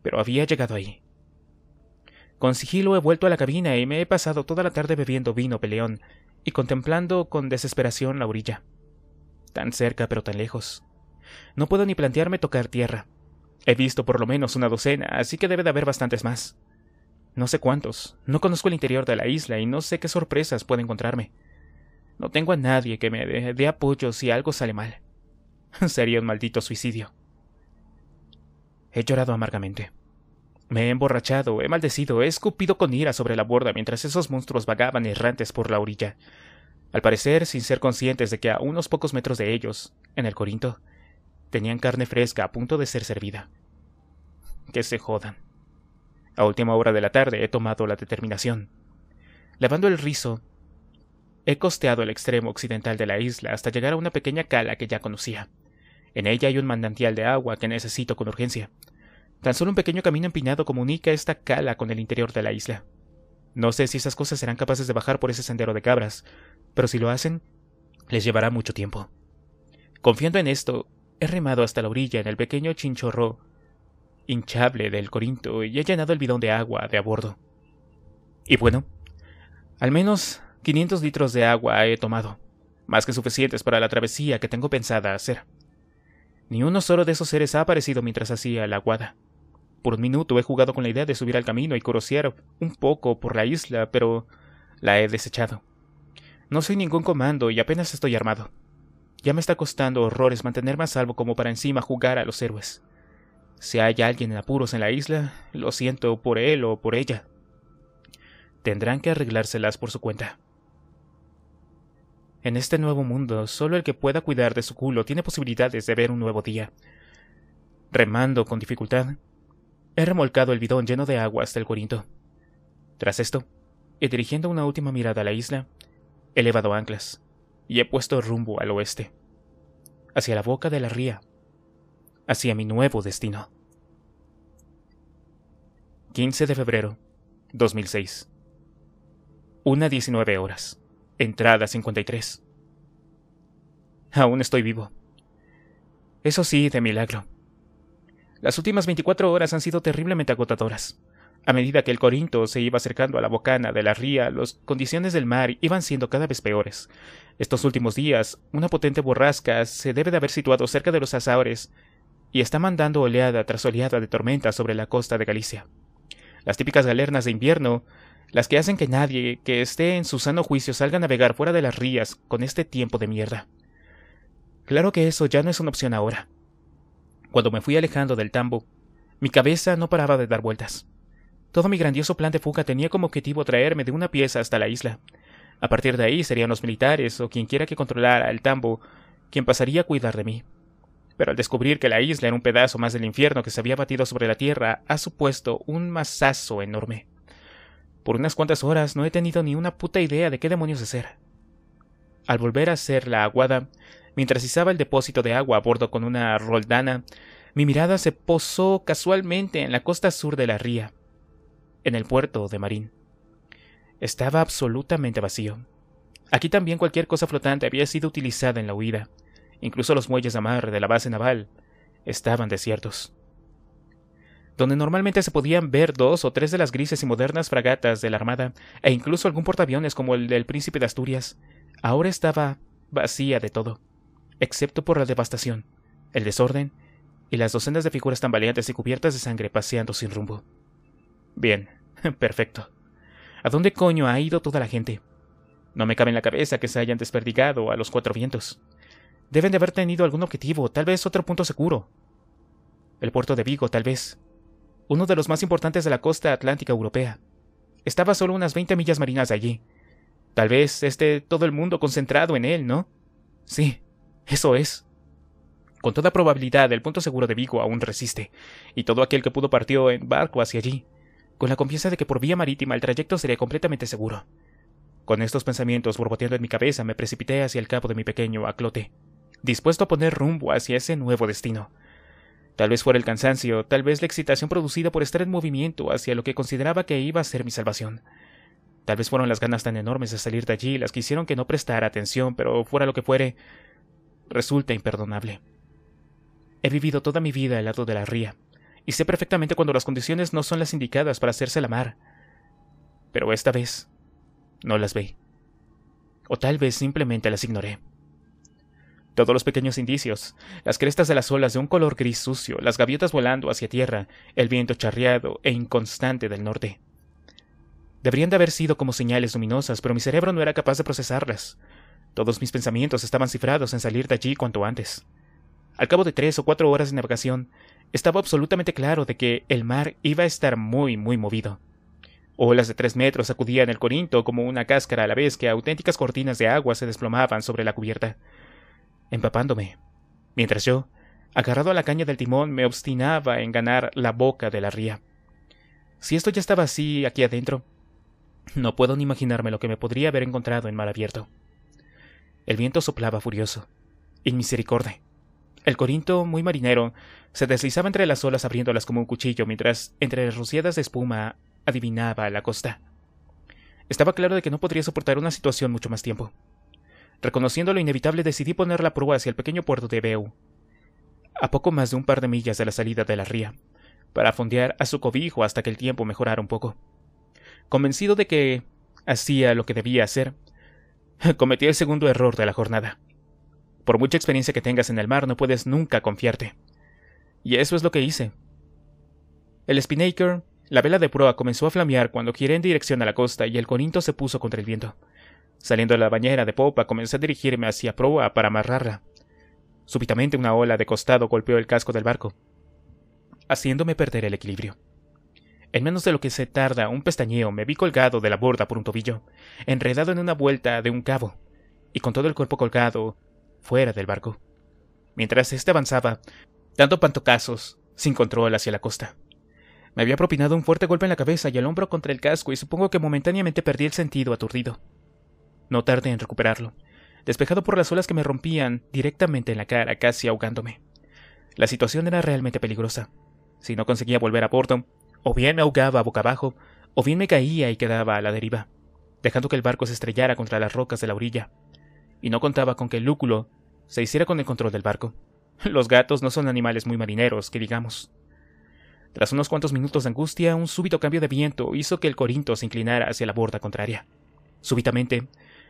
Pero había llegado ahí. Con sigilo he vuelto a la cabina y me he pasado toda la tarde bebiendo vino peleón y contemplando con desesperación la orilla. Tan cerca pero tan lejos. No puedo ni plantearme tocar tierra. He visto por lo menos una docena, así que debe de haber bastantes más. No sé cuántos, no conozco el interior de la isla y no sé qué sorpresas puede encontrarme. No tengo a nadie que me dé, dé apoyo si algo sale mal. Sería un maldito suicidio. He llorado amargamente. Me he emborrachado, he maldecido, he escupido con ira sobre la borda mientras esos monstruos vagaban errantes por la orilla. Al parecer, sin ser conscientes de que a unos pocos metros de ellos, en el Corinto, tenían carne fresca a punto de ser servida. Que se jodan. A última hora de la tarde he tomado la determinación. Lavando el rizo, he costeado el extremo occidental de la isla hasta llegar a una pequeña cala que ya conocía. En ella hay un manantial de agua que necesito con urgencia. Tan solo un pequeño camino empinado comunica esta cala con el interior de la isla. No sé si esas cosas serán capaces de bajar por ese sendero de cabras, pero si lo hacen, les llevará mucho tiempo. Confiando en esto, he remado hasta la orilla en el pequeño chinchorro hinchable del Corinto y he llenado el bidón de agua de a bordo. Y bueno, al menos 500 litros de agua he tomado, más que suficientes para la travesía que tengo pensada hacer. Ni uno solo de esos seres ha aparecido mientras hacía la aguada. Por un minuto he jugado con la idea de subir al camino y corosear un poco por la isla, pero la he desechado. No soy ningún comando y apenas estoy armado. Ya me está costando horrores mantenerme a salvo como para encima jugar a los héroes. Si hay alguien en apuros en la isla, lo siento por él o por ella. Tendrán que arreglárselas por su cuenta. En este nuevo mundo, solo el que pueda cuidar de su culo tiene posibilidades de ver un nuevo día. Remando con dificultad, He remolcado el bidón lleno de agua hasta el Corinto. Tras esto, y dirigiendo una última mirada a la isla, he elevado anclas y he puesto rumbo al oeste, hacia la boca de la ría, hacia mi nuevo destino. 15 de febrero 2006. Una 19 horas. Entrada 53. Aún estoy vivo. Eso sí, de milagro. Las últimas 24 horas han sido terriblemente agotadoras. A medida que el Corinto se iba acercando a la bocana de la ría, las condiciones del mar iban siendo cada vez peores. Estos últimos días, una potente borrasca se debe de haber situado cerca de los Azores y está mandando oleada tras oleada de tormentas sobre la costa de Galicia. Las típicas galernas de invierno, las que hacen que nadie que esté en su sano juicio salga a navegar fuera de las rías con este tiempo de mierda. Claro que eso ya no es una opción ahora. Cuando me fui alejando del tambo, mi cabeza no paraba de dar vueltas. Todo mi grandioso plan de fuga tenía como objetivo traerme de una pieza hasta la isla. A partir de ahí serían los militares o quien quiera que controlara el tambo quien pasaría a cuidar de mí. Pero al descubrir que la isla era un pedazo más del infierno que se había batido sobre la tierra, ha supuesto un masazo enorme. Por unas cuantas horas no he tenido ni una puta idea de qué demonios hacer. Al volver a ser la aguada, Mientras izaba el depósito de agua a bordo con una roldana, mi mirada se posó casualmente en la costa sur de la ría, en el puerto de Marín. Estaba absolutamente vacío. Aquí también cualquier cosa flotante había sido utilizada en la huida. Incluso los muelles de mar de la base naval estaban desiertos. Donde normalmente se podían ver dos o tres de las grises y modernas fragatas de la Armada, e incluso algún portaaviones como el del Príncipe de Asturias, ahora estaba vacía de todo excepto por la devastación, el desorden y las docenas de figuras tambaleantes y cubiertas de sangre paseando sin rumbo. Bien, perfecto. ¿A dónde coño ha ido toda la gente? No me cabe en la cabeza que se hayan desperdigado a los cuatro vientos. Deben de haber tenido algún objetivo, tal vez otro punto seguro. El puerto de Vigo, tal vez. Uno de los más importantes de la costa atlántica europea. Estaba solo unas 20 millas marinas de allí. Tal vez esté todo el mundo concentrado en él, ¿no? Sí, eso es. Con toda probabilidad, el punto seguro de Vigo aún resiste, y todo aquel que pudo partió en barco hacia allí, con la confianza de que por vía marítima el trayecto sería completamente seguro. Con estos pensamientos borboteando en mi cabeza, me precipité hacia el cabo de mi pequeño aclote, dispuesto a poner rumbo hacia ese nuevo destino. Tal vez fuera el cansancio, tal vez la excitación producida por estar en movimiento hacia lo que consideraba que iba a ser mi salvación. Tal vez fueron las ganas tan enormes de salir de allí las que hicieron que no prestara atención, pero fuera lo que fuere, resulta imperdonable. He vivido toda mi vida al lado de la ría, y sé perfectamente cuando las condiciones no son las indicadas para hacerse la mar. Pero esta vez no las ve. O tal vez simplemente las ignoré. Todos los pequeños indicios, las crestas de las olas de un color gris sucio, las gaviotas volando hacia tierra, el viento charreado e inconstante del norte. Deberían de haber sido como señales luminosas, pero mi cerebro no era capaz de procesarlas. Todos mis pensamientos estaban cifrados en salir de allí cuanto antes. Al cabo de tres o cuatro horas de navegación, estaba absolutamente claro de que el mar iba a estar muy, muy movido. Olas de tres metros sacudían el Corinto como una cáscara a la vez que auténticas cortinas de agua se desplomaban sobre la cubierta, empapándome, mientras yo, agarrado a la caña del timón, me obstinaba en ganar la boca de la ría. Si esto ya estaba así aquí adentro, no puedo ni imaginarme lo que me podría haber encontrado en mar abierto. El viento soplaba furioso, inmisericorde. El Corinto, muy marinero, se deslizaba entre las olas abriéndolas como un cuchillo mientras, entre las rociadas de espuma, adivinaba la costa. Estaba claro de que no podría soportar una situación mucho más tiempo. Reconociendo lo inevitable, decidí poner la prueba hacia el pequeño puerto de Beu, a poco más de un par de millas de la salida de la ría, para fondear a su cobijo hasta que el tiempo mejorara un poco. Convencido de que hacía lo que debía hacer, Cometí el segundo error de la jornada. Por mucha experiencia que tengas en el mar, no puedes nunca confiarte. Y eso es lo que hice. El Spinnaker, la vela de proa comenzó a flamear cuando giré en dirección a la costa y el Corinto se puso contra el viento. Saliendo de la bañera de popa, comencé a dirigirme hacia proa para amarrarla. Súbitamente una ola de costado golpeó el casco del barco, haciéndome perder el equilibrio. En menos de lo que se tarda un pestañeo me vi colgado de la borda por un tobillo, enredado en una vuelta de un cabo, y con todo el cuerpo colgado fuera del barco. Mientras éste avanzaba, dando pantocazos, sin control hacia la costa. Me había propinado un fuerte golpe en la cabeza y el hombro contra el casco y supongo que momentáneamente perdí el sentido aturdido. No tardé en recuperarlo, despejado por las olas que me rompían directamente en la cara, casi ahogándome. La situación era realmente peligrosa. Si no conseguía volver a bordo, o bien me ahogaba boca abajo, o bien me caía y quedaba a la deriva, dejando que el barco se estrellara contra las rocas de la orilla. Y no contaba con que el lúculo se hiciera con el control del barco. Los gatos no son animales muy marineros, que digamos. Tras unos cuantos minutos de angustia, un súbito cambio de viento hizo que el Corinto se inclinara hacia la borda contraria. Súbitamente,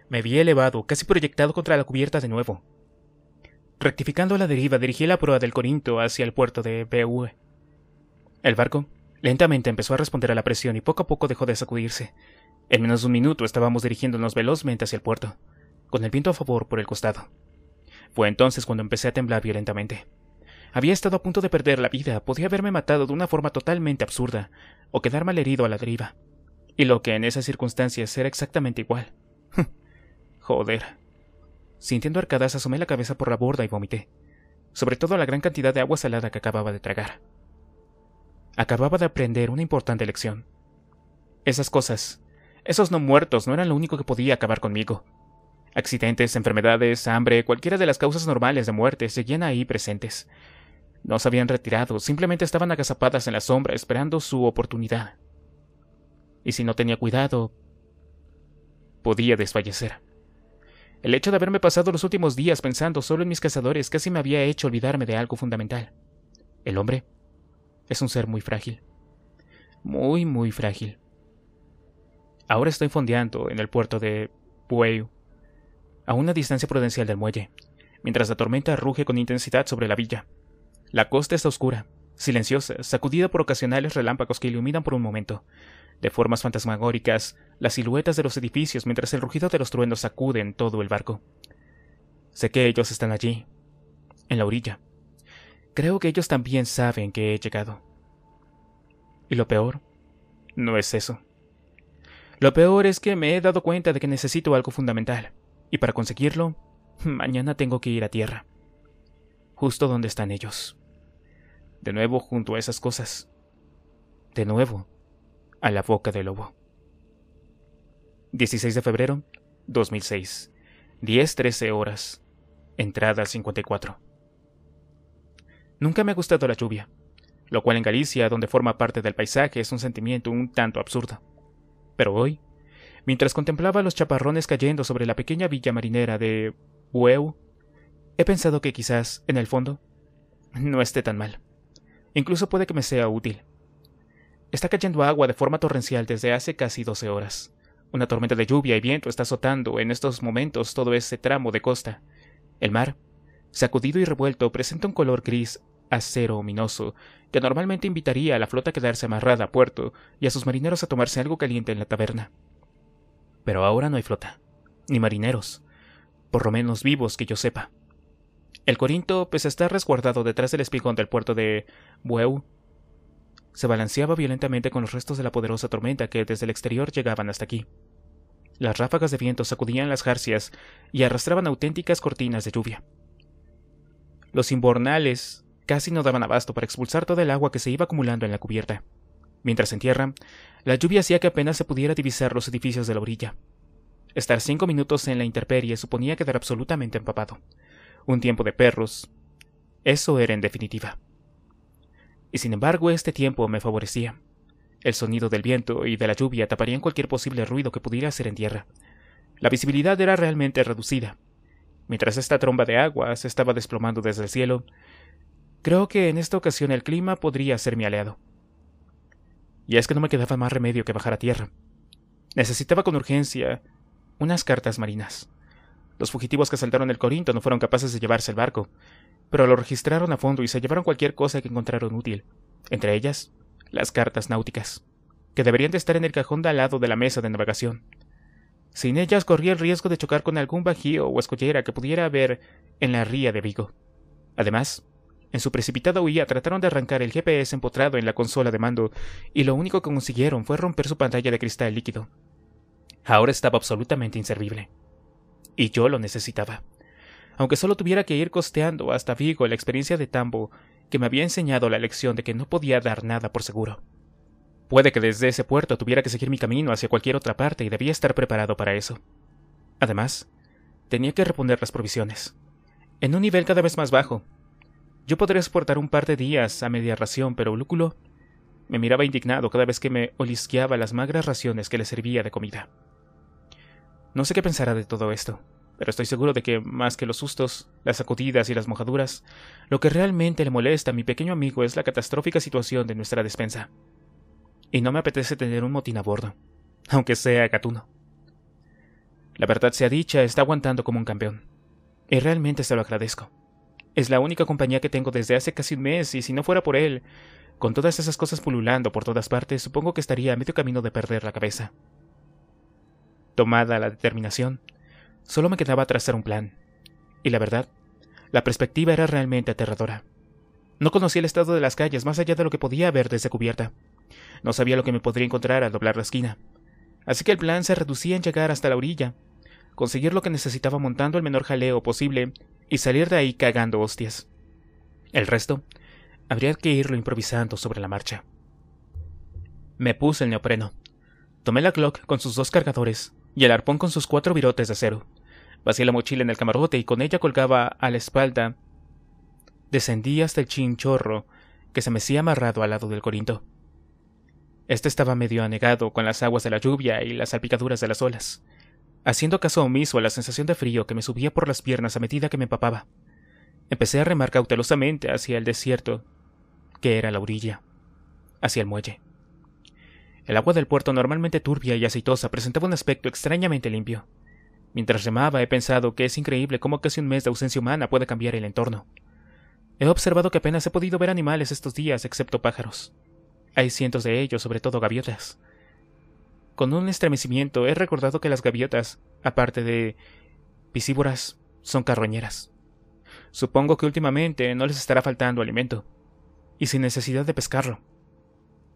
me vi elevado, casi proyectado contra la cubierta de nuevo. Rectificando la deriva, dirigí la proa del Corinto hacia el puerto de Beue. El barco Lentamente empezó a responder a la presión y poco a poco dejó de sacudirse. En menos de un minuto estábamos dirigiéndonos velozmente hacia el puerto, con el viento a favor por el costado. Fue entonces cuando empecé a temblar violentamente. Había estado a punto de perder la vida, podía haberme matado de una forma totalmente absurda, o quedar herido a la deriva. Y lo que en esas circunstancias era exactamente igual. Joder. Sintiendo arcadas, asomé la cabeza por la borda y vomité, sobre todo la gran cantidad de agua salada que acababa de tragar acababa de aprender una importante lección. Esas cosas, esos no muertos no eran lo único que podía acabar conmigo. Accidentes, enfermedades, hambre, cualquiera de las causas normales de muerte seguían ahí presentes. No se habían retirado, simplemente estaban agazapadas en la sombra esperando su oportunidad. Y si no tenía cuidado, podía desfallecer. El hecho de haberme pasado los últimos días pensando solo en mis cazadores casi me había hecho olvidarme de algo fundamental. El hombre es un ser muy frágil. Muy, muy frágil. Ahora estoy fondeando en el puerto de Pueyu, a una distancia prudencial del muelle, mientras la tormenta ruge con intensidad sobre la villa. La costa está oscura, silenciosa, sacudida por ocasionales relámpagos que iluminan por un momento, de formas fantasmagóricas, las siluetas de los edificios mientras el rugido de los truenos sacude en todo el barco. Sé que ellos están allí, en la orilla, Creo que ellos también saben que he llegado. Y lo peor, no es eso. Lo peor es que me he dado cuenta de que necesito algo fundamental, y para conseguirlo, mañana tengo que ir a tierra, justo donde están ellos. De nuevo junto a esas cosas. De nuevo, a la boca del lobo. 16 de febrero 2006, 10.13 horas, entrada 54. Nunca me ha gustado la lluvia, lo cual en Galicia, donde forma parte del paisaje, es un sentimiento un tanto absurdo. Pero hoy, mientras contemplaba los chaparrones cayendo sobre la pequeña villa marinera de Hueu, he pensado que quizás, en el fondo, no esté tan mal. Incluso puede que me sea útil. Está cayendo agua de forma torrencial desde hace casi 12 horas. Una tormenta de lluvia y viento está azotando en estos momentos todo ese tramo de costa. El mar, sacudido y revuelto, presenta un color gris acero ominoso, que normalmente invitaría a la flota a quedarse amarrada a puerto y a sus marineros a tomarse algo caliente en la taberna. Pero ahora no hay flota, ni marineros, por lo menos vivos que yo sepa. El Corinto, pese a estar resguardado detrás del espigón del puerto de Bueu, se balanceaba violentamente con los restos de la poderosa tormenta que desde el exterior llegaban hasta aquí. Las ráfagas de viento sacudían las jarcias y arrastraban auténticas cortinas de lluvia. Los imbornales casi no daban abasto para expulsar toda el agua que se iba acumulando en la cubierta. Mientras en tierra, la lluvia hacía que apenas se pudiera divisar los edificios de la orilla. Estar cinco minutos en la intemperie suponía quedar absolutamente empapado. Un tiempo de perros. Eso era en definitiva. Y sin embargo, este tiempo me favorecía. El sonido del viento y de la lluvia taparían cualquier posible ruido que pudiera hacer en tierra. La visibilidad era realmente reducida. Mientras esta tromba de agua se estaba desplomando desde el cielo, Creo que en esta ocasión el clima podría ser mi aliado. Y es que no me quedaba más remedio que bajar a tierra. Necesitaba con urgencia unas cartas marinas. Los fugitivos que saltaron el Corinto no fueron capaces de llevarse el barco, pero lo registraron a fondo y se llevaron cualquier cosa que encontraron útil, entre ellas las cartas náuticas, que deberían de estar en el cajón de al lado de la mesa de navegación. Sin ellas corría el riesgo de chocar con algún bajío o escollera que pudiera haber en la ría de Vigo. Además, en su precipitada huida trataron de arrancar el GPS empotrado en la consola de mando, y lo único que consiguieron fue romper su pantalla de cristal líquido. Ahora estaba absolutamente inservible. Y yo lo necesitaba. Aunque solo tuviera que ir costeando hasta Vigo la experiencia de Tambo, que me había enseñado la lección de que no podía dar nada por seguro. Puede que desde ese puerto tuviera que seguir mi camino hacia cualquier otra parte y debía estar preparado para eso. Además, tenía que reponer las provisiones. En un nivel cada vez más bajo, yo podría soportar un par de días a media ración, pero Lúculo me miraba indignado cada vez que me olisqueaba las magras raciones que le servía de comida. No sé qué pensará de todo esto, pero estoy seguro de que, más que los sustos, las sacudidas y las mojaduras, lo que realmente le molesta a mi pequeño amigo es la catastrófica situación de nuestra despensa. Y no me apetece tener un motín a bordo, aunque sea gatuno. La verdad sea dicha, está aguantando como un campeón. Y realmente se lo agradezco. Es la única compañía que tengo desde hace casi un mes, y si no fuera por él, con todas esas cosas pululando por todas partes, supongo que estaría a medio camino de perder la cabeza. Tomada la determinación, solo me quedaba trazar un plan. Y la verdad, la perspectiva era realmente aterradora. No conocía el estado de las calles más allá de lo que podía ver desde cubierta. No sabía lo que me podría encontrar al doblar la esquina. Así que el plan se reducía en llegar hasta la orilla, conseguir lo que necesitaba montando el menor jaleo posible y salir de ahí cagando hostias. El resto habría que irlo improvisando sobre la marcha. Me puse el neopreno. Tomé la Glock con sus dos cargadores y el arpón con sus cuatro virotes de acero. Vacié la mochila en el camarote y con ella colgaba a la espalda. Descendí hasta el chinchorro que se mecía amarrado al lado del corinto. Este estaba medio anegado con las aguas de la lluvia y las salpicaduras de las olas haciendo caso omiso a la sensación de frío que me subía por las piernas a medida que me empapaba. Empecé a remar cautelosamente hacia el desierto, que era la orilla, hacia el muelle. El agua del puerto, normalmente turbia y aceitosa, presentaba un aspecto extrañamente limpio. Mientras remaba, he pensado que es increíble cómo casi un mes de ausencia humana puede cambiar el entorno. He observado que apenas he podido ver animales estos días, excepto pájaros. Hay cientos de ellos, sobre todo gaviotas, con un estremecimiento he recordado que las gaviotas, aparte de piscívoras, son carroñeras. Supongo que últimamente no les estará faltando alimento, y sin necesidad de pescarlo.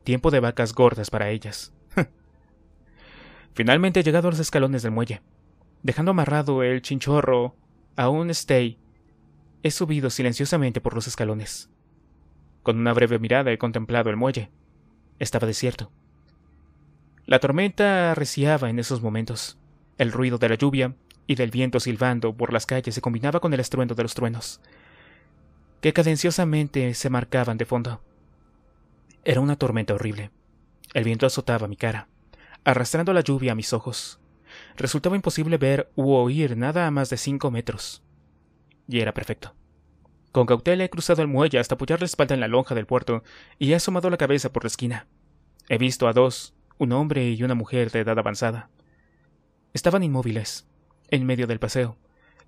Tiempo de vacas gordas para ellas. Finalmente he llegado a los escalones del muelle. Dejando amarrado el chinchorro a un stay, he subido silenciosamente por los escalones. Con una breve mirada he contemplado el muelle. Estaba desierto. La tormenta arreciaba en esos momentos. El ruido de la lluvia y del viento silbando por las calles se combinaba con el estruendo de los truenos, que cadenciosamente se marcaban de fondo. Era una tormenta horrible. El viento azotaba mi cara, arrastrando la lluvia a mis ojos. Resultaba imposible ver u oír nada a más de cinco metros. Y era perfecto. Con cautela he cruzado el muelle hasta apoyar la espalda en la lonja del puerto y he asomado la cabeza por la esquina. He visto a dos, un hombre y una mujer de edad avanzada. Estaban inmóviles, en medio del paseo,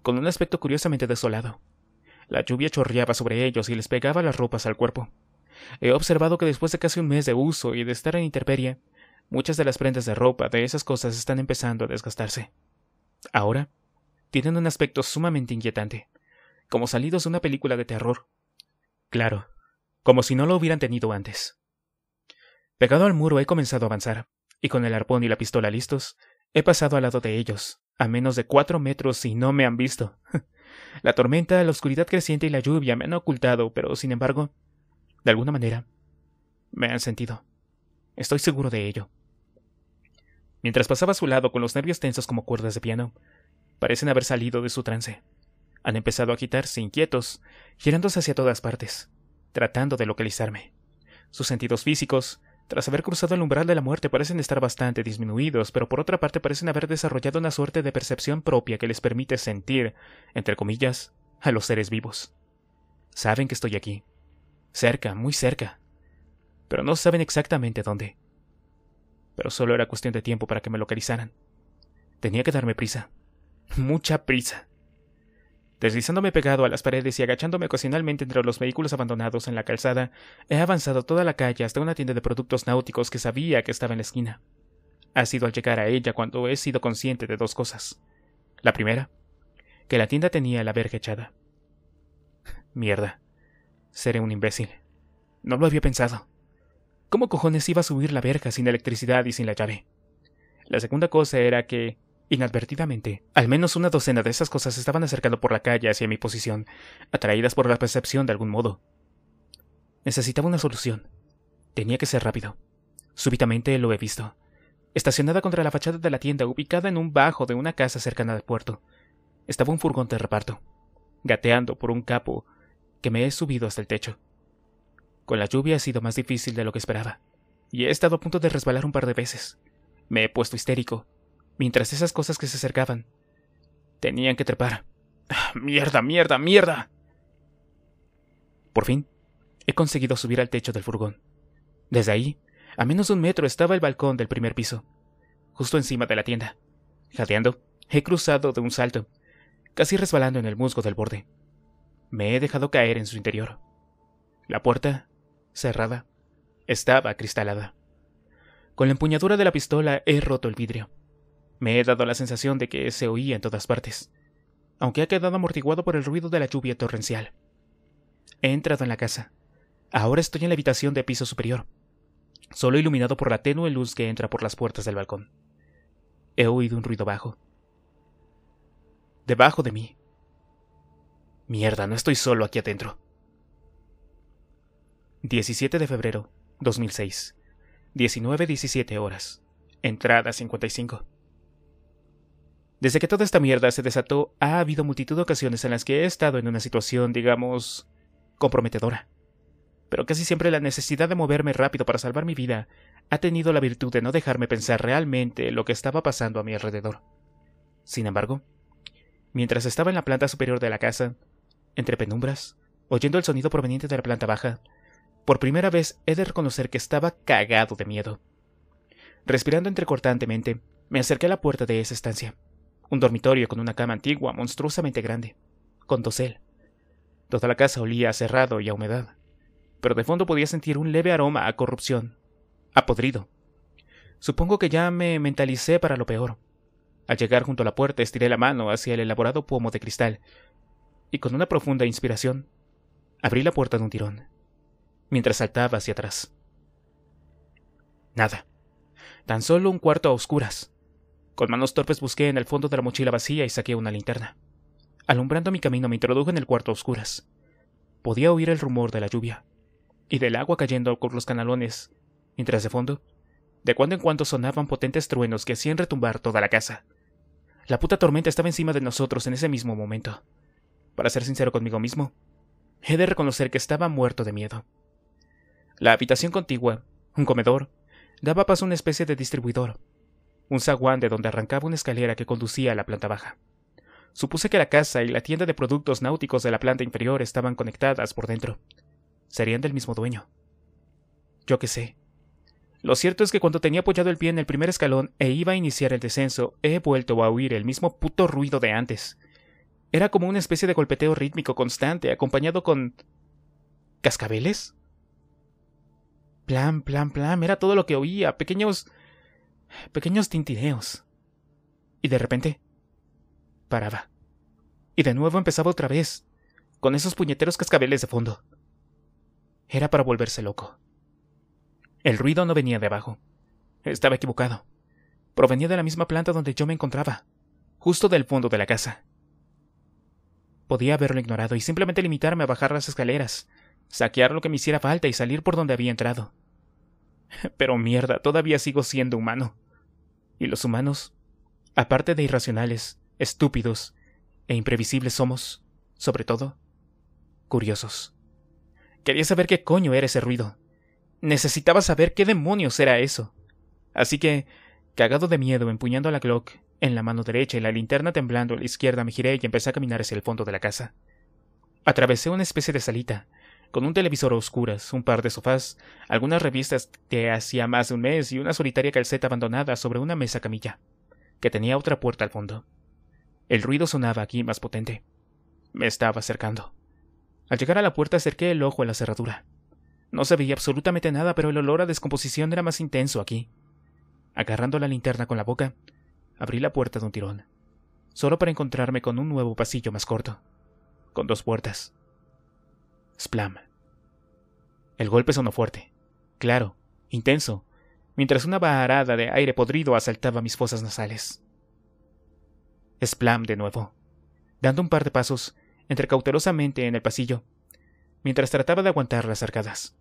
con un aspecto curiosamente desolado. La lluvia chorreaba sobre ellos y les pegaba las ropas al cuerpo. He observado que después de casi un mes de uso y de estar en intemperie, muchas de las prendas de ropa de esas cosas están empezando a desgastarse. Ahora, tienen un aspecto sumamente inquietante, como salidos de una película de terror. Claro, como si no lo hubieran tenido antes. Pegado al muro he comenzado a avanzar, y con el arpón y la pistola listos, he pasado al lado de ellos, a menos de cuatro metros y no me han visto. la tormenta, la oscuridad creciente y la lluvia me han ocultado, pero sin embargo, de alguna manera, me han sentido. Estoy seguro de ello. Mientras pasaba a su lado con los nervios tensos como cuerdas de piano, parecen haber salido de su trance. Han empezado a quitarse, inquietos, girándose hacia todas partes, tratando de localizarme. Sus sentidos físicos, tras haber cruzado el umbral de la muerte parecen estar bastante disminuidos, pero por otra parte parecen haber desarrollado una suerte de percepción propia que les permite sentir, entre comillas, a los seres vivos. Saben que estoy aquí. Cerca, muy cerca. Pero no saben exactamente dónde. Pero solo era cuestión de tiempo para que me localizaran. Tenía que darme prisa. Mucha prisa. Deslizándome pegado a las paredes y agachándome ocasionalmente entre los vehículos abandonados en la calzada, he avanzado toda la calle hasta una tienda de productos náuticos que sabía que estaba en la esquina. Ha sido al llegar a ella cuando he sido consciente de dos cosas. La primera, que la tienda tenía la verga echada. Mierda. Seré un imbécil. No lo había pensado. ¿Cómo cojones iba a subir la verja sin electricidad y sin la llave? La segunda cosa era que Inadvertidamente, al menos una docena de esas cosas estaban acercando por la calle hacia mi posición, atraídas por la percepción de algún modo. Necesitaba una solución. Tenía que ser rápido. Súbitamente lo he visto. Estacionada contra la fachada de la tienda ubicada en un bajo de una casa cercana al puerto, estaba un furgón de reparto, gateando por un capo que me he subido hasta el techo. Con la lluvia ha sido más difícil de lo que esperaba, y he estado a punto de resbalar un par de veces. Me he puesto histérico, mientras esas cosas que se acercaban. Tenían que trepar. Ah, mierda, mierda, mierda. Por fin, he conseguido subir al techo del furgón. Desde ahí, a menos de un metro estaba el balcón del primer piso, justo encima de la tienda. Jadeando, he cruzado de un salto, casi resbalando en el musgo del borde. Me he dejado caer en su interior. La puerta, cerrada, estaba acristalada. Con la empuñadura de la pistola he roto el vidrio. Me he dado la sensación de que se oía en todas partes, aunque ha quedado amortiguado por el ruido de la lluvia torrencial. He entrado en la casa. Ahora estoy en la habitación de piso superior, solo iluminado por la tenue luz que entra por las puertas del balcón. He oído un ruido bajo. Debajo de mí. Mierda, no estoy solo aquí adentro. 17 de febrero 2006. 19.17 horas. Entrada 55. Desde que toda esta mierda se desató, ha habido multitud de ocasiones en las que he estado en una situación, digamos, comprometedora. Pero casi siempre la necesidad de moverme rápido para salvar mi vida ha tenido la virtud de no dejarme pensar realmente lo que estaba pasando a mi alrededor. Sin embargo, mientras estaba en la planta superior de la casa, entre penumbras, oyendo el sonido proveniente de la planta baja, por primera vez he de reconocer que estaba cagado de miedo. Respirando entrecortantemente, me acerqué a la puerta de esa estancia. Un dormitorio con una cama antigua, monstruosamente grande, con dosel. Toda la casa olía a cerrado y a humedad, pero de fondo podía sentir un leve aroma a corrupción, a podrido. Supongo que ya me mentalicé para lo peor. Al llegar junto a la puerta estiré la mano hacia el elaborado pomo de cristal, y con una profunda inspiración, abrí la puerta de un tirón, mientras saltaba hacia atrás. Nada. Tan solo un cuarto a oscuras, con manos torpes busqué en el fondo de la mochila vacía y saqué una linterna. Alumbrando mi camino me introdujo en el cuarto a oscuras. Podía oír el rumor de la lluvia y del agua cayendo por los canalones, mientras de fondo, de cuando en cuando sonaban potentes truenos que hacían retumbar toda la casa. La puta tormenta estaba encima de nosotros en ese mismo momento. Para ser sincero conmigo mismo, he de reconocer que estaba muerto de miedo. La habitación contigua, un comedor, daba paso a una especie de distribuidor, un saguán de donde arrancaba una escalera que conducía a la planta baja. Supuse que la casa y la tienda de productos náuticos de la planta inferior estaban conectadas por dentro. Serían del mismo dueño. Yo qué sé. Lo cierto es que cuando tenía apoyado el pie en el primer escalón e iba a iniciar el descenso, he vuelto a oír el mismo puto ruido de antes. Era como una especie de golpeteo rítmico constante, acompañado con... ¿Cascabeles? Plan, plan, plan, era todo lo que oía, pequeños pequeños tintineos. Y de repente paraba. Y de nuevo empezaba otra vez, con esos puñeteros cascabeles de fondo. Era para volverse loco. El ruido no venía de abajo. Estaba equivocado. Provenía de la misma planta donde yo me encontraba, justo del fondo de la casa. Podía haberlo ignorado y simplemente limitarme a bajar las escaleras, saquear lo que me hiciera falta y salir por donde había entrado. Pero mierda, todavía sigo siendo humano. Y los humanos, aparte de irracionales, estúpidos e imprevisibles somos, sobre todo, curiosos. Quería saber qué coño era ese ruido. Necesitaba saber qué demonios era eso. Así que, cagado de miedo, empuñando la Glock en la mano derecha y la linterna temblando a la izquierda, me giré y empecé a caminar hacia el fondo de la casa. Atravesé una especie de salita, con un televisor a oscuras, un par de sofás, algunas revistas que hacía más de un mes y una solitaria calceta abandonada sobre una mesa camilla, que tenía otra puerta al fondo. El ruido sonaba aquí más potente. Me estaba acercando. Al llegar a la puerta acerqué el ojo a la cerradura. No se veía absolutamente nada, pero el olor a descomposición era más intenso aquí. Agarrando la linterna con la boca, abrí la puerta de un tirón, solo para encontrarme con un nuevo pasillo más corto, con dos puertas, Splam. El golpe sonó fuerte, claro, intenso, mientras una varada de aire podrido asaltaba mis fosas nasales. Splam de nuevo, dando un par de pasos, entre cautelosamente en el pasillo, mientras trataba de aguantar las arcadas.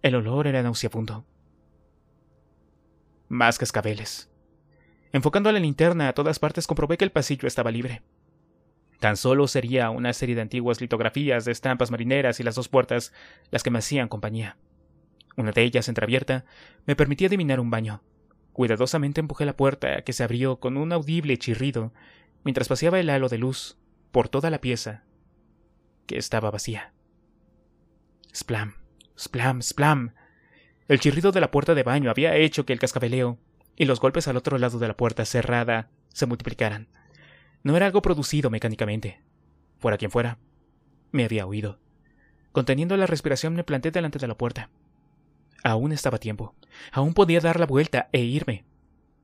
El olor era nauseabundo. Más cascabeles. Enfocando la linterna a todas partes comprobé que el pasillo estaba libre. Tan solo sería una serie de antiguas litografías de estampas marineras y las dos puertas las que me hacían compañía. Una de ellas entreabierta me permitía adivinar un baño. Cuidadosamente empujé la puerta, que se abrió con un audible chirrido, mientras paseaba el halo de luz por toda la pieza, que estaba vacía. Splam, splam, splam. El chirrido de la puerta de baño había hecho que el cascabeleo y los golpes al otro lado de la puerta cerrada se multiplicaran. No era algo producido mecánicamente. Fuera quien fuera, me había oído Conteniendo la respiración me planté delante de la puerta. Aún estaba tiempo. Aún podía dar la vuelta e irme.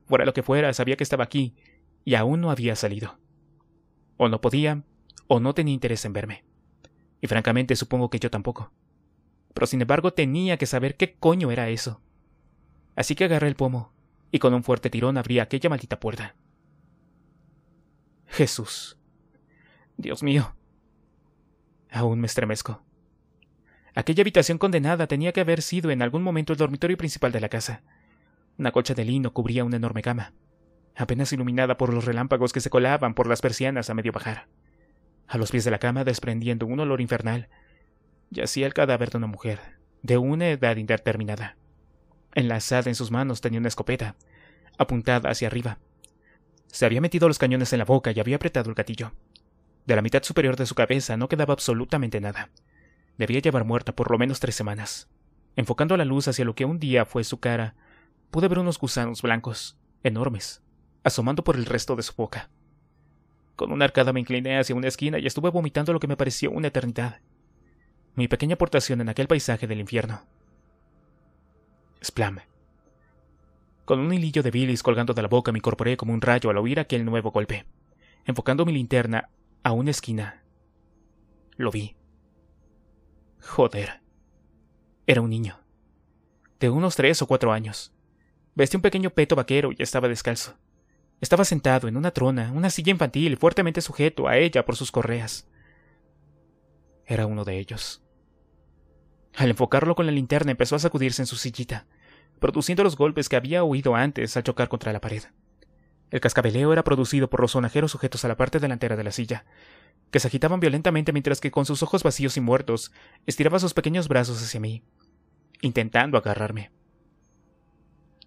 Fuera lo que fuera, sabía que estaba aquí y aún no había salido. O no podía, o no tenía interés en verme. Y francamente supongo que yo tampoco. Pero sin embargo tenía que saber qué coño era eso. Así que agarré el pomo y con un fuerte tirón abrí aquella maldita puerta. Jesús. Dios mío. Aún me estremezco. Aquella habitación condenada tenía que haber sido en algún momento el dormitorio principal de la casa. Una colcha de lino cubría una enorme cama, apenas iluminada por los relámpagos que se colaban por las persianas a medio bajar. A los pies de la cama, desprendiendo un olor infernal, yacía el cadáver de una mujer, de una edad indeterminada. Enlazada en sus manos tenía una escopeta, apuntada hacia arriba, se había metido los cañones en la boca y había apretado el gatillo. De la mitad superior de su cabeza no quedaba absolutamente nada. Debía llevar muerta por lo menos tres semanas. Enfocando la luz hacia lo que un día fue su cara, pude ver unos gusanos blancos, enormes, asomando por el resto de su boca. Con una arcada me incliné hacia una esquina y estuve vomitando lo que me pareció una eternidad. Mi pequeña aportación en aquel paisaje del infierno. Splam. Con un hilillo de bilis colgando de la boca me incorporé como un rayo al oír aquel nuevo golpe. Enfocando mi linterna a una esquina, lo vi. Joder. Era un niño. De unos tres o cuatro años. Vestía un pequeño peto vaquero y estaba descalzo. Estaba sentado en una trona, una silla infantil, fuertemente sujeto a ella por sus correas. Era uno de ellos. Al enfocarlo con la linterna empezó a sacudirse en su sillita produciendo los golpes que había oído antes al chocar contra la pared. El cascabeleo era producido por los sonajeros sujetos a la parte delantera de la silla, que se agitaban violentamente mientras que con sus ojos vacíos y muertos estiraba sus pequeños brazos hacia mí, intentando agarrarme.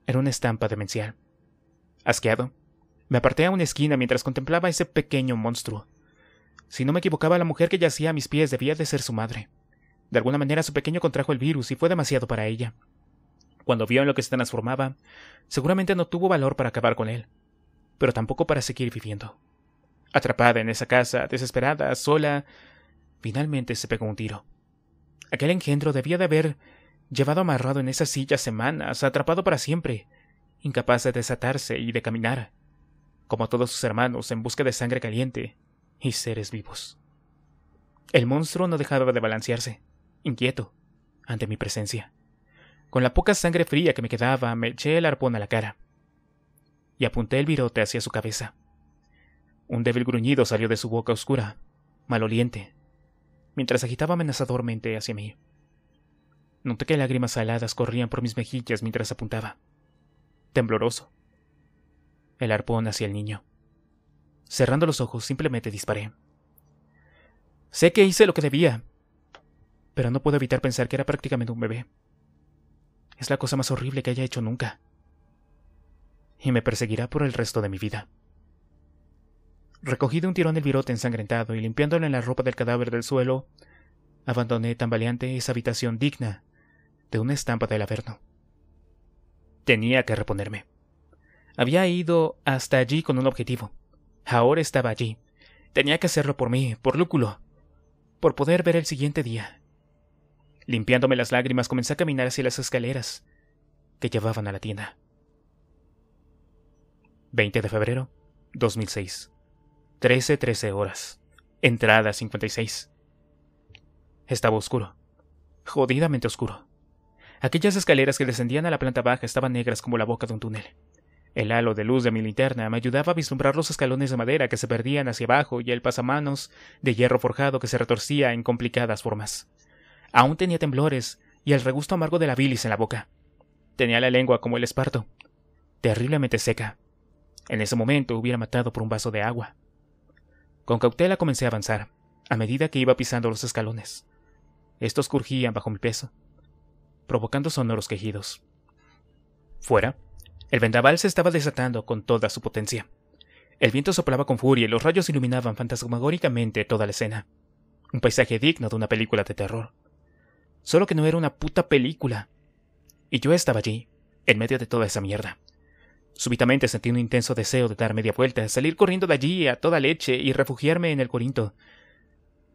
Era una estampa demencial. Asqueado, me aparté a una esquina mientras contemplaba ese pequeño monstruo. Si no me equivocaba, la mujer que yacía a mis pies debía de ser su madre. De alguna manera su pequeño contrajo el virus y fue demasiado para ella, cuando vio en lo que se transformaba, seguramente no tuvo valor para acabar con él, pero tampoco para seguir viviendo. Atrapada en esa casa, desesperada, sola, finalmente se pegó un tiro. Aquel engendro debía de haber llevado amarrado en esa silla semanas, atrapado para siempre, incapaz de desatarse y de caminar, como todos sus hermanos en busca de sangre caliente y seres vivos. El monstruo no dejaba de balancearse, inquieto, ante mi presencia. Con la poca sangre fría que me quedaba, me eché el arpón a la cara y apunté el virote hacia su cabeza. Un débil gruñido salió de su boca oscura, maloliente, mientras agitaba amenazadormente hacia mí. Noté que lágrimas aladas corrían por mis mejillas mientras apuntaba, tembloroso, el arpón hacia el niño. Cerrando los ojos, simplemente disparé. Sé que hice lo que debía, pero no puedo evitar pensar que era prácticamente un bebé. Es la cosa más horrible que haya hecho nunca. Y me perseguirá por el resto de mi vida. Recogí de un tirón el virote ensangrentado y limpiándole en la ropa del cadáver del suelo, abandoné tambaleante esa habitación digna de una estampa del Averno. Tenía que reponerme. Había ido hasta allí con un objetivo. Ahora estaba allí. Tenía que hacerlo por mí, por Lúculo, por poder ver el siguiente día, Limpiándome las lágrimas, comencé a caminar hacia las escaleras que llevaban a la tienda. 20 de febrero 2006. 13, 13 horas. Entrada 56. Estaba oscuro. Jodidamente oscuro. Aquellas escaleras que descendían a la planta baja estaban negras como la boca de un túnel. El halo de luz de mi linterna me ayudaba a vislumbrar los escalones de madera que se perdían hacia abajo y el pasamanos de hierro forjado que se retorcía en complicadas formas. Aún tenía temblores y el regusto amargo de la bilis en la boca. Tenía la lengua como el esparto, terriblemente seca. En ese momento hubiera matado por un vaso de agua. Con cautela comencé a avanzar, a medida que iba pisando los escalones. Estos curgían bajo mi peso, provocando sonoros quejidos. Fuera, el vendaval se estaba desatando con toda su potencia. El viento soplaba con furia y los rayos iluminaban fantasmagóricamente toda la escena. Un paisaje digno de una película de terror solo que no era una puta película. Y yo estaba allí, en medio de toda esa mierda. Súbitamente sentí un intenso deseo de dar media vuelta, salir corriendo de allí a toda leche y refugiarme en el Corinto.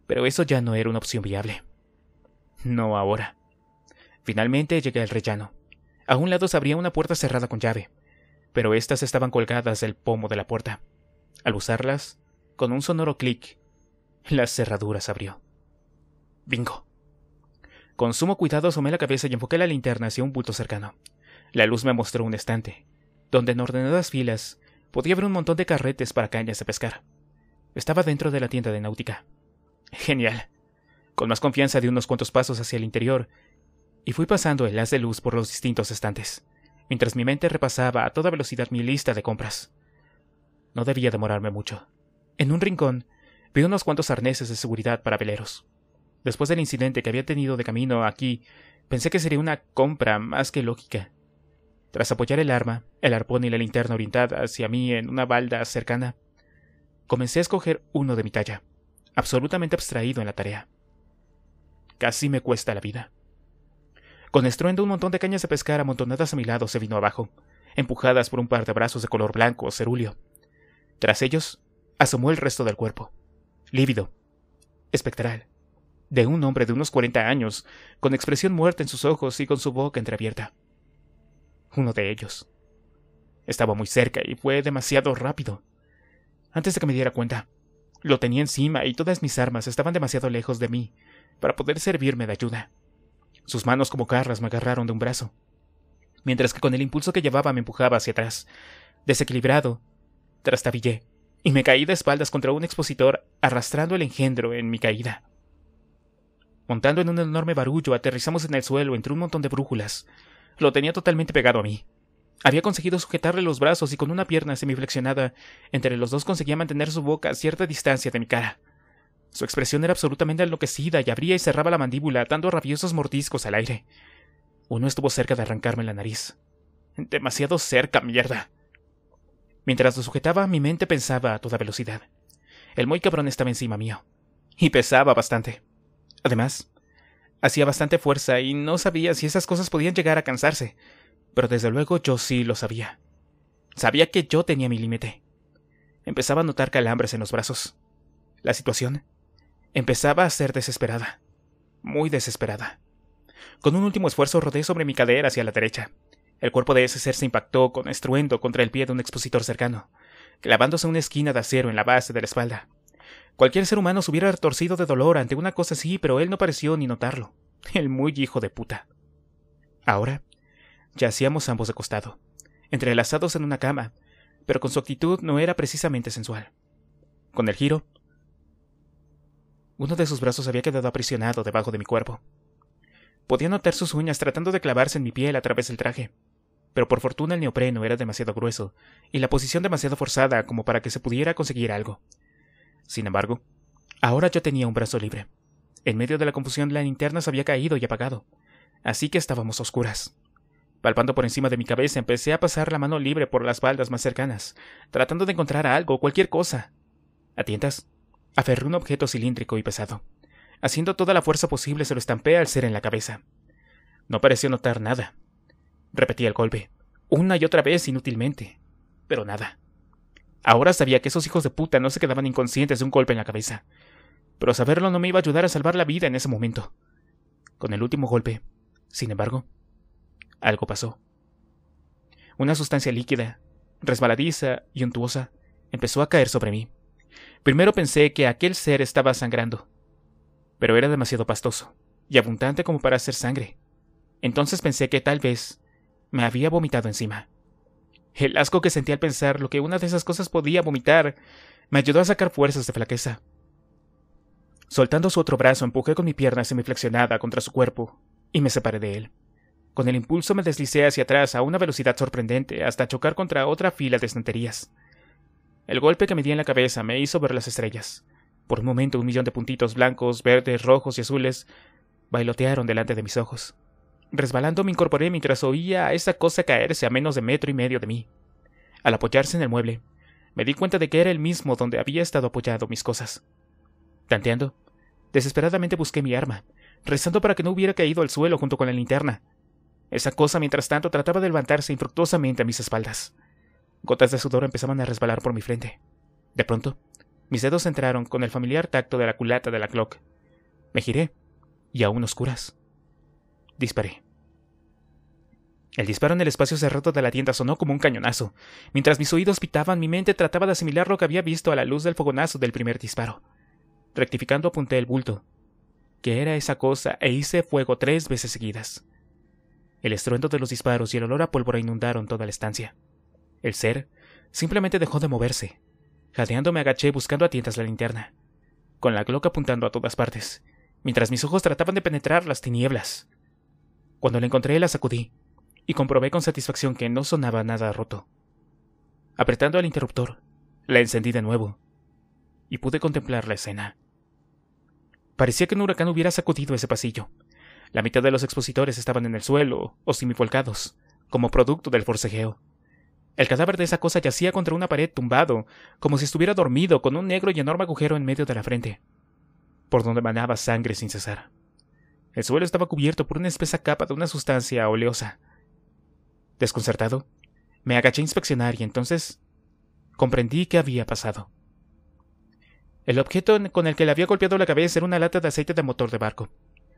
Pero eso ya no era una opción viable. No ahora. Finalmente llegué al rellano. A un lado se abría una puerta cerrada con llave, pero éstas estaban colgadas del pomo de la puerta. Al usarlas, con un sonoro clic, la cerradura se abrió. Bingo. Con sumo cuidado asomé la cabeza y enfoqué la linterna hacia un bulto cercano. La luz me mostró un estante, donde en ordenadas filas podía ver un montón de carretes para cañas de pescar. Estaba dentro de la tienda de náutica. Genial. Con más confianza di unos cuantos pasos hacia el interior y fui pasando el haz de luz por los distintos estantes, mientras mi mente repasaba a toda velocidad mi lista de compras. No debía demorarme mucho. En un rincón vi unos cuantos arneses de seguridad para veleros. Después del incidente que había tenido de camino aquí, pensé que sería una compra más que lógica. Tras apoyar el arma, el arpón y la linterna orientada hacia mí en una balda cercana, comencé a escoger uno de mi talla, absolutamente abstraído en la tarea. Casi me cuesta la vida. Con estruendo un montón de cañas de pescar amontonadas a mi lado se vino abajo, empujadas por un par de brazos de color blanco o cerúleo. Tras ellos, asomó el resto del cuerpo, lívido, espectral, de un hombre de unos 40 años, con expresión muerta en sus ojos y con su boca entreabierta. Uno de ellos. Estaba muy cerca y fue demasiado rápido. Antes de que me diera cuenta, lo tenía encima y todas mis armas estaban demasiado lejos de mí para poder servirme de ayuda. Sus manos como carras me agarraron de un brazo, mientras que con el impulso que llevaba me empujaba hacia atrás. Desequilibrado, trastabillé y me caí de espaldas contra un expositor arrastrando el engendro en mi caída. Montando en un enorme barullo, aterrizamos en el suelo entre un montón de brújulas. Lo tenía totalmente pegado a mí. Había conseguido sujetarle los brazos y con una pierna semiflexionada, entre los dos conseguía mantener su boca a cierta distancia de mi cara. Su expresión era absolutamente enloquecida y abría y cerraba la mandíbula dando rabiosos mordiscos al aire. Uno estuvo cerca de arrancarme la nariz. Demasiado cerca, mierda. Mientras lo sujetaba, mi mente pensaba a toda velocidad. El muy cabrón estaba encima mío. Y pesaba bastante. Además, hacía bastante fuerza y no sabía si esas cosas podían llegar a cansarse, pero desde luego yo sí lo sabía. Sabía que yo tenía mi límite. Empezaba a notar calambres en los brazos. La situación empezaba a ser desesperada, muy desesperada. Con un último esfuerzo rodé sobre mi cadera hacia la derecha. El cuerpo de ese ser se impactó con estruendo contra el pie de un expositor cercano, clavándose una esquina de acero en la base de la espalda. Cualquier ser humano se hubiera retorcido de dolor ante una cosa así, pero él no pareció ni notarlo. El muy hijo de puta. Ahora, yacíamos ambos de costado, entrelazados en una cama, pero con su actitud no era precisamente sensual. Con el giro, uno de sus brazos había quedado aprisionado debajo de mi cuerpo. Podía notar sus uñas tratando de clavarse en mi piel a través del traje, pero por fortuna el neopreno era demasiado grueso y la posición demasiado forzada como para que se pudiera conseguir algo. Sin embargo, ahora yo tenía un brazo libre. En medio de la confusión la linterna se había caído y apagado, así que estábamos oscuras. Palpando por encima de mi cabeza empecé a pasar la mano libre por las baldas más cercanas, tratando de encontrar algo, cualquier cosa. A aferré un objeto cilíndrico y pesado. Haciendo toda la fuerza posible se lo estampé al ser en la cabeza. No pareció notar nada. Repetí el golpe, una y otra vez inútilmente, pero nada. Ahora sabía que esos hijos de puta no se quedaban inconscientes de un golpe en la cabeza. Pero saberlo no me iba a ayudar a salvar la vida en ese momento. Con el último golpe, sin embargo, algo pasó. Una sustancia líquida, resbaladiza y untuosa, empezó a caer sobre mí. Primero pensé que aquel ser estaba sangrando, pero era demasiado pastoso y abundante como para hacer sangre. Entonces pensé que tal vez me había vomitado encima. El asco que sentí al pensar lo que una de esas cosas podía vomitar me ayudó a sacar fuerzas de flaqueza. Soltando su otro brazo, empujé con mi pierna semiflexionada contra su cuerpo y me separé de él. Con el impulso me deslicé hacia atrás a una velocidad sorprendente hasta chocar contra otra fila de estanterías. El golpe que me di en la cabeza me hizo ver las estrellas. Por un momento un millón de puntitos blancos, verdes, rojos y azules bailotearon delante de mis ojos. Resbalando me incorporé mientras oía a esa cosa caerse a menos de metro y medio de mí. Al apoyarse en el mueble, me di cuenta de que era el mismo donde había estado apoyado mis cosas. Tanteando, desesperadamente busqué mi arma, rezando para que no hubiera caído al suelo junto con la linterna. Esa cosa, mientras tanto, trataba de levantarse infructuosamente a mis espaldas. Gotas de sudor empezaban a resbalar por mi frente. De pronto, mis dedos entraron con el familiar tacto de la culata de la clock. Me giré, y aún oscuras. Disparé. El disparo en el espacio cerrado de la tienda sonó como un cañonazo. Mientras mis oídos pitaban, mi mente trataba de asimilar lo que había visto a la luz del fogonazo del primer disparo. Rectificando apunté el bulto. ¿Qué era esa cosa? E hice fuego tres veces seguidas. El estruendo de los disparos y el olor a pólvora inundaron toda la estancia. El ser simplemente dejó de moverse. Jadeando me agaché buscando a tientas la linterna, con la cloca apuntando a todas partes, mientras mis ojos trataban de penetrar las tinieblas. Cuando la encontré la sacudí, y comprobé con satisfacción que no sonaba nada roto. Apretando el interruptor, la encendí de nuevo y pude contemplar la escena. Parecía que un huracán hubiera sacudido ese pasillo. La mitad de los expositores estaban en el suelo o semifolcados, como producto del forcejeo. El cadáver de esa cosa yacía contra una pared tumbado, como si estuviera dormido, con un negro y enorme agujero en medio de la frente, por donde manaba sangre sin cesar. El suelo estaba cubierto por una espesa capa de una sustancia oleosa, Desconcertado, me agaché a inspeccionar y entonces comprendí qué había pasado. El objeto con el que le había golpeado la cabeza era una lata de aceite de motor de barco.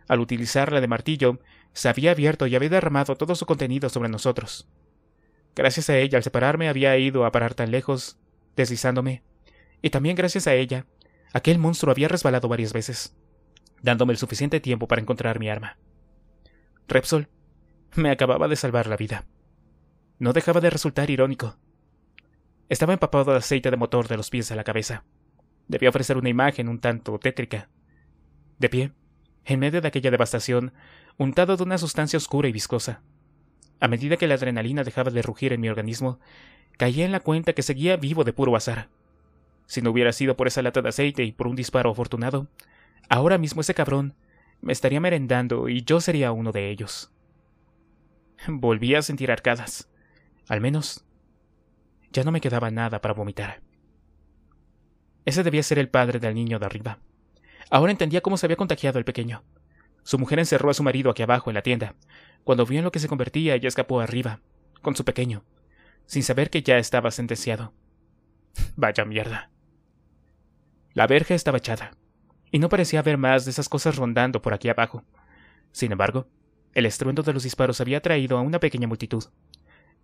Al utilizarla de martillo, se había abierto y había derramado todo su contenido sobre nosotros. Gracias a ella, al separarme, había ido a parar tan lejos, deslizándome. Y también gracias a ella, aquel monstruo había resbalado varias veces, dándome el suficiente tiempo para encontrar mi arma. Repsol me acababa de salvar la vida no dejaba de resultar irónico. Estaba empapado de aceite de motor de los pies a la cabeza. Debía ofrecer una imagen un tanto tétrica. De pie, en medio de aquella devastación, untado de una sustancia oscura y viscosa. A medida que la adrenalina dejaba de rugir en mi organismo, caía en la cuenta que seguía vivo de puro azar. Si no hubiera sido por esa lata de aceite y por un disparo afortunado, ahora mismo ese cabrón me estaría merendando y yo sería uno de ellos. Volví a sentir arcadas. Al menos, ya no me quedaba nada para vomitar. Ese debía ser el padre del niño de arriba. Ahora entendía cómo se había contagiado el pequeño. Su mujer encerró a su marido aquí abajo en la tienda. Cuando vio en lo que se convertía, ella escapó arriba, con su pequeño, sin saber que ya estaba sentenciado. Vaya mierda. La verja estaba echada, y no parecía haber más de esas cosas rondando por aquí abajo. Sin embargo, el estruendo de los disparos había traído a una pequeña multitud,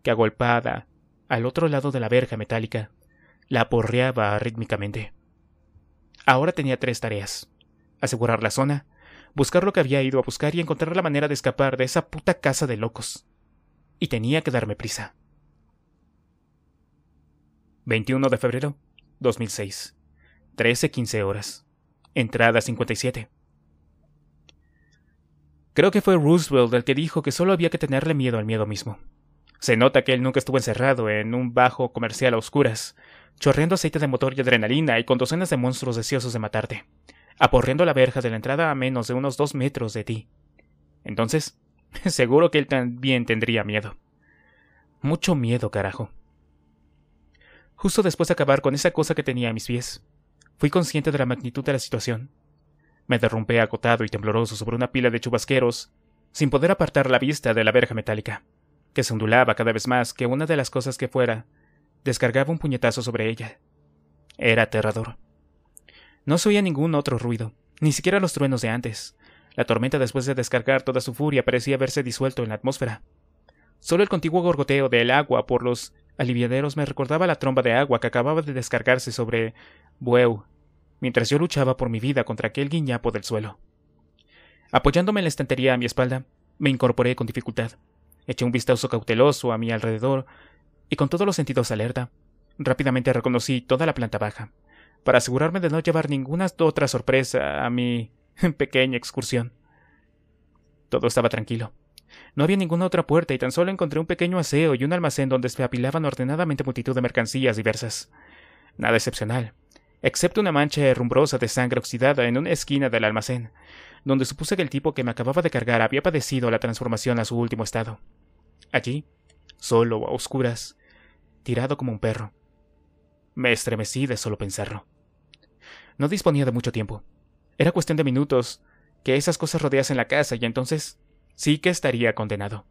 que agolpada al otro lado de la verja metálica, la aporreaba rítmicamente. Ahora tenía tres tareas. Asegurar la zona, buscar lo que había ido a buscar y encontrar la manera de escapar de esa puta casa de locos. Y tenía que darme prisa. 21 de febrero 2006. 13.15 horas. Entrada 57. Creo que fue Roosevelt el que dijo que solo había que tenerle miedo al miedo mismo. Se nota que él nunca estuvo encerrado en un bajo comercial a oscuras, chorreando aceite de motor y adrenalina y con docenas de monstruos deseosos de matarte, aporreando la verja de la entrada a menos de unos dos metros de ti. Entonces, seguro que él también tendría miedo. Mucho miedo, carajo. Justo después de acabar con esa cosa que tenía a mis pies, fui consciente de la magnitud de la situación. Me derrumpé agotado y tembloroso sobre una pila de chubasqueros, sin poder apartar la vista de la verja metálica que se ondulaba cada vez más que una de las cosas que fuera, descargaba un puñetazo sobre ella. Era aterrador. No se oía ningún otro ruido, ni siquiera los truenos de antes. La tormenta después de descargar toda su furia parecía haberse disuelto en la atmósfera. Solo el contiguo gorgoteo del agua por los aliviaderos me recordaba la tromba de agua que acababa de descargarse sobre Bueu, mientras yo luchaba por mi vida contra aquel guiñapo del suelo. Apoyándome en la estantería a mi espalda, me incorporé con dificultad. Eché un vistazo cauteloso a mi alrededor y con todos los sentidos alerta, rápidamente reconocí toda la planta baja, para asegurarme de no llevar ninguna otra sorpresa a mi pequeña excursión. Todo estaba tranquilo. No había ninguna otra puerta y tan solo encontré un pequeño aseo y un almacén donde se apilaban ordenadamente multitud de mercancías diversas. Nada excepcional, excepto una mancha herrumbrosa de sangre oxidada en una esquina del almacén, donde supuse que el tipo que me acababa de cargar había padecido la transformación a su último estado. Allí, solo, a oscuras, tirado como un perro. Me estremecí de solo pensarlo. No disponía de mucho tiempo. Era cuestión de minutos que esas cosas rodeasen la casa y entonces sí que estaría condenado.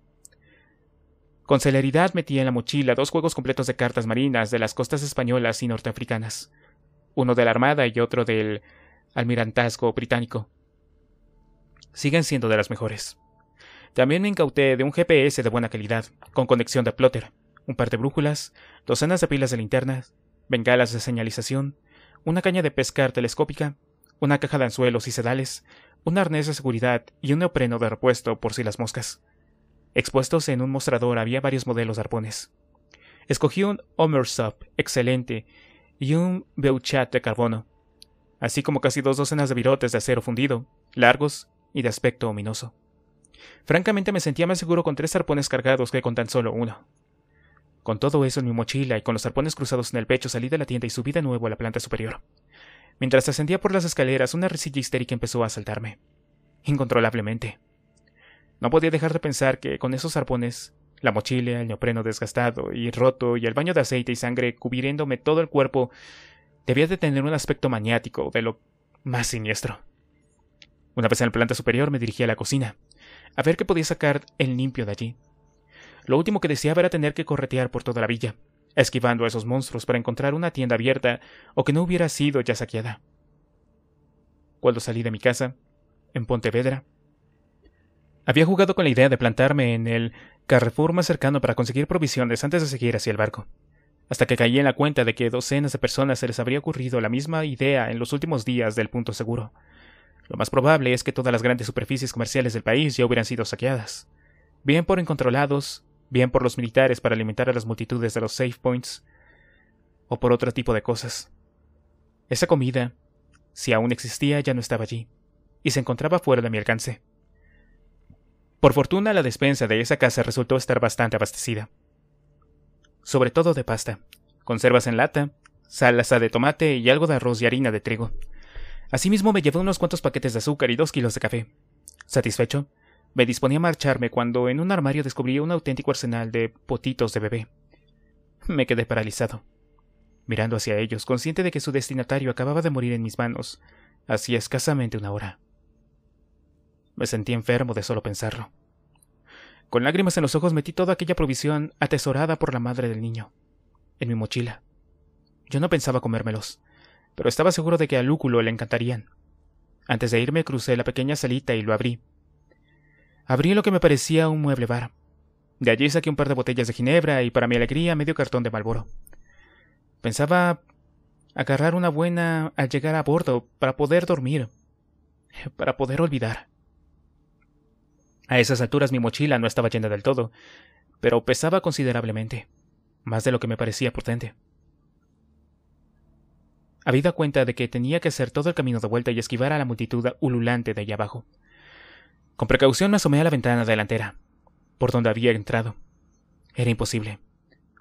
Con celeridad metí en la mochila dos juegos completos de cartas marinas de las costas españolas y norteafricanas, uno de la Armada y otro del Almirantazgo británico siguen siendo de las mejores. También me incauté de un GPS de buena calidad, con conexión de plotter, un par de brújulas, docenas de pilas de linternas, bengalas de señalización, una caña de pescar telescópica, una caja de anzuelos y sedales, un arnés de seguridad y un neopreno de repuesto por si las moscas. Expuestos en un mostrador había varios modelos de arpones. Escogí un Homersop excelente y un Beuchat de carbono, así como casi dos docenas de virotes de acero fundido, largos y de aspecto ominoso. Francamente me sentía más seguro con tres arpones cargados que con tan solo uno. Con todo eso en mi mochila y con los arpones cruzados en el pecho salí de la tienda y subí de nuevo a la planta superior. Mientras ascendía por las escaleras, una risilla histérica empezó a asaltarme. Incontrolablemente. No podía dejar de pensar que con esos arpones, la mochila, el neopreno desgastado y roto y el baño de aceite y sangre cubriéndome todo el cuerpo, debía de tener un aspecto maniático de lo más siniestro. Una vez en la planta superior me dirigí a la cocina, a ver qué podía sacar el limpio de allí. Lo último que deseaba era tener que corretear por toda la villa, esquivando a esos monstruos para encontrar una tienda abierta o que no hubiera sido ya saqueada. Cuando salí de mi casa, en Pontevedra, había jugado con la idea de plantarme en el Carrefour más cercano para conseguir provisiones antes de seguir hacia el barco, hasta que caí en la cuenta de que docenas de personas se les habría ocurrido la misma idea en los últimos días del punto seguro, lo más probable es que todas las grandes superficies comerciales del país ya hubieran sido saqueadas, bien por incontrolados, bien por los militares para alimentar a las multitudes de los safe points, o por otro tipo de cosas. Esa comida, si aún existía, ya no estaba allí, y se encontraba fuera de mi alcance. Por fortuna, la despensa de esa casa resultó estar bastante abastecida. Sobre todo de pasta, conservas en lata, salsa de tomate y algo de arroz y harina de trigo, Asimismo me llevé unos cuantos paquetes de azúcar y dos kilos de café. Satisfecho, me disponía a marcharme cuando en un armario descubrí un auténtico arsenal de potitos de bebé. Me quedé paralizado, mirando hacia ellos, consciente de que su destinatario acababa de morir en mis manos, hacía escasamente una hora. Me sentí enfermo de solo pensarlo. Con lágrimas en los ojos metí toda aquella provisión atesorada por la madre del niño, en mi mochila. Yo no pensaba comérmelos, pero estaba seguro de que a Lúculo le encantarían. Antes de irme crucé la pequeña salita y lo abrí. Abrí lo que me parecía un mueble bar. De allí saqué un par de botellas de ginebra y para mi alegría medio cartón de Malboro. Pensaba agarrar una buena al llegar a bordo para poder dormir, para poder olvidar. A esas alturas mi mochila no estaba llena del todo, pero pesaba considerablemente, más de lo que me parecía potente habida cuenta de que tenía que hacer todo el camino de vuelta y esquivar a la multitud ululante de allá abajo. Con precaución me asomé a la ventana delantera, por donde había entrado. Era imposible.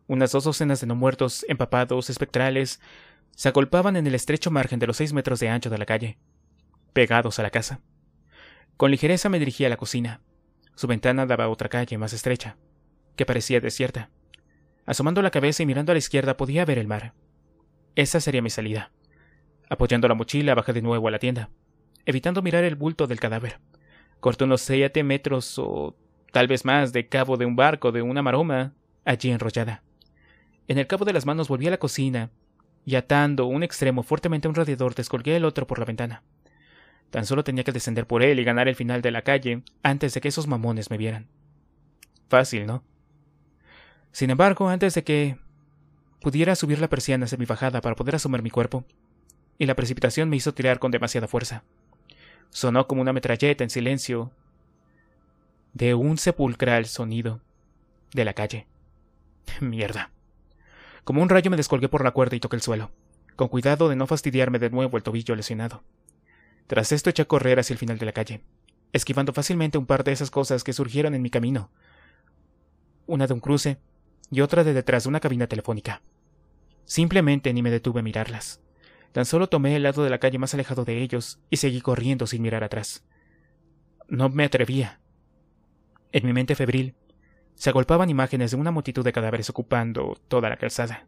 Unas dos docenas de no muertos, empapados, espectrales, se agolpaban en el estrecho margen de los seis metros de ancho de la calle, pegados a la casa. Con ligereza me dirigí a la cocina. Su ventana daba a otra calle más estrecha, que parecía desierta. Asomando la cabeza y mirando a la izquierda podía ver el mar. Esa sería mi salida. Apoyando la mochila, bajé de nuevo a la tienda, evitando mirar el bulto del cadáver. Corté unos siete metros o tal vez más de cabo de un barco de una maroma allí enrollada. En el cabo de las manos volví a la cocina y atando un extremo fuertemente a un radiador descolgué el otro por la ventana. Tan solo tenía que descender por él y ganar el final de la calle antes de que esos mamones me vieran. Fácil, ¿no? Sin embargo, antes de que Pudiera subir la persiana bajada para poder asomar mi cuerpo, y la precipitación me hizo tirar con demasiada fuerza. Sonó como una metralleta en silencio, de un sepulcral sonido de la calle. Mierda. Como un rayo me descolgué por la cuerda y toqué el suelo, con cuidado de no fastidiarme de nuevo el tobillo lesionado. Tras esto eché a correr hacia el final de la calle, esquivando fácilmente un par de esas cosas que surgieron en mi camino. Una de un cruce, y otra de detrás de una cabina telefónica. Simplemente ni me detuve a mirarlas. Tan solo tomé el lado de la calle más alejado de ellos y seguí corriendo sin mirar atrás. No me atrevía. En mi mente febril, se agolpaban imágenes de una multitud de cadáveres ocupando toda la calzada,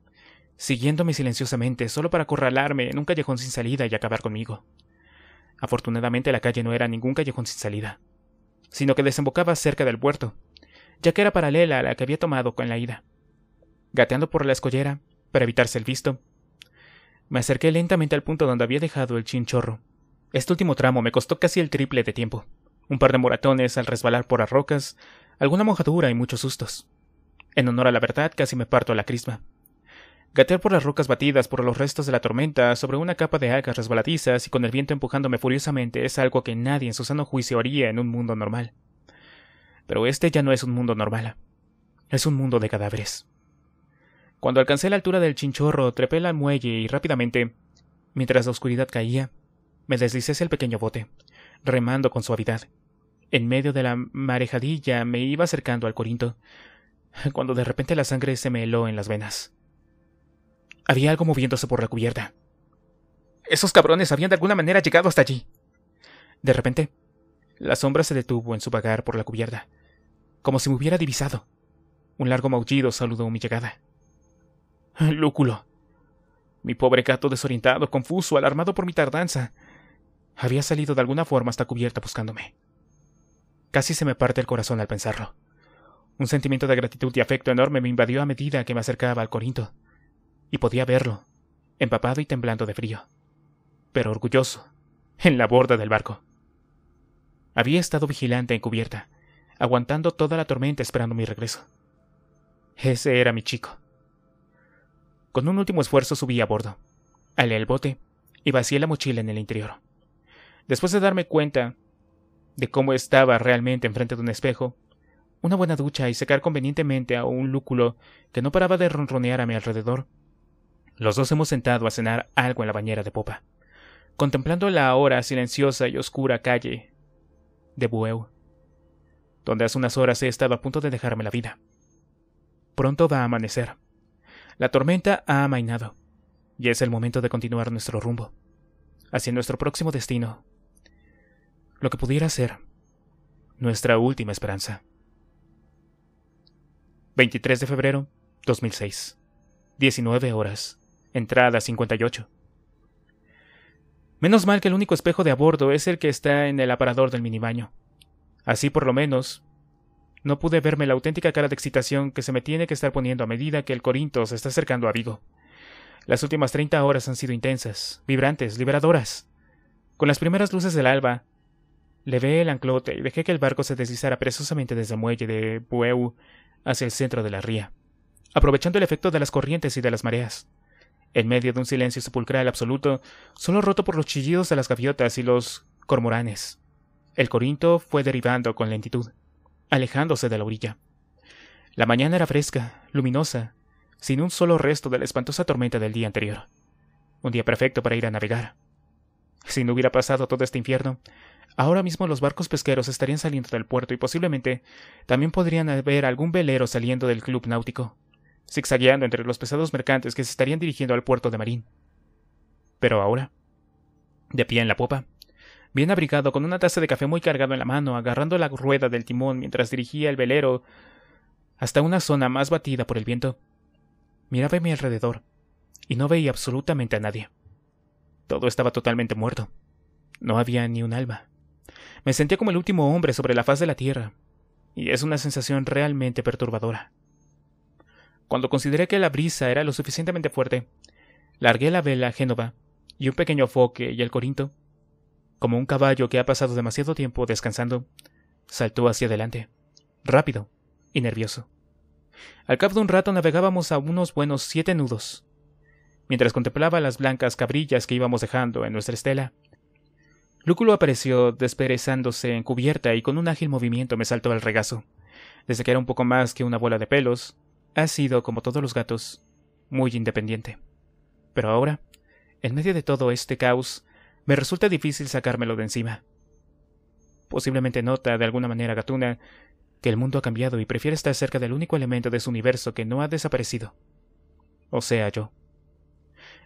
siguiéndome silenciosamente solo para acorralarme en un callejón sin salida y acabar conmigo. Afortunadamente la calle no era ningún callejón sin salida, sino que desembocaba cerca del puerto, ya que era paralela a la que había tomado con la ida gateando por la escollera para evitarse el visto. Me acerqué lentamente al punto donde había dejado el chinchorro. Este último tramo me costó casi el triple de tiempo. Un par de moratones al resbalar por las rocas, alguna mojadura y muchos sustos. En honor a la verdad, casi me parto a la crisma. Gatear por las rocas batidas por los restos de la tormenta, sobre una capa de algas resbaladizas y con el viento empujándome furiosamente es algo que nadie en su sano juicio haría en un mundo normal. Pero este ya no es un mundo normal. Es un mundo de cadáveres. Cuando alcancé la altura del chinchorro, trepé al muelle y rápidamente, mientras la oscuridad caía, me deslicé el pequeño bote, remando con suavidad. En medio de la marejadilla me iba acercando al Corinto, cuando de repente la sangre se me heló en las venas. Había algo moviéndose por la cubierta. Esos cabrones habían de alguna manera llegado hasta allí. De repente, la sombra se detuvo en su vagar por la cubierta, como si me hubiera divisado. Un largo maullido saludó mi llegada. Lúculo. Mi pobre gato desorientado, confuso, alarmado por mi tardanza, había salido de alguna forma hasta cubierta buscándome. Casi se me parte el corazón al pensarlo. Un sentimiento de gratitud y afecto enorme me invadió a medida que me acercaba al Corinto, y podía verlo, empapado y temblando de frío, pero orgulloso, en la borda del barco. Había estado vigilante en cubierta, aguantando toda la tormenta esperando mi regreso. Ese era mi chico. Con un último esfuerzo subí a bordo. Alé el bote y vacié la mochila en el interior. Después de darme cuenta de cómo estaba realmente enfrente de un espejo, una buena ducha y secar convenientemente a un lúculo que no paraba de ronronear a mi alrededor, los dos hemos sentado a cenar algo en la bañera de popa, contemplando la ahora silenciosa y oscura calle de Bueu, donde hace unas horas he estado a punto de dejarme la vida. Pronto va a amanecer. La tormenta ha amainado, y es el momento de continuar nuestro rumbo, hacia nuestro próximo destino, lo que pudiera ser nuestra última esperanza. 23 de febrero 2006, 19 horas, entrada 58. Menos mal que el único espejo de a bordo es el que está en el aparador del minibaño. Así por lo menos no pude verme la auténtica cara de excitación que se me tiene que estar poniendo a medida que el Corinto se está acercando a Vigo. Las últimas treinta horas han sido intensas, vibrantes, liberadoras. Con las primeras luces del alba, levé el anclote y dejé que el barco se deslizara presosamente desde el muelle de Bueu hacia el centro de la ría, aprovechando el efecto de las corrientes y de las mareas. En medio de un silencio sepulcral absoluto, solo roto por los chillidos de las gaviotas y los cormoranes. El Corinto fue derivando con lentitud alejándose de la orilla. La mañana era fresca, luminosa, sin un solo resto de la espantosa tormenta del día anterior. Un día perfecto para ir a navegar. Si no hubiera pasado todo este infierno, ahora mismo los barcos pesqueros estarían saliendo del puerto y posiblemente también podrían haber algún velero saliendo del club náutico, zigzagueando entre los pesados mercantes que se estarían dirigiendo al puerto de Marín. Pero ahora, de pie en la popa, bien abrigado, con una taza de café muy cargado en la mano, agarrando la rueda del timón mientras dirigía el velero hasta una zona más batida por el viento. Miraba a mi alrededor y no veía absolutamente a nadie. Todo estaba totalmente muerto. No había ni un alma. Me sentía como el último hombre sobre la faz de la tierra, y es una sensación realmente perturbadora. Cuando consideré que la brisa era lo suficientemente fuerte, largué la vela a Génova y un pequeño foque y el Corinto como un caballo que ha pasado demasiado tiempo descansando, saltó hacia adelante, rápido y nervioso. Al cabo de un rato navegábamos a unos buenos siete nudos, mientras contemplaba las blancas cabrillas que íbamos dejando en nuestra estela. Lúculo apareció desperezándose en cubierta y con un ágil movimiento me saltó al regazo. Desde que era un poco más que una bola de pelos, ha sido, como todos los gatos, muy independiente. Pero ahora, en medio de todo este caos, me resulta difícil sacármelo de encima. Posiblemente nota, de alguna manera gatuna, que el mundo ha cambiado y prefiere estar cerca del único elemento de su universo que no ha desaparecido. O sea, yo.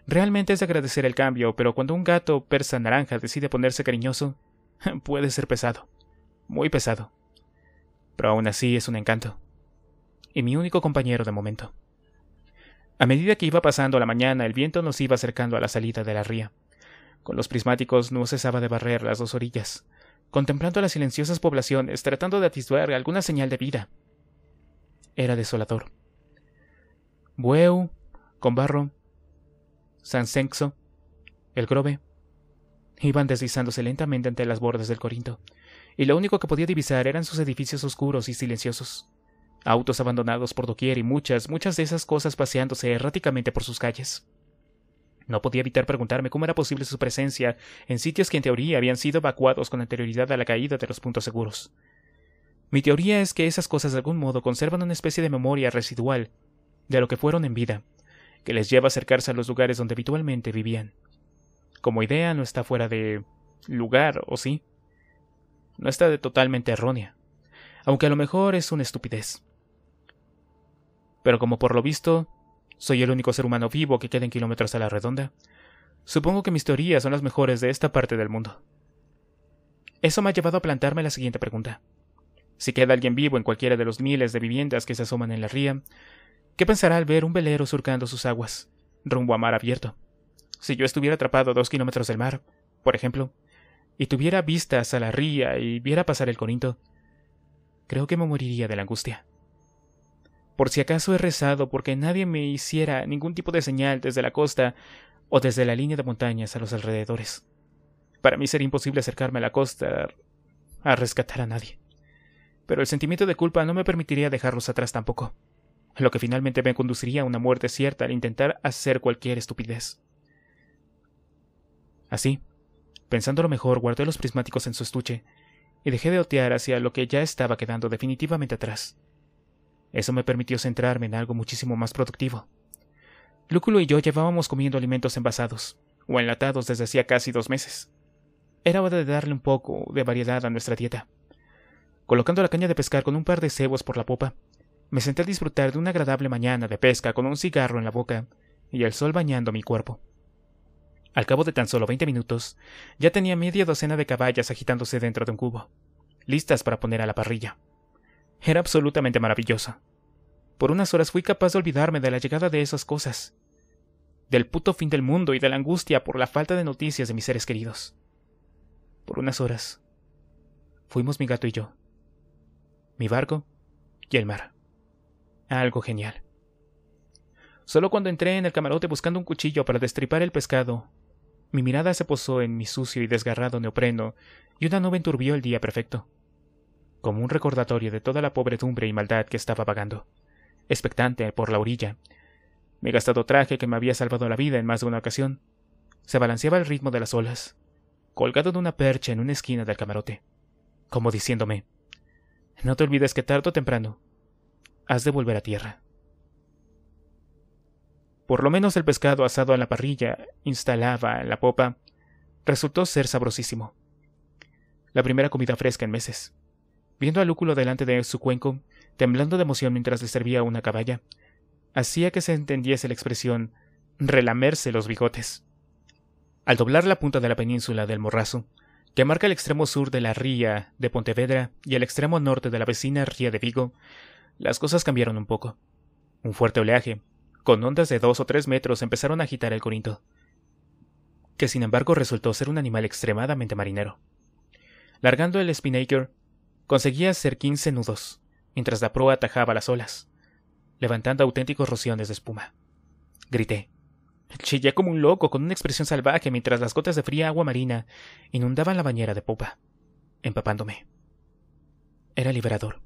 Realmente es agradecer el cambio, pero cuando un gato persa naranja decide ponerse cariñoso, puede ser pesado. Muy pesado. Pero aún así es un encanto. Y mi único compañero de momento. A medida que iba pasando la mañana, el viento nos iba acercando a la salida de la ría. Con los prismáticos no cesaba de barrer las dos orillas, contemplando las silenciosas poblaciones, tratando de atisbar alguna señal de vida. Era desolador. Bueu, barro, San Senxo, el Grove, iban deslizándose lentamente ante las bordas del Corinto, y lo único que podía divisar eran sus edificios oscuros y silenciosos, autos abandonados por doquier y muchas, muchas de esas cosas paseándose erráticamente por sus calles. No podía evitar preguntarme cómo era posible su presencia en sitios que en teoría habían sido evacuados con anterioridad a la caída de los puntos seguros. Mi teoría es que esas cosas de algún modo conservan una especie de memoria residual de lo que fueron en vida, que les lleva a acercarse a los lugares donde habitualmente vivían. Como idea no está fuera de lugar, ¿o sí? No está de totalmente errónea, aunque a lo mejor es una estupidez. Pero como por lo visto ¿Soy el único ser humano vivo que queda en kilómetros a la redonda? Supongo que mis teorías son las mejores de esta parte del mundo. Eso me ha llevado a plantarme la siguiente pregunta. Si queda alguien vivo en cualquiera de los miles de viviendas que se asoman en la ría, ¿qué pensará al ver un velero surcando sus aguas, rumbo a mar abierto? Si yo estuviera atrapado dos kilómetros del mar, por ejemplo, y tuviera vistas a la ría y viera pasar el Corinto, creo que me moriría de la angustia. Por si acaso he rezado porque nadie me hiciera ningún tipo de señal desde la costa o desde la línea de montañas a los alrededores. Para mí sería imposible acercarme a la costa a rescatar a nadie. Pero el sentimiento de culpa no me permitiría dejarlos atrás tampoco, lo que finalmente me conduciría a una muerte cierta al intentar hacer cualquier estupidez. Así, pensando lo mejor, guardé los prismáticos en su estuche y dejé de otear hacia lo que ya estaba quedando definitivamente atrás. Eso me permitió centrarme en algo muchísimo más productivo. Lúculo y yo llevábamos comiendo alimentos envasados, o enlatados desde hacía casi dos meses. Era hora de darle un poco de variedad a nuestra dieta. Colocando la caña de pescar con un par de cebos por la popa, me senté a disfrutar de una agradable mañana de pesca con un cigarro en la boca y el sol bañando mi cuerpo. Al cabo de tan solo veinte minutos, ya tenía media docena de caballas agitándose dentro de un cubo, listas para poner a la parrilla. Era absolutamente maravillosa. Por unas horas fui capaz de olvidarme de la llegada de esas cosas, del puto fin del mundo y de la angustia por la falta de noticias de mis seres queridos. Por unas horas, fuimos mi gato y yo, mi barco y el mar. Algo genial. Solo cuando entré en el camarote buscando un cuchillo para destripar el pescado, mi mirada se posó en mi sucio y desgarrado neopreno y una nube enturbió el día perfecto como un recordatorio de toda la pobredumbre y maldad que estaba vagando, expectante por la orilla. Mi gastado traje que me había salvado la vida en más de una ocasión se balanceaba al ritmo de las olas, colgado de una percha en una esquina del camarote, como diciéndome: No te olvides que tarde o temprano has de volver a tierra. Por lo menos el pescado asado en la parrilla, instalaba en la popa, resultó ser sabrosísimo. La primera comida fresca en meses viendo al Lúculo delante de su cuenco, temblando de emoción mientras le servía una caballa, hacía que se entendiese la expresión relamerse los bigotes. Al doblar la punta de la península del Morrazo, que marca el extremo sur de la ría de Pontevedra y el extremo norte de la vecina ría de Vigo, las cosas cambiaron un poco. Un fuerte oleaje, con ondas de dos o tres metros, empezaron a agitar el Corinto, que sin embargo resultó ser un animal extremadamente marinero. Largando el «spinaker», conseguía hacer quince nudos, mientras la proa atajaba las olas, levantando auténticos rociones de espuma. Grité. Chillé como un loco con una expresión salvaje mientras las gotas de fría agua marina inundaban la bañera de popa, empapándome. Era liberador.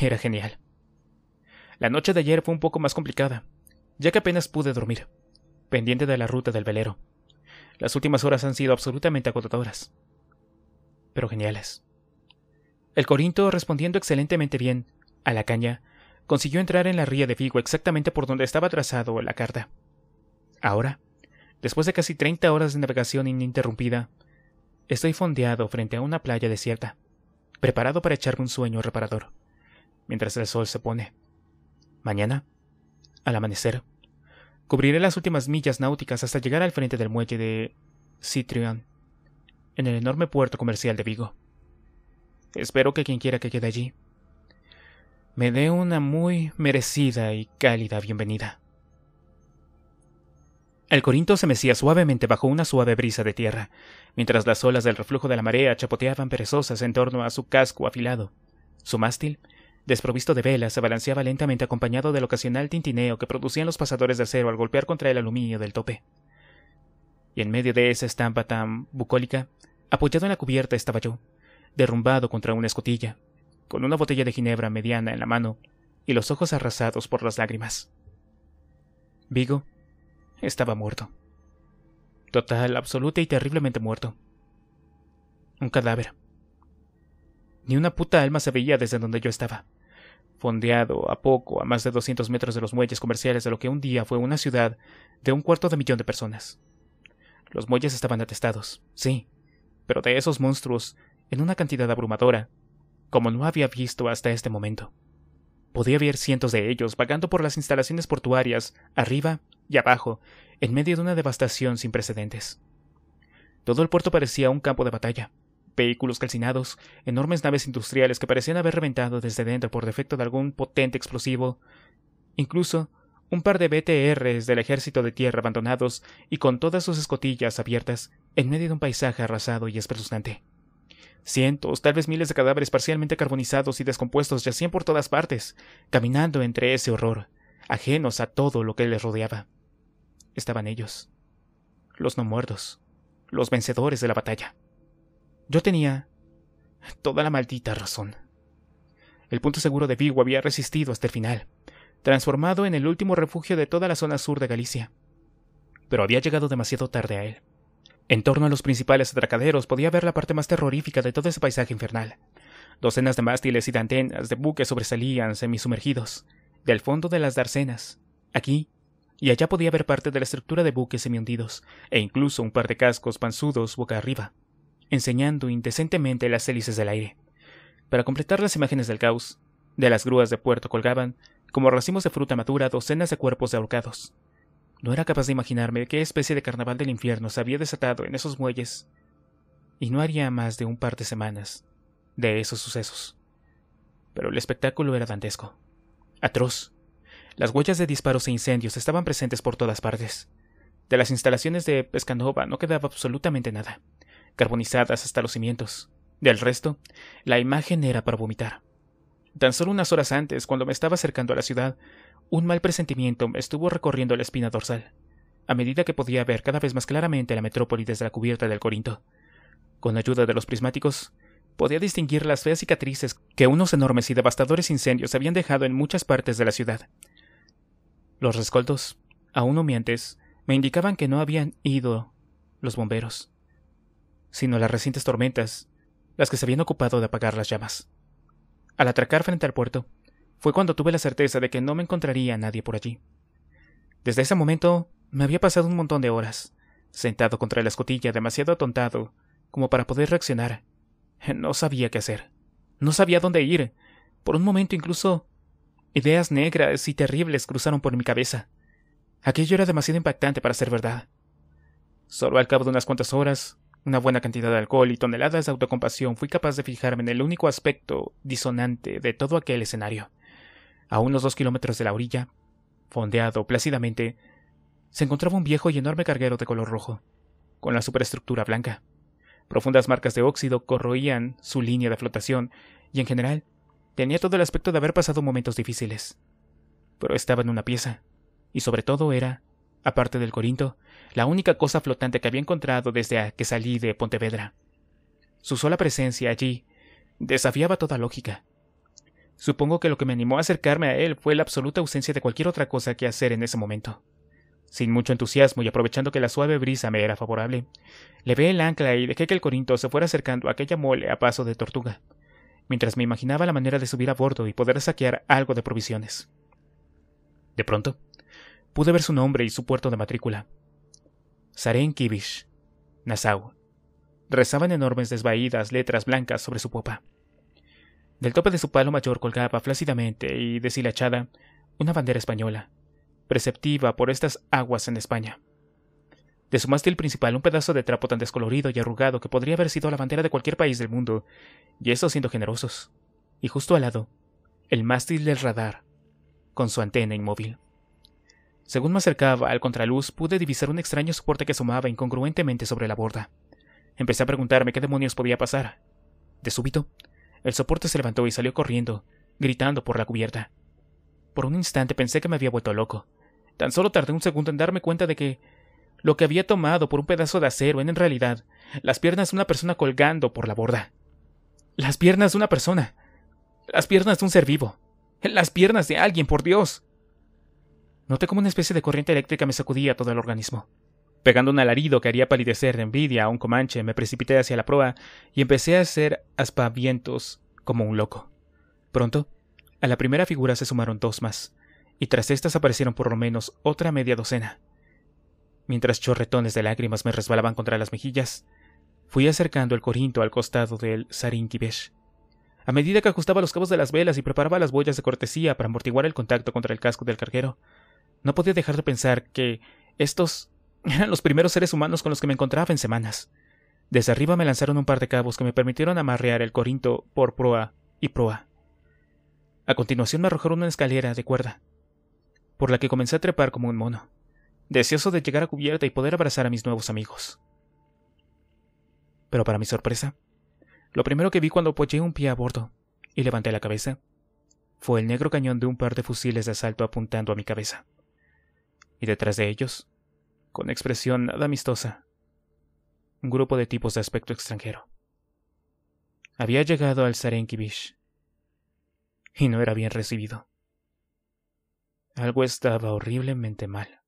Era genial. La noche de ayer fue un poco más complicada, ya que apenas pude dormir, pendiente de la ruta del velero. Las últimas horas han sido absolutamente agotadoras, pero geniales. El Corinto, respondiendo excelentemente bien a la caña, consiguió entrar en la ría de Vigo exactamente por donde estaba trazado la carta. Ahora, después de casi 30 horas de navegación ininterrumpida, estoy fondeado frente a una playa desierta, preparado para echarme un sueño reparador, mientras el sol se pone. Mañana, al amanecer, cubriré las últimas millas náuticas hasta llegar al frente del muelle de Citrión, en el enorme puerto comercial de Vigo. Espero que quien quiera que quede allí me dé una muy merecida y cálida bienvenida. El Corinto se mecía suavemente bajo una suave brisa de tierra, mientras las olas del reflujo de la marea chapoteaban perezosas en torno a su casco afilado. Su mástil, desprovisto de velas, se balanceaba lentamente acompañado del ocasional tintineo que producían los pasadores de acero al golpear contra el aluminio del tope. Y en medio de esa estampa tan bucólica, apoyado en la cubierta estaba yo, derrumbado contra una escotilla, con una botella de ginebra mediana en la mano y los ojos arrasados por las lágrimas. Vigo estaba muerto. Total, absoluta y terriblemente muerto. Un cadáver. Ni una puta alma se veía desde donde yo estaba. Fondeado a poco, a más de 200 metros de los muelles comerciales de lo que un día fue una ciudad de un cuarto de millón de personas. Los muelles estaban atestados, sí, pero de esos monstruos en una cantidad abrumadora, como no había visto hasta este momento. Podía ver cientos de ellos vagando por las instalaciones portuarias, arriba y abajo, en medio de una devastación sin precedentes. Todo el puerto parecía un campo de batalla. Vehículos calcinados, enormes naves industriales que parecían haber reventado desde dentro por defecto de algún potente explosivo, incluso un par de BTRs del ejército de tierra abandonados y con todas sus escotillas abiertas en medio de un paisaje arrasado y espeluznante. Cientos, tal vez miles de cadáveres parcialmente carbonizados y descompuestos yacían por todas partes, caminando entre ese horror, ajenos a todo lo que les rodeaba. Estaban ellos, los no muertos, los vencedores de la batalla. Yo tenía toda la maldita razón. El punto seguro de Vigo había resistido hasta el final, transformado en el último refugio de toda la zona sur de Galicia. Pero había llegado demasiado tarde a él. En torno a los principales atracaderos podía ver la parte más terrorífica de todo ese paisaje infernal. Docenas de mástiles y de antenas de buques sobresalían semisumergidos, del fondo de las darcenas. Aquí y allá podía ver parte de la estructura de buques semi-hundidos e incluso un par de cascos panzudos boca arriba, enseñando indecentemente las hélices del aire. Para completar las imágenes del caos, de las grúas de puerto colgaban, como racimos de fruta madura, docenas de cuerpos de ahorcados, no era capaz de imaginarme qué especie de carnaval del infierno se había desatado en esos muelles. Y no haría más de un par de semanas de esos sucesos. Pero el espectáculo era dantesco. Atroz. Las huellas de disparos e incendios estaban presentes por todas partes. De las instalaciones de Pescanova no quedaba absolutamente nada, carbonizadas hasta los cimientos. Del resto, la imagen era para vomitar. Tan solo unas horas antes, cuando me estaba acercando a la ciudad, un mal presentimiento me estuvo recorriendo la espina dorsal, a medida que podía ver cada vez más claramente la metrópoli desde la cubierta del Corinto. Con ayuda de los prismáticos, podía distinguir las feas cicatrices que unos enormes y devastadores incendios habían dejado en muchas partes de la ciudad. Los rescoldos, aún humeantes, me indicaban que no habían ido los bomberos, sino las recientes tormentas, las que se habían ocupado de apagar las llamas. Al atracar frente al puerto, fue cuando tuve la certeza de que no me encontraría nadie por allí. Desde ese momento, me había pasado un montón de horas, sentado contra la escotilla demasiado atontado como para poder reaccionar. No sabía qué hacer. No sabía dónde ir. Por un momento incluso, ideas negras y terribles cruzaron por mi cabeza. Aquello era demasiado impactante para ser verdad. Solo al cabo de unas cuantas horas, una buena cantidad de alcohol y toneladas de autocompasión, fui capaz de fijarme en el único aspecto disonante de todo aquel escenario. A unos dos kilómetros de la orilla, fondeado plácidamente, se encontraba un viejo y enorme carguero de color rojo, con la superestructura blanca. Profundas marcas de óxido corroían su línea de flotación y en general tenía todo el aspecto de haber pasado momentos difíciles. Pero estaba en una pieza, y sobre todo era, aparte del Corinto, la única cosa flotante que había encontrado desde que salí de Pontevedra. Su sola presencia allí desafiaba toda lógica. Supongo que lo que me animó a acercarme a él fue la absoluta ausencia de cualquier otra cosa que hacer en ese momento. Sin mucho entusiasmo y aprovechando que la suave brisa me era favorable, levé el ancla y dejé que el Corinto se fuera acercando a aquella mole a paso de tortuga, mientras me imaginaba la manera de subir a bordo y poder saquear algo de provisiones. De pronto, pude ver su nombre y su puerto de matrícula, Kibish, Nassau. Rezaban enormes desvaídas letras blancas sobre su popa. Del tope de su palo mayor colgaba flácidamente y deshilachada una bandera española, preceptiva por estas aguas en España. De su mástil principal un pedazo de trapo tan descolorido y arrugado que podría haber sido la bandera de cualquier país del mundo, y eso siendo generosos. Y justo al lado, el mástil del radar, con su antena inmóvil. Según me acercaba al contraluz, pude divisar un extraño soporte que asomaba incongruentemente sobre la borda. Empecé a preguntarme qué demonios podía pasar. De súbito, el soporte se levantó y salió corriendo, gritando por la cubierta. Por un instante pensé que me había vuelto loco. Tan solo tardé un segundo en darme cuenta de que lo que había tomado por un pedazo de acero era en realidad las piernas de una persona colgando por la borda. Las piernas de una persona. Las piernas de un ser vivo. Las piernas de alguien, por Dios. Noté como una especie de corriente eléctrica me sacudía todo el organismo. Pegando un alarido que haría palidecer de envidia a un comanche, me precipité hacia la proa y empecé a hacer aspavientos como un loco. Pronto, a la primera figura se sumaron dos más, y tras estas aparecieron por lo menos otra media docena. Mientras chorretones de lágrimas me resbalaban contra las mejillas, fui acercando el corinto al costado del Sarintibesh. A medida que ajustaba los cabos de las velas y preparaba las boyas de cortesía para amortiguar el contacto contra el casco del carguero, no podía dejar de pensar que estos eran los primeros seres humanos con los que me encontraba en semanas. Desde arriba me lanzaron un par de cabos que me permitieron amarrear el corinto por proa y proa. A continuación me arrojaron una escalera de cuerda, por la que comencé a trepar como un mono, deseoso de llegar a cubierta y poder abrazar a mis nuevos amigos. Pero para mi sorpresa, lo primero que vi cuando apoyé un pie a bordo y levanté la cabeza fue el negro cañón de un par de fusiles de asalto apuntando a mi cabeza y detrás de ellos, con expresión nada amistosa, un grupo de tipos de aspecto extranjero. Había llegado al Sarenkibish y no era bien recibido. Algo estaba horriblemente mal.